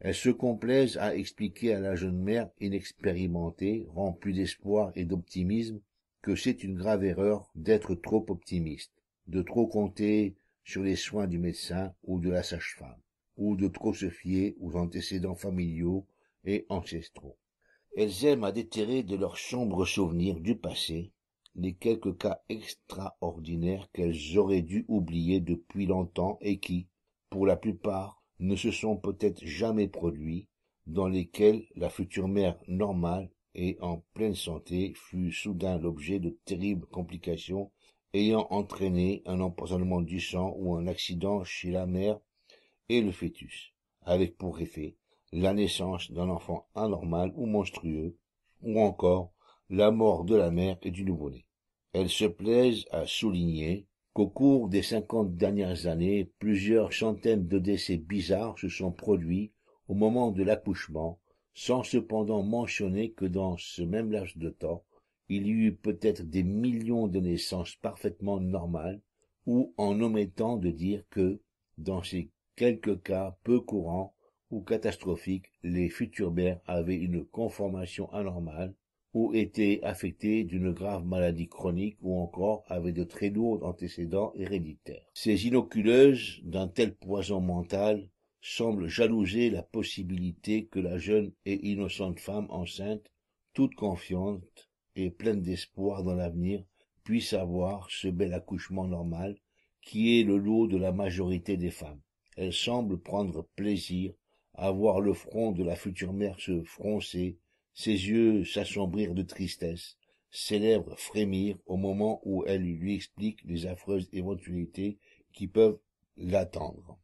Elles se complaisent à expliquer à la jeune mère inexpérimentée, remplie d'espoir et d'optimisme, que c'est une grave erreur d'être trop optimiste de trop compter sur les soins du médecin ou de la sage-femme, ou de trop se fier aux antécédents familiaux et ancestraux. Elles aiment à déterrer de leurs sombres souvenirs du passé les quelques cas extraordinaires qu'elles auraient dû oublier depuis longtemps et qui, pour la plupart, ne se sont peut-être jamais produits, dans lesquels la future mère normale et en pleine santé fut soudain l'objet de terribles complications ayant entraîné un empoisonnement du sang ou un accident chez la mère et le fœtus, avec pour effet la naissance d'un enfant anormal ou monstrueux, ou encore la mort de la mère et du nouveau-né. Elle se plaise à souligner qu'au cours des cinquante dernières années, plusieurs centaines de décès bizarres se sont produits au moment de l'accouchement, sans cependant mentionner que dans ce même laps de temps, il y eut peut-être des millions de naissances parfaitement normales, ou en omettant de dire que, dans ces quelques cas peu courants ou catastrophiques, les futurbères avaient une conformation anormale, ou étaient affectés d'une grave maladie chronique ou encore avaient de très lourds antécédents héréditaires. Ces inoculeuses d'un tel poison mental semblent jalouser la possibilité que la jeune et innocente femme enceinte, toute confiante, pleine d'espoir dans l'avenir, puisse avoir ce bel accouchement normal qui est le lot de la majorité des femmes. Elle semble prendre plaisir à voir le front de la future mère se froncer, ses yeux s'assombrir de tristesse, ses lèvres frémir au moment où elle lui explique les affreuses éventualités qui peuvent l'attendre.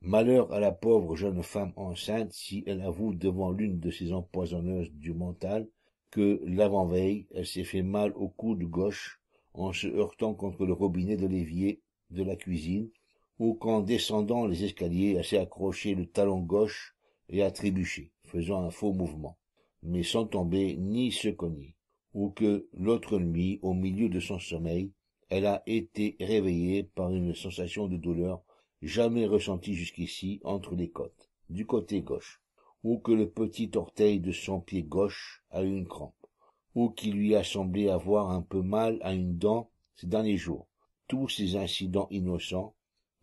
Malheur à la pauvre jeune femme enceinte si elle avoue devant l'une de ces empoisonneuses du mental que, l'avant-veille, elle s'est fait mal au coude gauche en se heurtant contre le robinet de l'évier de la cuisine, ou qu'en descendant les escaliers, elle s'est accrochée le talon gauche et a trébuché, faisant un faux mouvement, mais sans tomber ni se cogner, ou que, l'autre nuit, au milieu de son sommeil, elle a été réveillée par une sensation de douleur jamais ressentie jusqu'ici entre les côtes, du côté gauche ou que le petit orteil de son pied gauche a une crampe, ou qu'il lui a semblé avoir un peu mal à une dent ces derniers jours. Tous ces incidents innocents,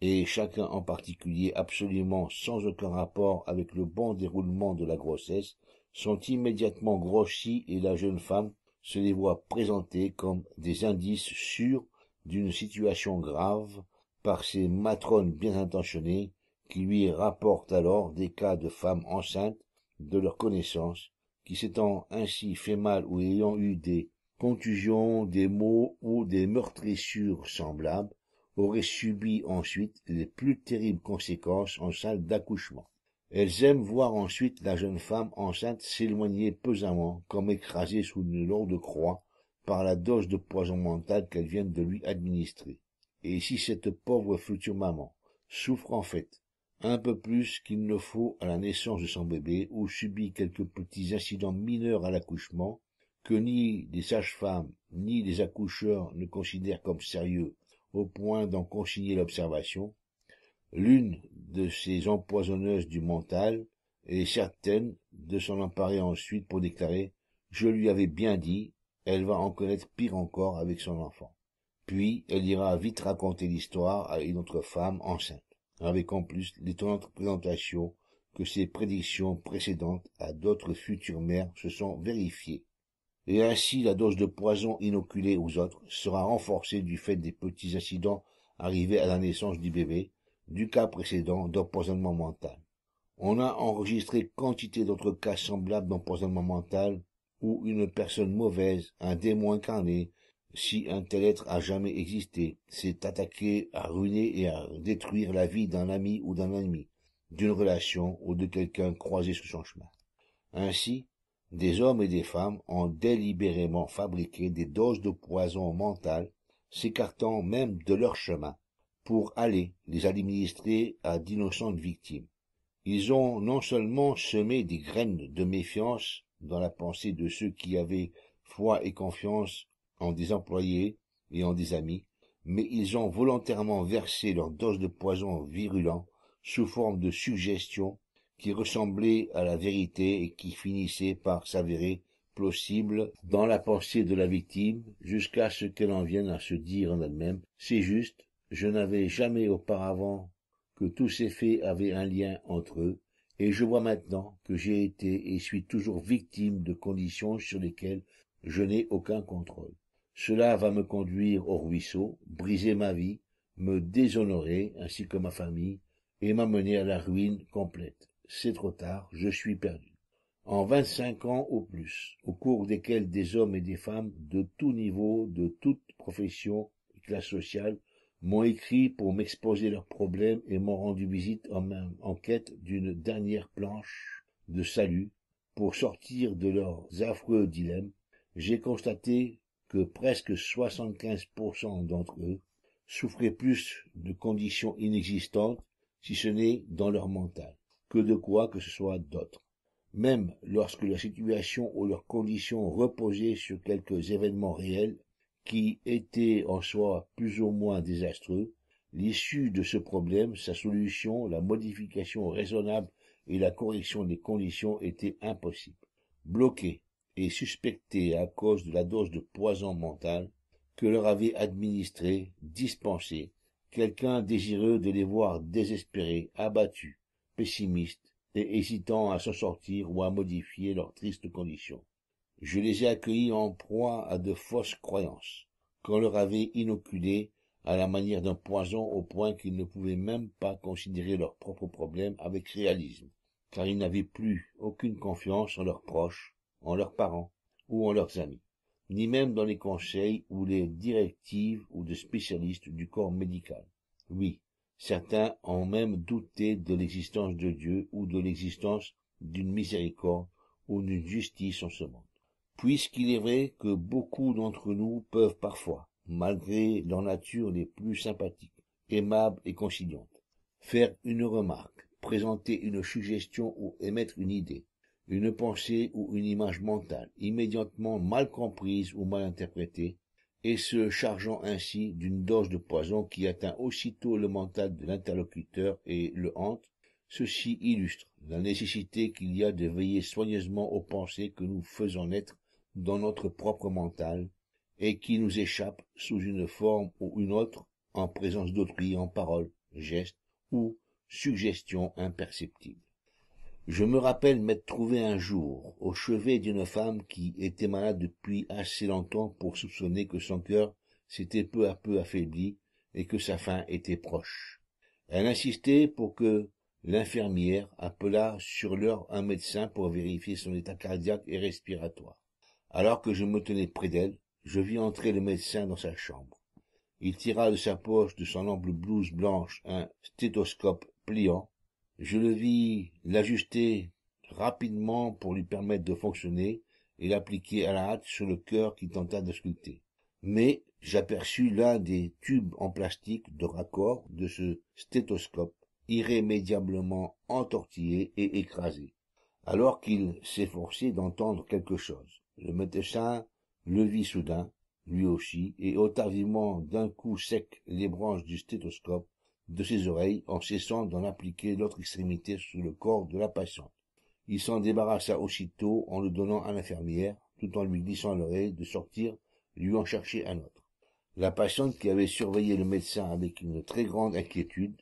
et chacun en particulier absolument sans aucun rapport avec le bon déroulement de la grossesse, sont immédiatement grossis et la jeune femme se les voit présenter comme des indices sûrs d'une situation grave par ces matrones bien intentionnées qui lui rapportent alors des cas de femmes enceintes de leur connaissance, qui s'étant ainsi fait mal ou ayant eu des contusions, des maux ou des meurtrissures semblables, auraient subi ensuite les plus terribles conséquences en salle d'accouchement. Elles aiment voir ensuite la jeune femme enceinte s'éloigner pesamment, comme écrasée sous une lourde croix, par la dose de poison mental qu'elle vient de lui administrer. Et si cette pauvre future maman souffre en fait un peu plus qu'il ne faut à la naissance de son bébé ou subit quelques petits incidents mineurs à l'accouchement que ni des sages-femmes ni les accoucheurs ne considèrent comme sérieux au point d'en consigner l'observation l'une de ces empoisonneuses du mental est certaine de s'en emparer ensuite pour déclarer je lui avais bien dit elle va en connaître pire encore avec son enfant puis elle ira vite raconter l'histoire à une autre femme enceinte avec en plus l'étonnante présentation que ses prédictions précédentes à d'autres futures mères se sont vérifiées. Et ainsi la dose de poison inoculée aux autres sera renforcée du fait des petits incidents arrivés à la naissance du bébé, du cas précédent d'empoisonnement mental. On a enregistré quantité d'autres cas semblables d'empoisonnement mental où une personne mauvaise, un démon incarné, si un tel être a jamais existé, s'est attaqué à ruiner et à détruire la vie d'un ami ou d'un ennemi, d'une relation ou de quelqu'un croisé sur son chemin. Ainsi, des hommes et des femmes ont délibérément fabriqué des doses de poison mental, s'écartant même de leur chemin, pour aller les administrer à d'innocentes victimes. Ils ont non seulement semé des graines de méfiance dans la pensée de ceux qui avaient foi et confiance en des employés et en des amis, mais ils ont volontairement versé leur dose de poison virulent sous forme de suggestions qui ressemblaient à la vérité et qui finissaient par s'avérer plausible dans la pensée de la victime jusqu'à ce qu'elle en vienne à se dire en elle-même c'est juste je n'avais jamais auparavant que tous ces faits avaient un lien entre eux et je vois maintenant que j'ai été et suis toujours victime de conditions sur lesquelles je n'ai aucun contrôle cela va me conduire au ruisseau, briser ma vie, me déshonorer, ainsi que ma famille, et m'amener à la ruine complète. C'est trop tard, je suis perdu. En vingt-cinq ans au plus, au cours desquels des hommes et des femmes de tout niveau, de toute profession et classe sociale m'ont écrit pour m'exposer leurs problèmes et m'ont rendu visite en, en quête d'une dernière planche de salut pour sortir de leurs affreux dilemmes, j'ai constaté que presque 75% d'entre eux souffraient plus de conditions inexistantes, si ce n'est dans leur mental, que de quoi que ce soit d'autre. Même lorsque leur situation ou leurs conditions reposaient sur quelques événements réels, qui étaient en soi plus ou moins désastreux, l'issue de ce problème, sa solution, la modification raisonnable et la correction des conditions étaient impossibles. Bloqués, et suspectés à cause de la dose de poison mental que leur avait administré, dispensé, quelqu'un désireux de les voir désespérés, abattus, pessimistes et hésitant à s'en sortir ou à modifier leur triste condition. Je les ai accueillis en proie à de fausses croyances, qu'on leur avait inoculées à la manière d'un poison au point qu'ils ne pouvaient même pas considérer leurs propres problèmes avec réalisme, car ils n'avaient plus aucune confiance en leurs proches, en leurs parents ou en leurs amis, ni même dans les conseils ou les directives ou de spécialistes du corps médical. Oui, certains ont même douté de l'existence de Dieu ou de l'existence d'une miséricorde ou d'une justice en ce monde. Puisqu'il est vrai que beaucoup d'entre nous peuvent parfois, malgré leur nature les plus sympathiques, aimables et conciliantes, faire une remarque, présenter une suggestion ou émettre une idée, une pensée ou une image mentale, immédiatement mal comprise ou mal interprétée, et se chargeant ainsi d'une dose de poison qui atteint aussitôt le mental de l'interlocuteur et le hante, ceci illustre la nécessité qu'il y a de veiller soigneusement aux pensées que nous faisons naître dans notre propre mental et qui nous échappent sous une forme ou une autre en présence d'autrui en paroles, gestes ou suggestions imperceptibles. Je me rappelle m'être trouvé un jour au chevet d'une femme qui était malade depuis assez longtemps pour soupçonner que son cœur s'était peu à peu affaibli et que sa fin était proche. Elle insistait pour que l'infirmière appelât sur l'heure un médecin pour vérifier son état cardiaque et respiratoire. Alors que je me tenais près d'elle, je vis entrer le médecin dans sa chambre. Il tira de sa poche de son ample blouse blanche un stéthoscope pliant je le vis l'ajuster rapidement pour lui permettre de fonctionner et l'appliquer à la hâte sur le cœur qui tenta de sculpter. Mais j'aperçus l'un des tubes en plastique de raccord de ce stéthoscope irrémédiablement entortillé et écrasé, alors qu'il s'efforçait d'entendre quelque chose. Le médecin le vit soudain, lui aussi, et au vivement d'un coup sec les branches du stéthoscope de ses oreilles en cessant d'en appliquer l'autre extrémité sur le corps de la patiente. Il s'en débarrassa aussitôt en le donnant à l'infirmière, tout en lui glissant l'oreille de sortir lui en chercher un autre. La patiente qui avait surveillé le médecin avec une très grande inquiétude,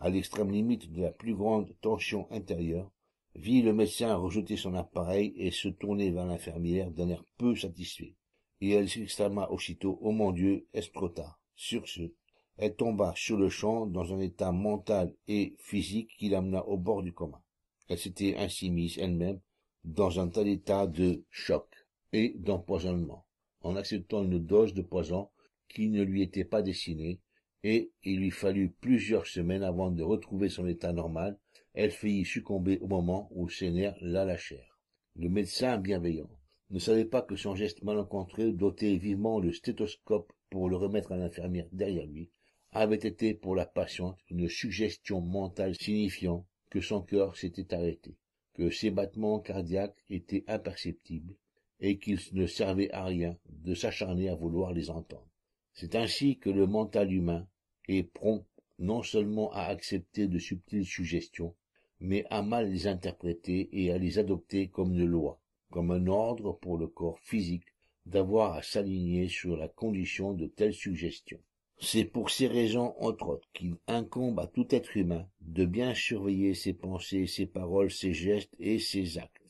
à l'extrême limite de la plus grande tension intérieure, vit le médecin rejeter son appareil et se tourner vers l'infirmière d'un air peu satisfait. Et elle s'exclama aussitôt, oh mon Dieu, est-ce trop tard? Sur ce, elle tomba sur-le-champ dans un état mental et physique qui l'amena au bord du coma. Elle s'était ainsi mise elle-même dans un tel état de choc et d'empoisonnement, en acceptant une dose de poison qui ne lui était pas destinée, et il lui fallut plusieurs semaines avant de retrouver son état normal. Elle faillit succomber au moment où ses nerfs la lâchèrent. Le médecin bienveillant ne savait pas que son geste malencontreux dotait vivement le stéthoscope pour le remettre à l'infirmière derrière lui, avait été pour la patiente une suggestion mentale signifiant que son cœur s'était arrêté, que ses battements cardiaques étaient imperceptibles et qu'il ne servait à rien de s'acharner à vouloir les entendre. C'est ainsi que le mental humain est prompt non seulement à accepter de subtiles suggestions, mais à mal les interpréter et à les adopter comme une loi, comme un ordre pour le corps physique d'avoir à s'aligner sur la condition de telles suggestions. C'est pour ces raisons, entre autres, qu'il incombe à tout être humain de bien surveiller ses pensées, ses paroles, ses gestes et ses actes.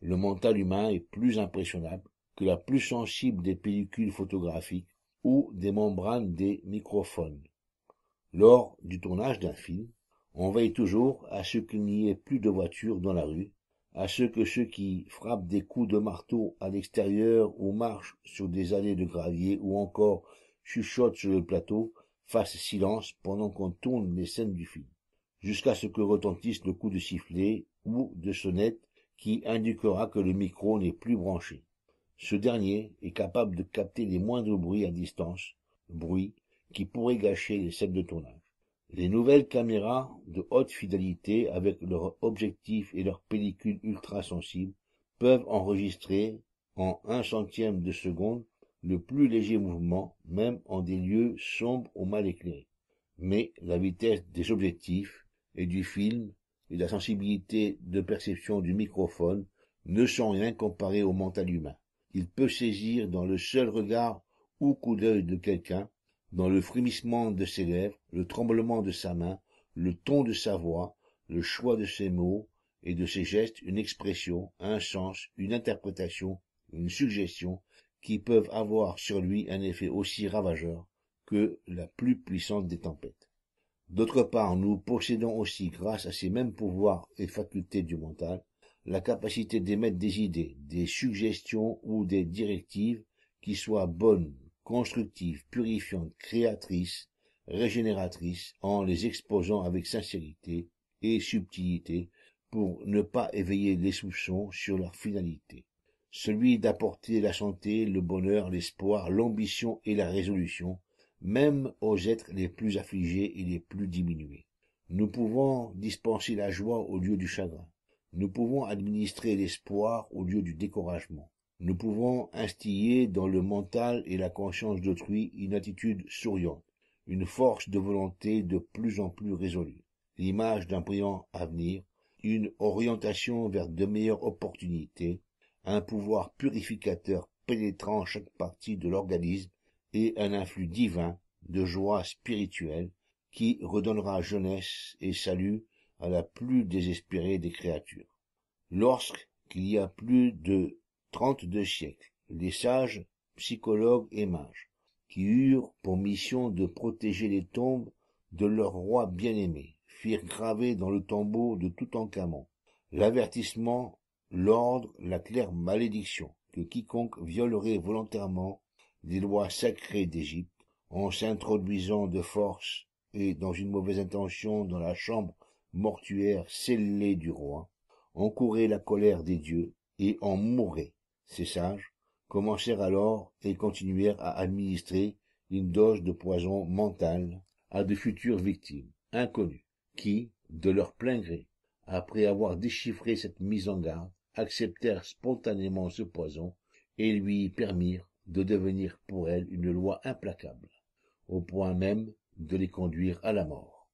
Le mental humain est plus impressionnable que la plus sensible des pellicules photographiques ou des membranes des microphones. Lors du tournage d'un film, on veille toujours à ce qu'il n'y ait plus de voitures dans la rue, à ce que ceux qui frappent des coups de marteau à l'extérieur ou marchent sur des allées de gravier ou encore chuchote sur le plateau, fasse silence pendant qu'on tourne les scènes du film, jusqu'à ce que retentisse le coup de sifflet ou de sonnette qui indiquera que le micro n'est plus branché. Ce dernier est capable de capter les moindres bruits à distance, bruits qui pourraient gâcher les scènes de tournage. Les nouvelles caméras de haute fidélité avec leurs objectif et leurs pellicules ultra sensible peuvent enregistrer en un centième de seconde le plus léger mouvement, même en des lieux sombres ou mal éclairés. Mais la vitesse des objectifs et du film et la sensibilité de perception du microphone ne sont rien comparés au mental humain. Il peut saisir dans le seul regard ou coup d'œil de quelqu'un, dans le frémissement de ses lèvres, le tremblement de sa main, le ton de sa voix, le choix de ses mots et de ses gestes une expression, un sens, une interprétation, une suggestion qui peuvent avoir sur lui un effet aussi ravageur que la plus puissante des tempêtes. D'autre part, nous possédons aussi, grâce à ces mêmes pouvoirs et facultés du mental, la capacité d'émettre des idées, des suggestions ou des directives qui soient bonnes, constructives, purifiantes, créatrices, régénératrices, en les exposant avec sincérité et subtilité pour ne pas éveiller les soupçons sur leur finalité celui d'apporter la santé, le bonheur, l'espoir, l'ambition et la résolution, même aux êtres les plus affligés et les plus diminués. Nous pouvons dispenser la joie au lieu du chagrin. Nous pouvons administrer l'espoir au lieu du découragement. Nous pouvons instiller dans le mental et la conscience d'autrui une attitude souriante, une force de volonté de plus en plus résolue, l'image d'un brillant avenir, une orientation vers de meilleures opportunités, un pouvoir purificateur pénétrant chaque partie de l'organisme et un influx divin de joie spirituelle qui redonnera jeunesse et salut à la plus désespérée des créatures. Lorsqu'il y a plus de trente-deux siècles, les sages, psychologues et mages, qui eurent pour mission de protéger les tombes de leur roi bien-aimé, firent graver dans le tombeau de tout Toutankhamon l'avertissement l'ordre la claire malédiction que quiconque violerait volontairement les lois sacrées d'égypte en s'introduisant de force et dans une mauvaise intention dans la chambre mortuaire scellée du roi encourait la colère des dieux et en mourait ces sages commencèrent alors et continuèrent à administrer une dose de poison mental à de futures victimes inconnues qui de leur plein gré après avoir déchiffré cette mise en garde acceptèrent spontanément ce poison et lui permirent de devenir pour elle une loi implacable, au point même de les conduire à la mort.